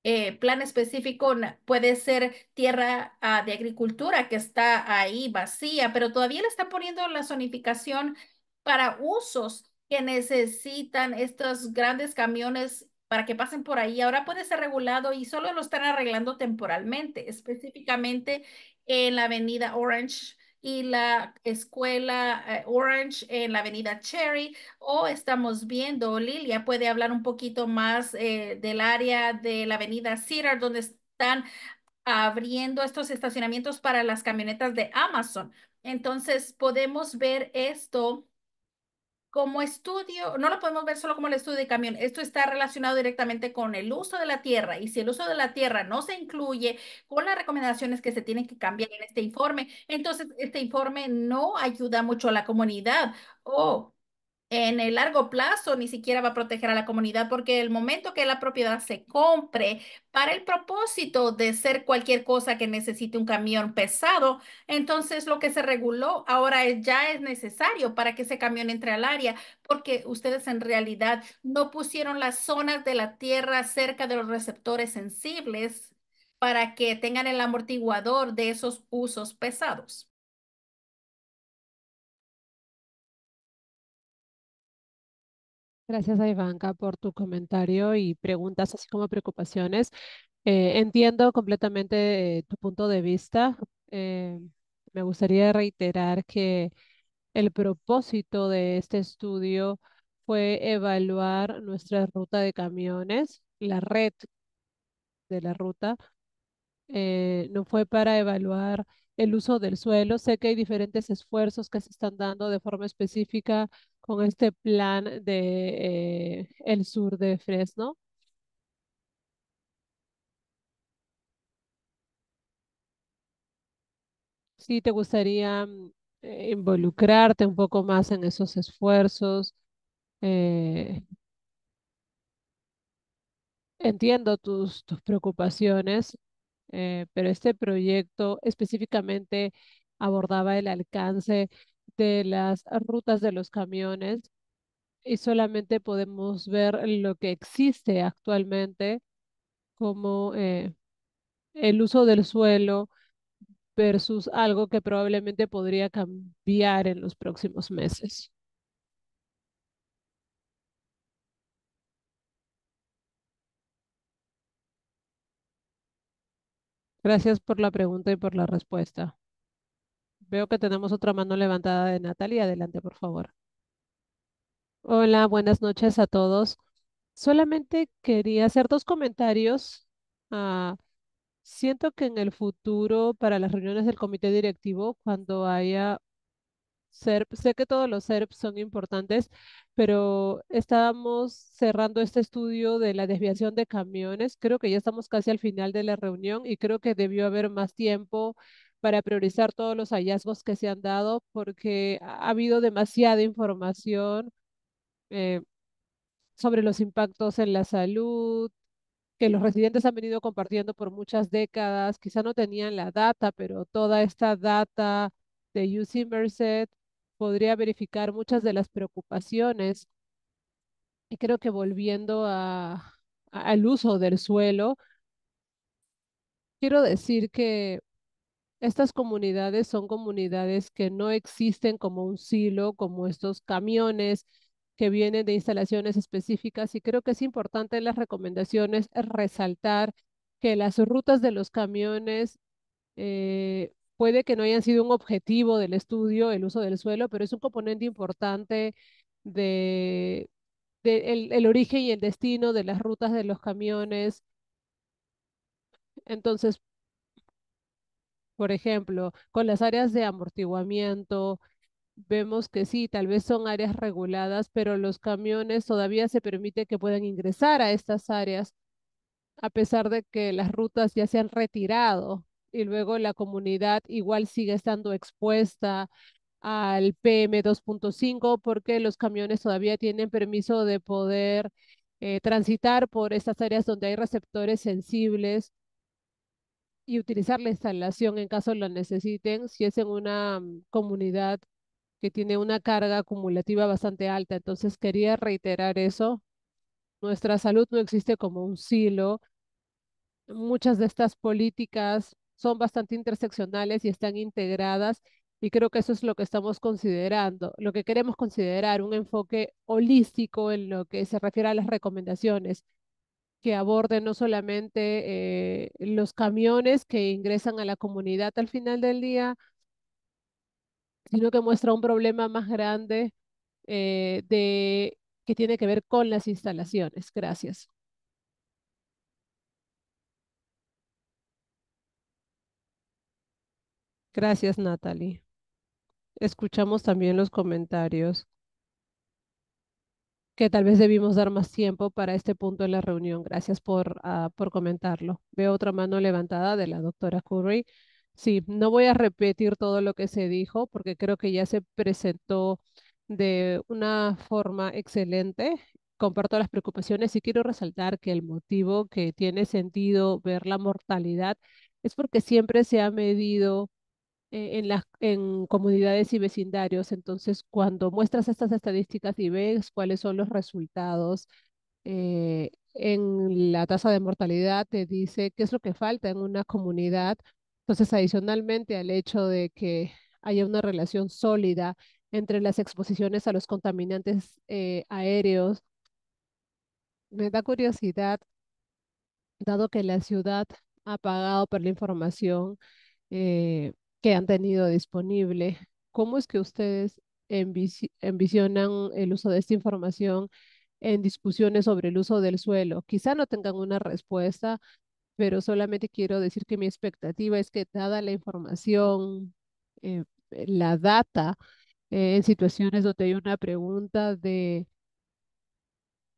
eh, plan específico puede ser tierra ah, de agricultura que está ahí vacía, pero todavía le están poniendo la zonificación para usos que necesitan estos grandes camiones para que pasen por ahí. Ahora puede ser regulado y solo lo están arreglando temporalmente, específicamente en la avenida Orange y la escuela eh, Orange en la avenida Cherry o estamos viendo, Lilia puede hablar un poquito más eh, del área de la avenida Cedar donde están abriendo estos estacionamientos para las camionetas de Amazon. Entonces podemos ver esto como estudio, no lo podemos ver solo como el estudio de camión, esto está relacionado directamente con el uso de la tierra y si el uso de la tierra no se incluye con las recomendaciones que se tienen que cambiar en este informe, entonces este informe no ayuda mucho a la comunidad o en el largo plazo ni siquiera va a proteger a la comunidad porque el momento que la propiedad se compre para el propósito de ser cualquier cosa que necesite un camión pesado, entonces lo que se reguló ahora ya es necesario para que ese camión entre al área porque ustedes en realidad no pusieron las zonas de la tierra cerca de los receptores sensibles para que tengan el amortiguador de esos usos pesados. Gracias Ivanka por tu comentario y preguntas, así como preocupaciones. Eh, entiendo completamente eh, tu punto de vista. Eh, me gustaría reiterar que el propósito de este estudio fue evaluar nuestra ruta de camiones, la red de la ruta. no fue para evaluar el uso del suelo. Sé que hay diferentes esfuerzos que se están dando de forma específica con este plan de eh, el sur de Fresno. Sí, te gustaría mm, eh, involucrarte un poco más en esos esfuerzos, eh, entiendo tus, tus preocupaciones, pero este proyecto específicamente abordaba el alcance de las rutas de los camiones y solamente podemos ver lo que existe actualmente como eh, el uso del suelo versus algo que probablemente podría cambiar en los próximos meses. Gracias por la pregunta y por la respuesta. Veo que tenemos otra mano levantada de Natalia. Adelante, por favor. Hola, buenas noches a todos. Solamente quería hacer dos comentarios. Ah, siento que en el futuro, para las reuniones del comité directivo, cuando haya SERP, sé que todos los SERP son importantes, pero estábamos cerrando este estudio de la desviación de camiones. Creo que ya estamos casi al final de la reunión y creo que debió haber más tiempo para priorizar todos los hallazgos que se han dado porque ha habido demasiada información eh, sobre los impactos en la salud, que los residentes han venido compartiendo por muchas décadas. Quizá no tenían la data, pero toda esta data de UC Merced podría verificar muchas de las preocupaciones. Y creo que volviendo a, al uso del suelo, quiero decir que estas comunidades son comunidades que no existen como un silo, como estos camiones que vienen de instalaciones específicas y creo que es importante en las recomendaciones resaltar que las rutas de los camiones eh, puede que no hayan sido un objetivo del estudio, el uso del suelo, pero es un componente importante de, de el origen y el destino de las rutas de los camiones. Entonces, por ejemplo, con las áreas de amortiguamiento, vemos que sí, tal vez son áreas reguladas, pero los camiones todavía se permite que puedan ingresar a estas áreas, a pesar de que las rutas ya se han retirado y luego la comunidad igual sigue estando expuesta al PM 2.5 porque los camiones todavía tienen permiso de poder eh, transitar por estas áreas donde hay receptores sensibles y utilizar la instalación en caso lo necesiten si es en una mm, comunidad que tiene una carga acumulativa bastante alta. Entonces quería reiterar eso. Nuestra salud no existe como un silo. Muchas de estas políticas son bastante interseccionales y están integradas y creo que eso es lo que estamos considerando, lo que queremos considerar, un enfoque holístico en lo que se refiere a las recomendaciones que aborde no solamente eh, los camiones que ingresan a la comunidad al final del día, sino que muestra un problema más grande eh, de, que tiene que ver con las instalaciones. Gracias. Gracias, Natalie. Escuchamos también los comentarios que tal vez debimos dar más tiempo para este punto en la reunión. Gracias por, ah, por comentarlo. Veo otra mano levantada de la doctora Curry. Sí, no voy a repetir todo lo que se dijo porque creo que ya se presentó de una forma excelente. Comparto las preocupaciones y quiero resaltar que el motivo que tiene sentido ver la mortalidad es porque siempre se ha medido eh, en, las, en comunidades y vecindarios. Entonces, cuando muestras estas estadísticas y ves cuáles son los resultados eh, en la tasa de mortalidad, te dice qué es lo que falta en una comunidad. Entonces, adicionalmente al hecho de que haya una relación sólida entre las exposiciones a los contaminantes eh, aéreos, me da curiosidad, dado que la ciudad ha pagado por la información, han tenido disponible, ¿cómo es que ustedes envisionan el uso de esta información en discusiones sobre el uso del suelo? Quizá no tengan una respuesta, pero solamente quiero decir que mi expectativa es que dada la información, eh, la data, eh, en situaciones donde hay una pregunta de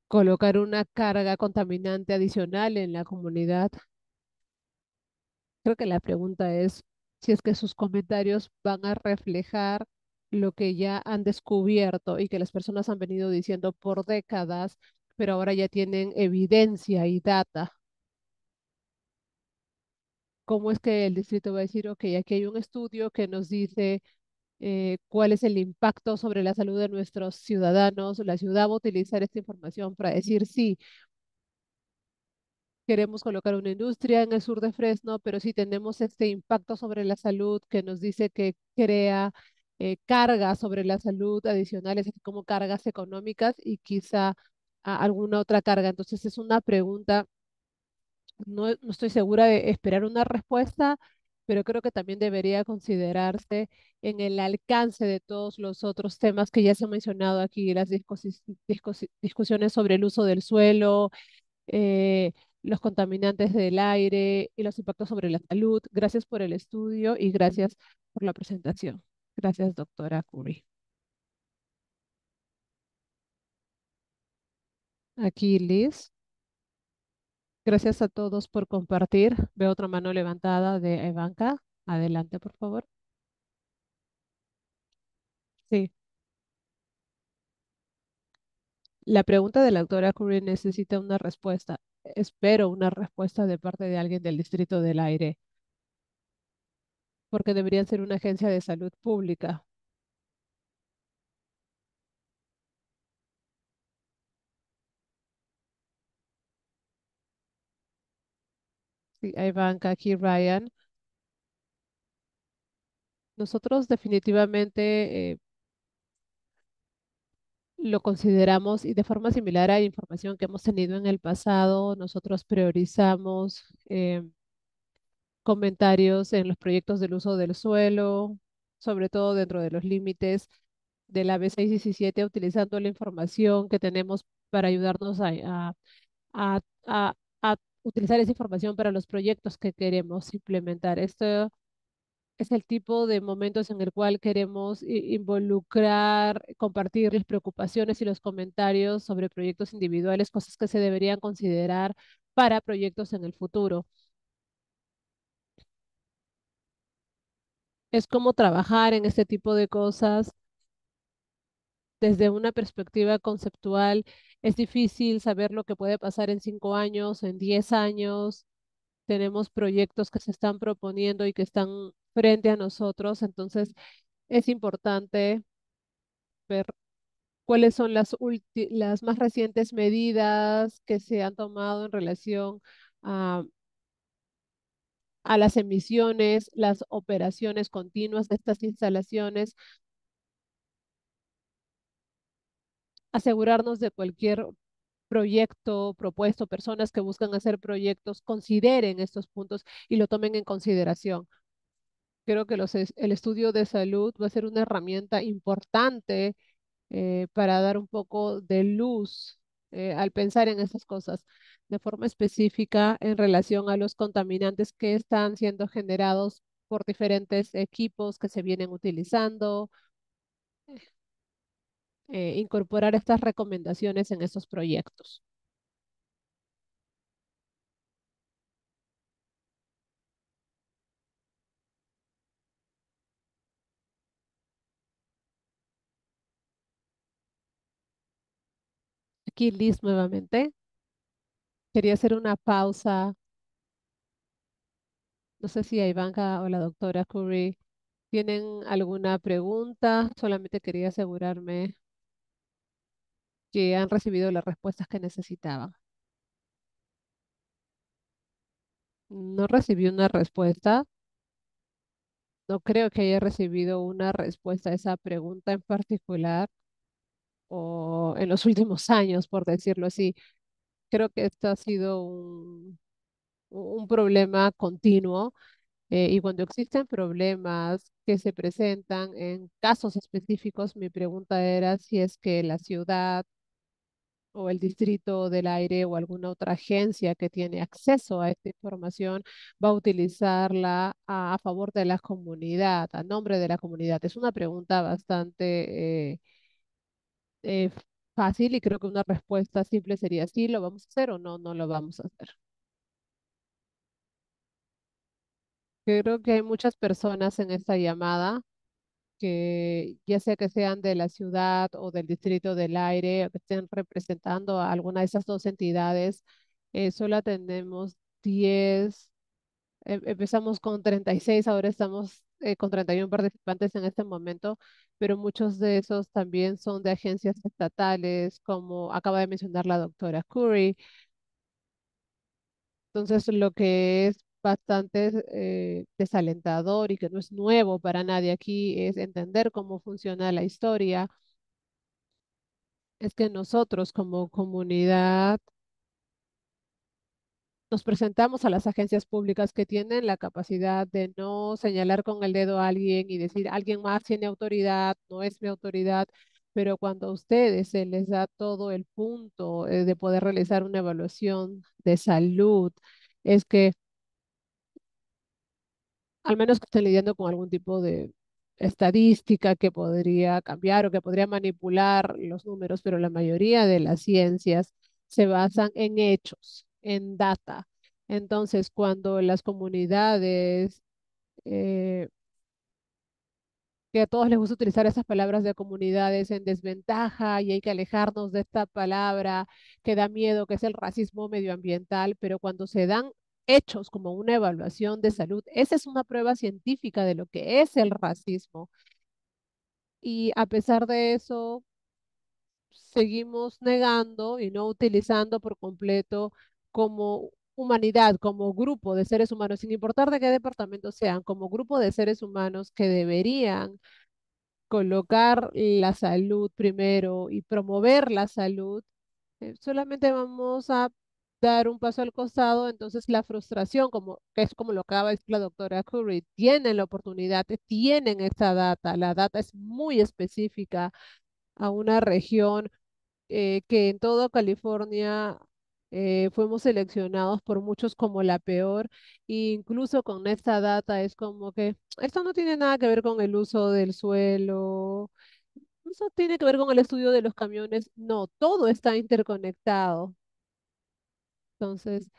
colocar una carga contaminante adicional en la comunidad, creo que la pregunta es si es que sus comentarios van a reflejar lo que ya han descubierto y que las personas han venido diciendo por décadas, pero ahora ya tienen evidencia y data. ¿Cómo es que el distrito va a decir, ok, aquí hay un estudio que nos dice eh, cuál es el impacto sobre la salud de nuestros ciudadanos? La ciudad va a utilizar esta información para decir, sí, queremos colocar una industria en el sur de Fresno, pero si sí tenemos este impacto sobre la salud que nos dice que crea eh, cargas sobre la salud adicionales, como cargas económicas y quizá ah, alguna otra carga. Entonces es una pregunta, no, no estoy segura de esperar una respuesta, pero creo que también debería considerarse en el alcance de todos los otros temas que ya se han mencionado aquí, las discusiones sobre el uso del suelo, eh, los contaminantes del aire y los impactos sobre la salud. Gracias por el estudio y gracias por la presentación. Gracias, doctora Curry. Aquí Liz. Gracias a todos por compartir. Veo otra mano levantada de Ivanka. Adelante, por favor. Sí. La pregunta de la doctora Curry necesita una respuesta espero una respuesta de parte de alguien del Distrito del Aire, porque deberían ser una agencia de salud pública. Sí, Ivanka, aquí Ryan. Nosotros definitivamente eh, lo consideramos y de forma similar a información que hemos tenido en el pasado, nosotros priorizamos eh, comentarios en los proyectos del uso del suelo, sobre todo dentro de los límites de la B617, utilizando la información que tenemos para ayudarnos a, a utilizar esa información para los proyectos que queremos implementar. Esto es el tipo de momentos en el cual queremos involucrar, compartir las preocupaciones y los comentarios sobre proyectos individuales, cosas que se deberían considerar para proyectos en el futuro. Es como trabajar en este tipo de cosas desde una perspectiva conceptual. Es difícil saber lo que puede pasar en cinco años, en diez años. Tenemos proyectos que se están proponiendo y que están frente a nosotros. Entonces, es importante ver cuáles son las, las más recientes medidas que se han tomado en relación a las emisiones, las operaciones continuas de estas instalaciones, asegurarnos de cualquier proyecto propuesto, personas que buscan hacer proyectos, consideren estos puntos y lo tomen en consideración creo que el estudio de salud va a ser una herramienta importante eh, para dar un poco de luz eh, al pensar en estas cosas, de forma específica en relación a los contaminantes que están siendo generados por diferentes equipos que se vienen utilizando, eh, incorporar estas recomendaciones en estos proyectos. aquí Liz nuevamente. Quería hacer una pausa. No sé si Ivanka o la doctora Curry tienen alguna pregunta. Solamente quería asegurarme que han recibido las respuestas que necesitaban. No recibí una respuesta. No creo que haya recibido una respuesta a esa pregunta en particular o en los últimos años, por decirlo así. Creo que esto ha sido un, un problema continuo eh, y cuando existen problemas que se presentan en casos específicos, mi pregunta era si es que la ciudad o el distrito del aire o alguna otra agencia que tiene acceso a esta información va a utilizarla a, favor de la comunidad, a nombre de la comunidad. Es una pregunta bastante... Eh, eh, fácil y creo que una respuesta simple sería sí, lo vamos a hacer o no, no lo vamos a hacer. Creo que hay muchas personas en esta llamada que ya sea que sean de la ciudad o del distrito del aire, o que estén representando a alguna de esas dos entidades, eh, solo tenemos 10, em, empezamos con 36, ahora estamos eh, con 31 participantes en este momento, pero muchos de esos también son de agencias estatales, como acaba de mencionar la doctora Curry. Entonces, lo que es bastante eh, desalentador y que no es nuevo para nadie aquí es entender cómo funciona la historia. Es que nosotros como comunidad nos presentamos a las agencias públicas que tienen la capacidad de no señalar con el dedo a alguien y decir, alguien más tiene autoridad, no es mi autoridad, pero cuando a ustedes se les da todo el punto eh, de poder realizar una evaluación de salud, es que al menos que estén lidiando con algún tipo de estadística que podría cambiar o que podría manipular los números, pero la mayoría de las ciencias se basan en hechos, en data. Entonces, cuando las comunidades, eh, que a todos les gusta utilizar esas palabras de comunidades en desventaja y hay que alejarnos de esta palabra que da miedo, que es el racismo medioambiental, pero cuando se dan hechos como una evaluación de salud, esa es una prueba científica de lo que es el racismo. Y a pesar de eso, seguimos negando y no utilizando por completo como humanidad, como grupo de seres humanos, sin importar de qué departamento sean, como grupo de seres humanos que deberían colocar la salud primero y promover la salud, eh, solamente vamos a dar un paso al costado, entonces la frustración, como que es como lo acaba de decir la doctora Curry, tienen la oportunidad, tienen esta data, la data es muy específica a una región eh, que en toda California eh, fuimos seleccionados por muchos como la peor, e incluso con esta data es como que esto no tiene nada que ver con el uso del suelo, No tiene que ver con el estudio de los camiones, no, todo está interconectado. Entonces,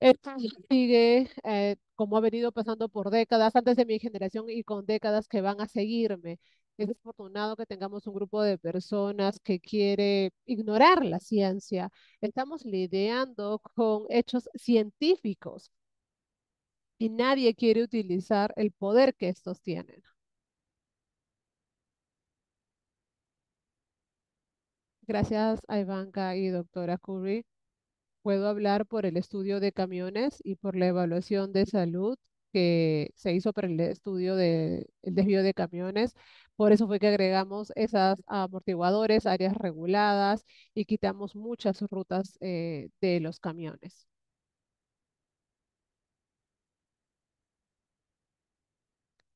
esto sigue eh, como ha venido pasando por décadas, antes de mi generación y con décadas que van a seguirme es desafortunado que tengamos un grupo de personas que quiere ignorar la ciencia. Estamos lidiando con hechos científicos y nadie quiere utilizar el poder que estos tienen. Gracias a Ivanka y doctora Curry. Puedo hablar por el estudio de camiones y por la evaluación de salud que se hizo para el estudio del desvío de camiones. Por eso fue que agregamos esas amortiguadores, áreas reguladas y quitamos muchas rutas eh, de los camiones.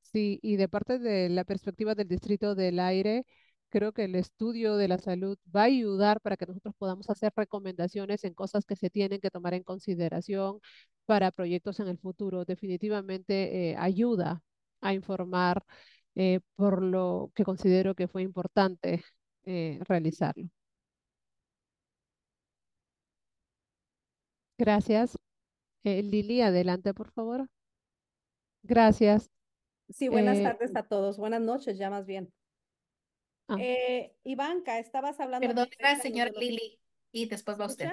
Sí, y de parte de la perspectiva del Distrito del Aire, Creo que el estudio de la salud va a ayudar para que nosotros podamos hacer recomendaciones en cosas que se tienen que tomar en consideración para proyectos en el futuro. Definitivamente eh, ayuda a informar eh, por lo que considero que fue importante eh, realizarlo. Gracias. Lili, adelante, por favor. Gracias. Sí, buenas tardes a todos. Buenas noches, ya más bien. Ah. Eh, Ivanka, estabas hablando. Perdón, señor Lili, y después va usted.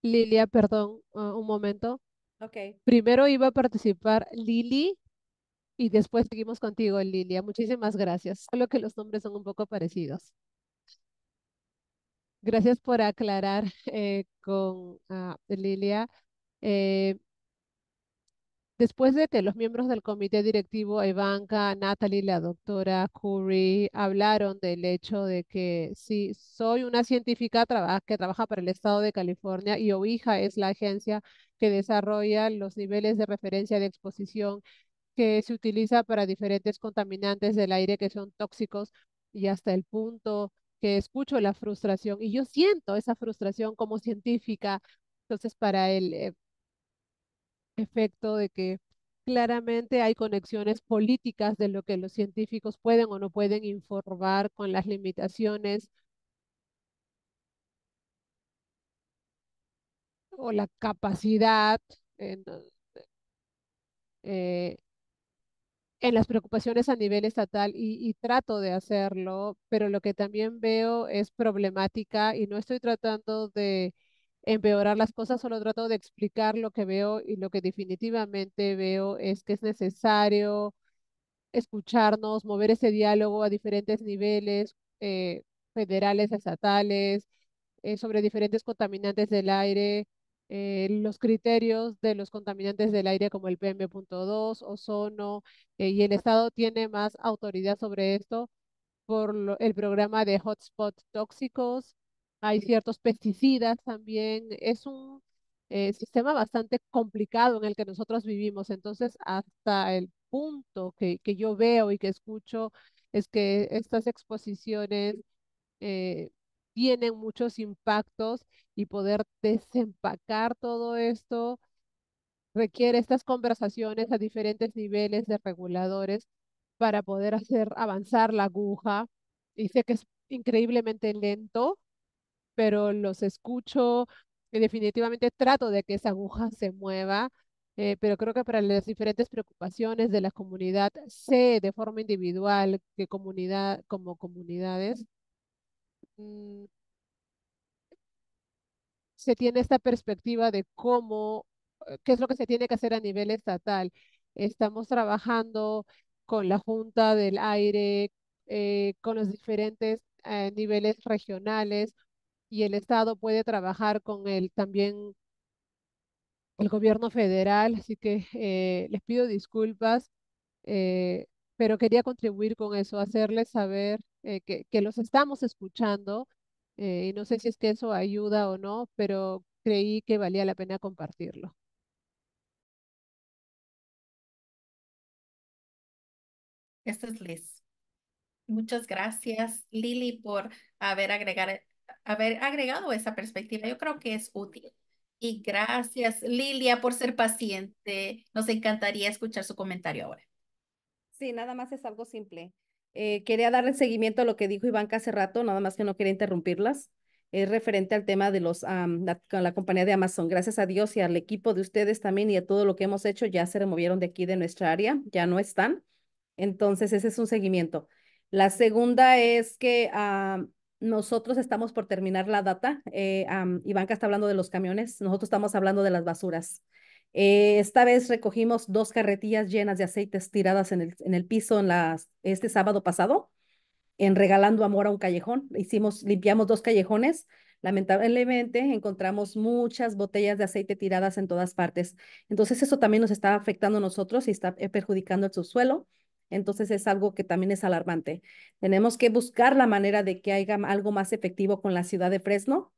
Lilia, perdón, ah, un momento. Ok. Primero iba a participar Lili y después seguimos contigo, Lilia. Muchísimas gracias. Solo que los nombres son un poco parecidos. Gracias por aclarar eh, con ah, Lilia. Eh, Después de que los miembros del comité directivo, Ivanka, Natalie, la doctora Curry, hablaron del hecho de que si soy una científica que trabaja para el Estado de California y OIJA es la agencia que desarrolla los niveles de referencia de exposición que se utiliza para diferentes contaminantes del aire que son tóxicos y hasta el punto que escucho la frustración y yo siento esa frustración como científica. Entonces, para el, eh, efecto de que claramente hay conexiones políticas de lo que los científicos pueden o no pueden informar con las limitaciones o la capacidad en, eh, las preocupaciones a nivel estatal y, trato de hacerlo, pero lo que también veo es problemática y no estoy tratando de empeorar las cosas, solo trato de explicar lo que veo y lo que definitivamente veo es que es necesario escucharnos, mover ese diálogo a diferentes niveles, eh, federales, estatales, eh, sobre diferentes contaminantes del aire, eh, los criterios de los contaminantes del aire como el PM PM.2, ozono, y el Estado tiene más autoridad sobre esto por el programa de hotspots tóxicos, hay ciertos pesticidas también. Es un eh, sistema bastante complicado en el que nosotros vivimos. Entonces, hasta el punto que, que yo veo y que escucho es que estas exposiciones eh, tienen muchos impactos y poder desempacar todo esto requiere estas conversaciones a diferentes niveles de reguladores para poder hacer avanzar la aguja. dice que es increíblemente lento, pero los escucho, y definitivamente trato de que esa aguja se mueva, eh, pero creo que para las diferentes preocupaciones de la comunidad, sé de forma individual que comunidad, como comunidades, mm, se tiene esta perspectiva de cómo, eh, qué es lo que se tiene que hacer a nivel estatal. Estamos trabajando con la Junta del Aire, eh, con los diferentes niveles regionales, y el Estado puede trabajar con él también el gobierno federal, así que eh, les pido disculpas, eh, pero quería contribuir con eso, hacerles saber eh, que, los estamos escuchando y no sé si es que eso ayuda o no, pero creí que valía la pena compartirlo. Esto es Liz. Muchas gracias, Lili, por haber agregado haber agregado esa perspectiva. Yo creo que es útil. Y gracias, Lilia, por ser paciente. Nos encantaría escuchar su comentario ahora. Sí, nada más es algo simple. Eh, quería darle seguimiento a lo que dijo Iván hace rato, nada más que no quería interrumpirlas. Es referente al tema de los, la, con la compañía de Amazon. Gracias a Dios y al equipo de ustedes también y a todo lo que hemos hecho, ya se removieron de aquí de nuestra área, ya no están. Entonces, ese es un seguimiento. La segunda es que nosotros estamos por terminar la data. Eh, Ivanka está hablando de los camiones, nosotros estamos hablando de las basuras. Eh, esta vez recogimos dos carretillas llenas de aceites tiradas en el, en el piso en las, este sábado pasado, en Regalando Amor a un Callejón. Hicimos, limpiamos dos callejones. Lamentablemente encontramos muchas botellas de aceite tiradas en todas partes. Entonces eso también nos está afectando a nosotros y está eh, perjudicando el subsuelo. Entonces es algo que también es alarmante. Tenemos que buscar la manera de que haya algo más efectivo con la ciudad de Fresno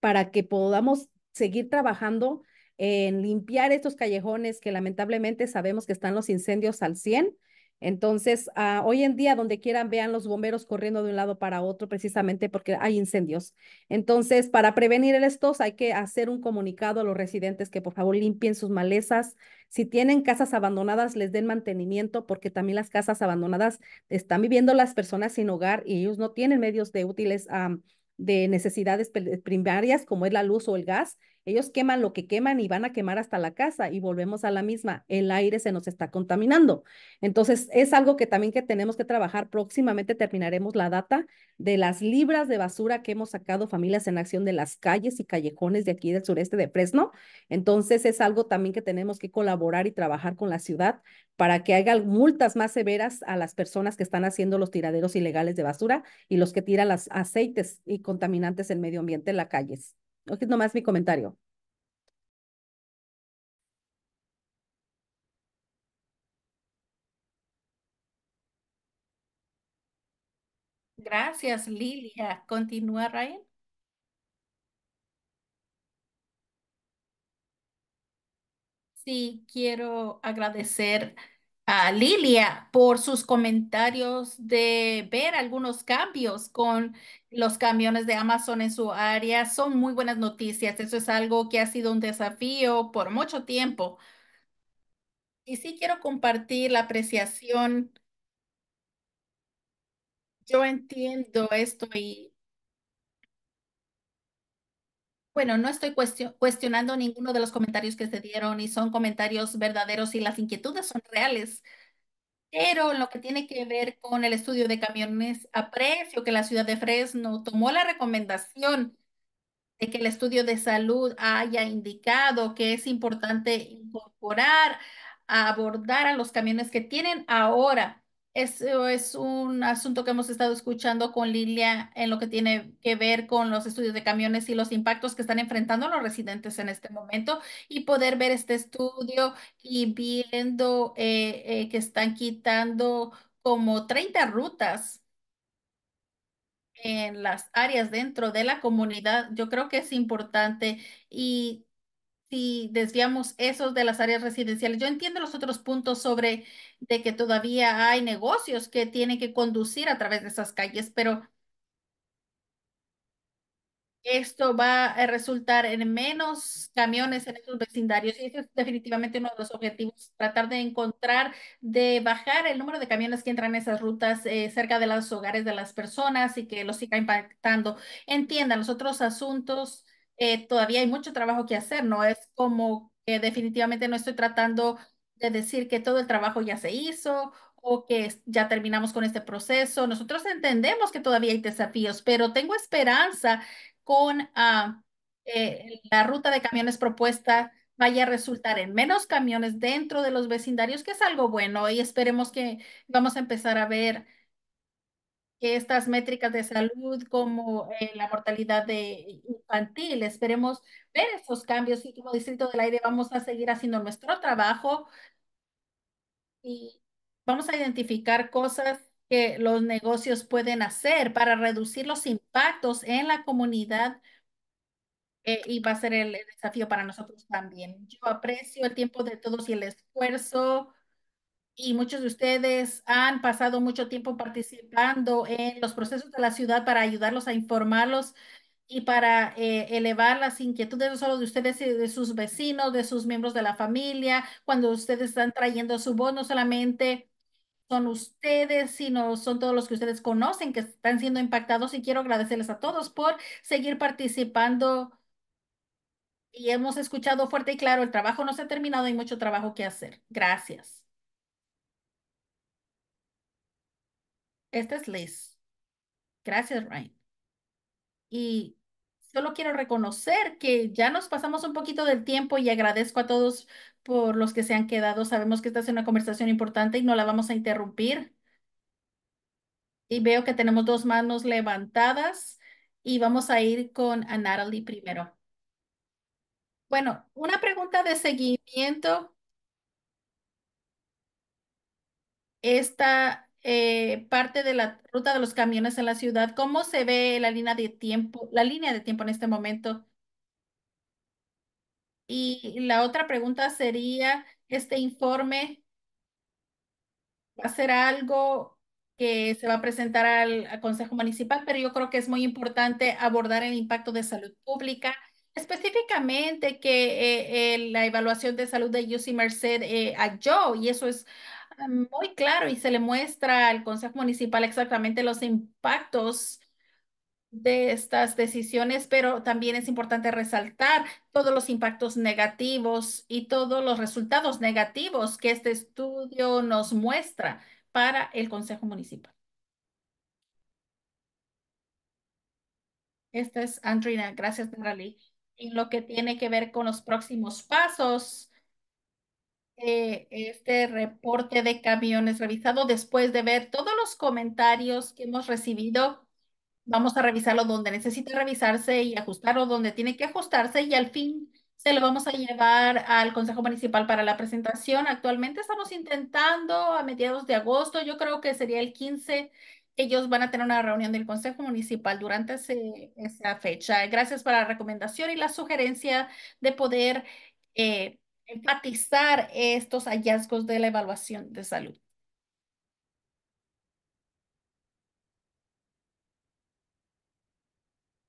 para que podamos seguir trabajando en limpiar estos callejones que lamentablemente sabemos que están los incendios al 100 entonces, ah, hoy en día, donde quieran, vean los bomberos corriendo de un lado para otro, precisamente porque hay incendios. Entonces, para prevenir estos, hay que hacer un comunicado a los residentes que por favor limpien sus malezas. Si tienen casas abandonadas, les den mantenimiento, porque también las casas abandonadas están viviendo las personas sin hogar y ellos no tienen medios de útiles. de necesidades pues, primarias como es la luz o el gas ellos queman lo que queman y van a quemar hasta la casa y volvemos a la misma. El aire se nos está contaminando. Entonces, es algo que también que tenemos que trabajar. Próximamente terminaremos la data de las libras de basura que hemos sacado familias en acción de las calles y callejones de aquí del sureste de Fresno. Entonces, es algo también que tenemos que colaborar y trabajar con la ciudad para que hagan multas más severas a las personas que están haciendo los tiraderos ilegales de basura y los que tiran los aceites y contaminantes en medio ambiente en las calles es nomás mi comentario. Gracias, Lilia. Continúa, Ryan. Sí, quiero agradecer a Lilia por sus comentarios de ver algunos cambios con los camiones de Amazon en su área. Son muy buenas noticias. Eso es algo que ha sido un desafío por mucho tiempo. Y sí quiero compartir la apreciación. Yo entiendo esto y bueno, no estoy cuestionando ninguno de los comentarios que se dieron y son comentarios verdaderos y las inquietudes son reales. Pero lo que tiene que ver con el estudio de camiones, aprecio que la ciudad de Fresno tomó la recomendación de que el estudio de salud haya indicado que es importante incorporar, abordar a los camiones que tienen ahora eso es un asunto que hemos estado escuchando con Lilia en lo que tiene que ver con los estudios de camiones y los impactos que están enfrentando los residentes en este momento y poder ver este estudio y viendo eh, eh, que están quitando como 30 rutas en las áreas dentro de la comunidad, yo creo que es importante y si desviamos esos de las áreas residenciales. Yo entiendo los otros puntos sobre de que todavía hay negocios que tienen que conducir a través de esas calles, pero esto va a resultar en menos camiones en esos vecindarios y eso es definitivamente uno de los objetivos, tratar de encontrar, de bajar el número de camiones que entran en esas rutas eh, cerca de los hogares de las personas y que los siga impactando. Entiendan, los otros asuntos eh, todavía hay mucho trabajo que hacer, no es como que definitivamente no estoy tratando de decir que todo el trabajo ya se hizo o que ya terminamos con este proceso. Nosotros entendemos que todavía hay desafíos, pero tengo esperanza con ah, eh, la ruta de camiones propuesta vaya a resultar en menos camiones dentro de los vecindarios, que es algo bueno y esperemos que vamos a empezar a ver que estas métricas de salud como eh, la mortalidad infantil, esperemos ver esos cambios y como Distrito del Aire vamos a seguir haciendo nuestro trabajo y vamos a identificar cosas que los negocios pueden hacer para reducir los impactos en la comunidad eh, y va a ser el desafío para nosotros también. Yo aprecio el tiempo de todos y el esfuerzo y muchos de ustedes han pasado mucho tiempo participando en los procesos de la ciudad para ayudarlos a informarlos y para eh, elevar las inquietudes no solo de ustedes, y de sus vecinos, de sus miembros de la familia, cuando ustedes están trayendo su voz, no solamente son ustedes, sino son todos los que ustedes conocen que están siendo impactados y quiero agradecerles a todos por seguir participando. Y hemos escuchado fuerte y claro, el trabajo no se ha terminado, hay mucho trabajo que hacer. Gracias. Esta es Liz. Gracias, Ryan. Y solo quiero reconocer que ya nos pasamos un poquito del tiempo y agradezco a todos por los que se han quedado. Sabemos que esta es una conversación importante y no la vamos a interrumpir. Y veo que tenemos dos manos levantadas y vamos a ir con Natalie primero. Bueno, una pregunta de seguimiento. Esta eh, parte de la ruta de los camiones en la ciudad. ¿Cómo se ve la línea de tiempo, la línea de tiempo en este momento? Y la otra pregunta sería, ¿este informe va a ser algo que se va a presentar al, Consejo Municipal? Pero yo creo que es muy importante abordar el impacto de salud pública específicamente que eh, eh, la evaluación de salud de UC Merced eh, y eso es Ah, muy claro y se le muestra al Consejo Municipal exactamente los impactos de estas decisiones, pero también es importante resaltar todos los impactos negativos y todos los resultados negativos que este estudio nos muestra para el Consejo Municipal. Esta es Andrina, gracias Natalie. En lo que tiene que ver con los próximos pasos, eh, este reporte de camiones revisado después de ver todos los comentarios que hemos recibido. Vamos a revisarlo donde necesita revisarse y ajustarlo donde tiene que ajustarse y al fin se lo vamos a llevar al Consejo Municipal para la presentación. Actualmente estamos intentando a mediados de agosto, yo creo que sería el 15 ellos van a tener una reunión del Consejo Municipal durante esa fecha. Gracias por la recomendación y la sugerencia de poder eh, enfatizar estos hallazgos de la evaluación de salud.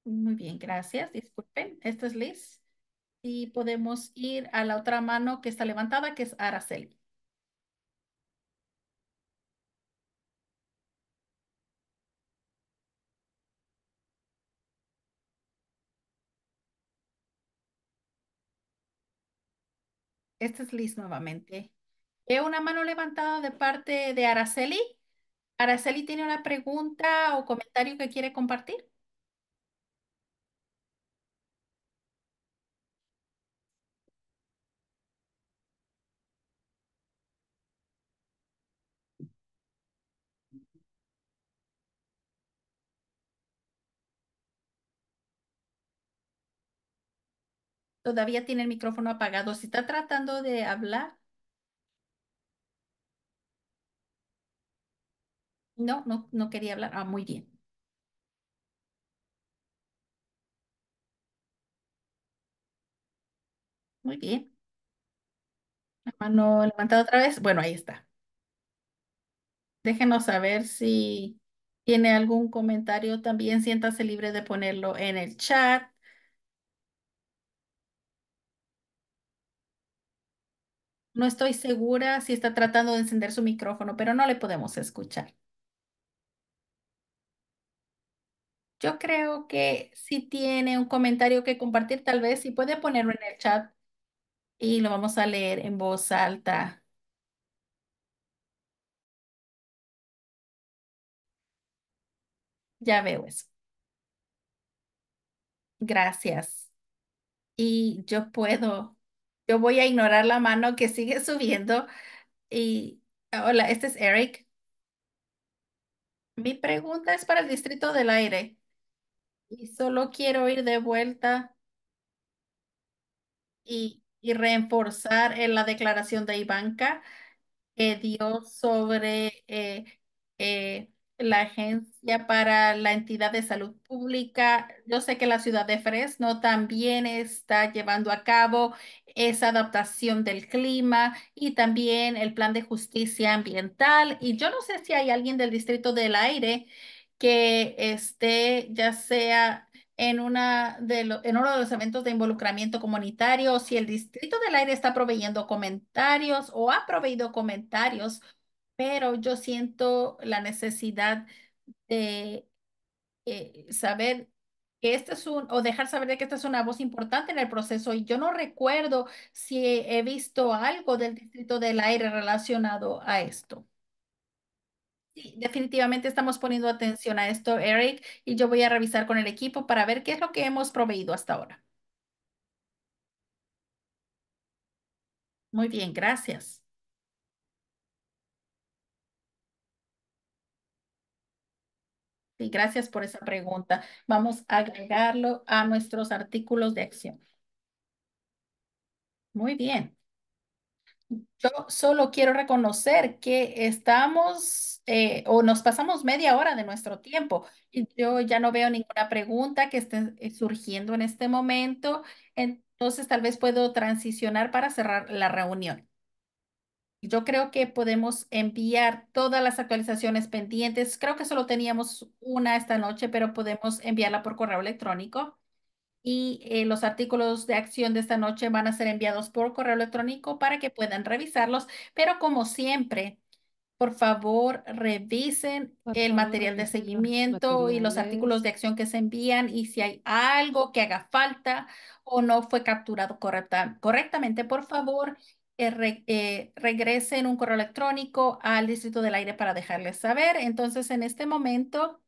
Muy bien, gracias. Disculpen, esta es Liz. Y podemos ir a la otra mano que está levantada, que es Araceli. Esta es Liz nuevamente. Veo eh, una mano levantada de parte de Araceli. Araceli tiene una pregunta o comentario que quiere compartir. Todavía tiene el micrófono apagado. Si está tratando de hablar. No, no, no quería hablar. Ah, muy bien. Muy bien. La mano levantada otra vez. Bueno, ahí está. Déjenos saber si tiene algún comentario. También siéntase libre de ponerlo en el chat No estoy segura si está tratando de encender su micrófono, pero no le podemos escuchar. Yo creo que si tiene un comentario que compartir, tal vez si puede ponerlo en el chat y lo vamos a leer en voz alta. Ya veo eso. Gracias. Y yo puedo yo voy a ignorar la mano que sigue subiendo. Y hola, este es Eric. Mi pregunta es para el Distrito del Aire. Y solo quiero ir de vuelta y, y reforzar en la declaración de Ivanka que dio sobre eh, eh, la Agencia para la Entidad de Salud Pública. Yo sé que la ciudad de Fresno también está llevando a cabo esa adaptación del clima y también el plan de justicia ambiental. Y yo no sé si hay alguien del Distrito del Aire que esté ya sea en, una de en uno de los eventos de involucramiento comunitario, si el Distrito del Aire está proveyendo comentarios o ha proveído comentarios pero yo siento la necesidad de eh, saber que esta es un, o dejar saber de que esta es una voz importante en el proceso. Y yo no recuerdo si he, visto algo del Distrito del Aire relacionado a esto. Sí, definitivamente estamos poniendo atención a esto, Eric, y yo voy a revisar con el equipo para ver qué es lo que hemos proveído hasta ahora. Muy bien, gracias. gracias por esa pregunta. Vamos a agregarlo a nuestros artículos de acción. Muy bien. Yo solo quiero reconocer que estamos eh, o nos pasamos media hora de nuestro tiempo. y Yo ya no veo ninguna pregunta que esté eh, surgiendo en este momento. Entonces, tal vez puedo transicionar para cerrar la reunión. Yo creo que podemos enviar todas las actualizaciones pendientes. Creo que solo teníamos una esta noche, pero podemos enviarla por correo electrónico. Y eh, los artículos de acción de esta noche van a ser enviados por correo electrónico para que puedan revisarlos. Pero como siempre, por favor, revisen el material de seguimiento y los artículos de acción que se envían y si hay algo que haga falta o no fue capturado correcta, correctamente, por favor, eh, eh, regrese en un correo electrónico al Distrito del Aire para dejarles saber. Entonces, en este momento,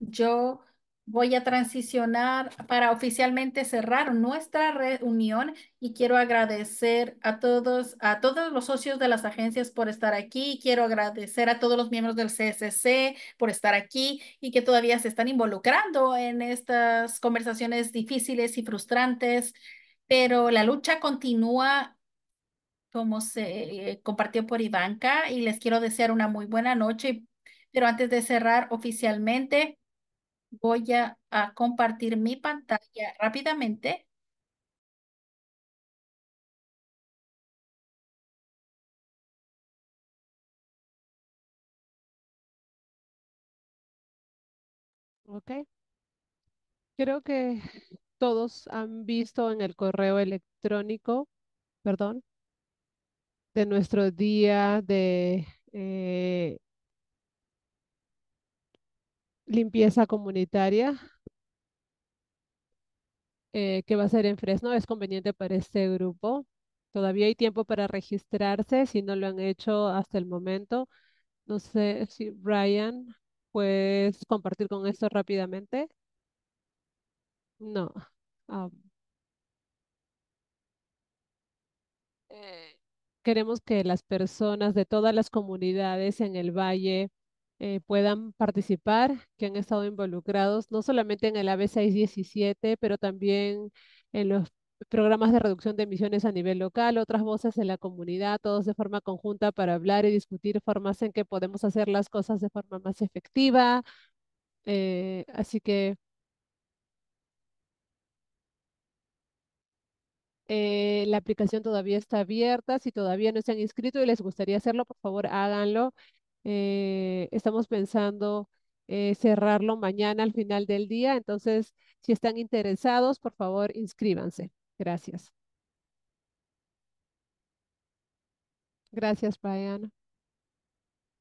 yo voy a transicionar para oficialmente cerrar nuestra reunión y quiero agradecer a todos, a todos los socios de las agencias por estar aquí. Quiero agradecer a todos los miembros del CSC por estar aquí y que todavía se están involucrando en estas conversaciones difíciles y frustrantes, pero la lucha continúa como se eh, compartió por Ivanka y les quiero desear una muy buena noche. Pero antes de cerrar oficialmente, voy a, a compartir mi pantalla rápidamente. Ok. Creo que todos han visto en el correo electrónico, perdón, de nuestro día de eh, limpieza comunitaria eh, que va a ser en Fresno es conveniente para este grupo. Todavía hay tiempo para registrarse si no lo han hecho hasta el momento. No sé si Brian puedes compartir con esto rápidamente. No. Ah. Eh, queremos que las personas de todas las comunidades en el valle eh, puedan participar, que han estado involucrados no solamente en el AB617, pero también en los programas de reducción de emisiones a nivel local, otras voces en la comunidad, todos de forma conjunta para hablar y discutir formas en que podemos hacer las cosas de forma más efectiva. Eh, así que Eh, la aplicación todavía está abierta. Si todavía no se han inscrito y les gustaría hacerlo, por favor, háganlo. Eh, estamos pensando eh, cerrarlo mañana al final del día. Entonces, si están interesados, por favor, inscríbanse. Gracias. Gracias, Brian.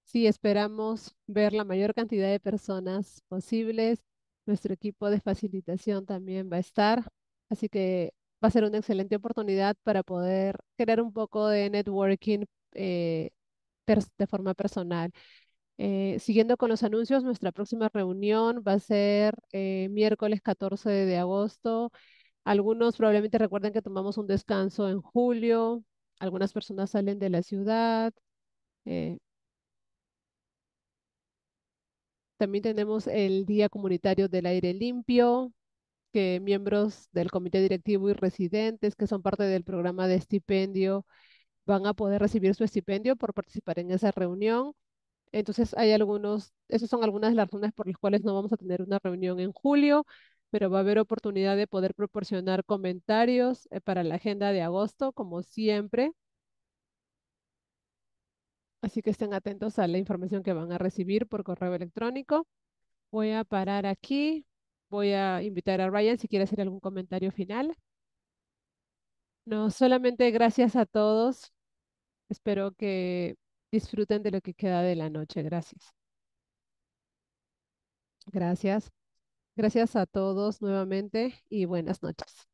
Sí, esperamos ver la mayor cantidad de personas posibles. Nuestro equipo de facilitación también va a estar. Así que va a ser una excelente oportunidad para poder crear un poco de networking eh, de forma personal. Eh, siguiendo con los anuncios, nuestra próxima reunión va a ser eh, miércoles 14 de agosto. Algunos probablemente recuerden que tomamos un descanso en julio, algunas personas salen de la ciudad. también tenemos el Día Comunitario del Aire Limpio, que miembros del comité directivo y residentes que son parte del programa de estipendio van a poder recibir su estipendio por participar en esa reunión. Entonces, hay algunos, esas son algunas de las razones por las cuales no vamos a tener una reunión en julio, pero va a haber oportunidad de poder proporcionar comentarios eh, para la agenda de agosto, como siempre. Así que estén atentos a la información que van a recibir por correo electrónico. Voy a parar aquí voy a invitar a Ryan si quiere hacer algún comentario final. No, solamente gracias a todos. Espero que disfruten de lo que queda de la noche. Gracias. Gracias. Gracias a todos nuevamente y buenas noches.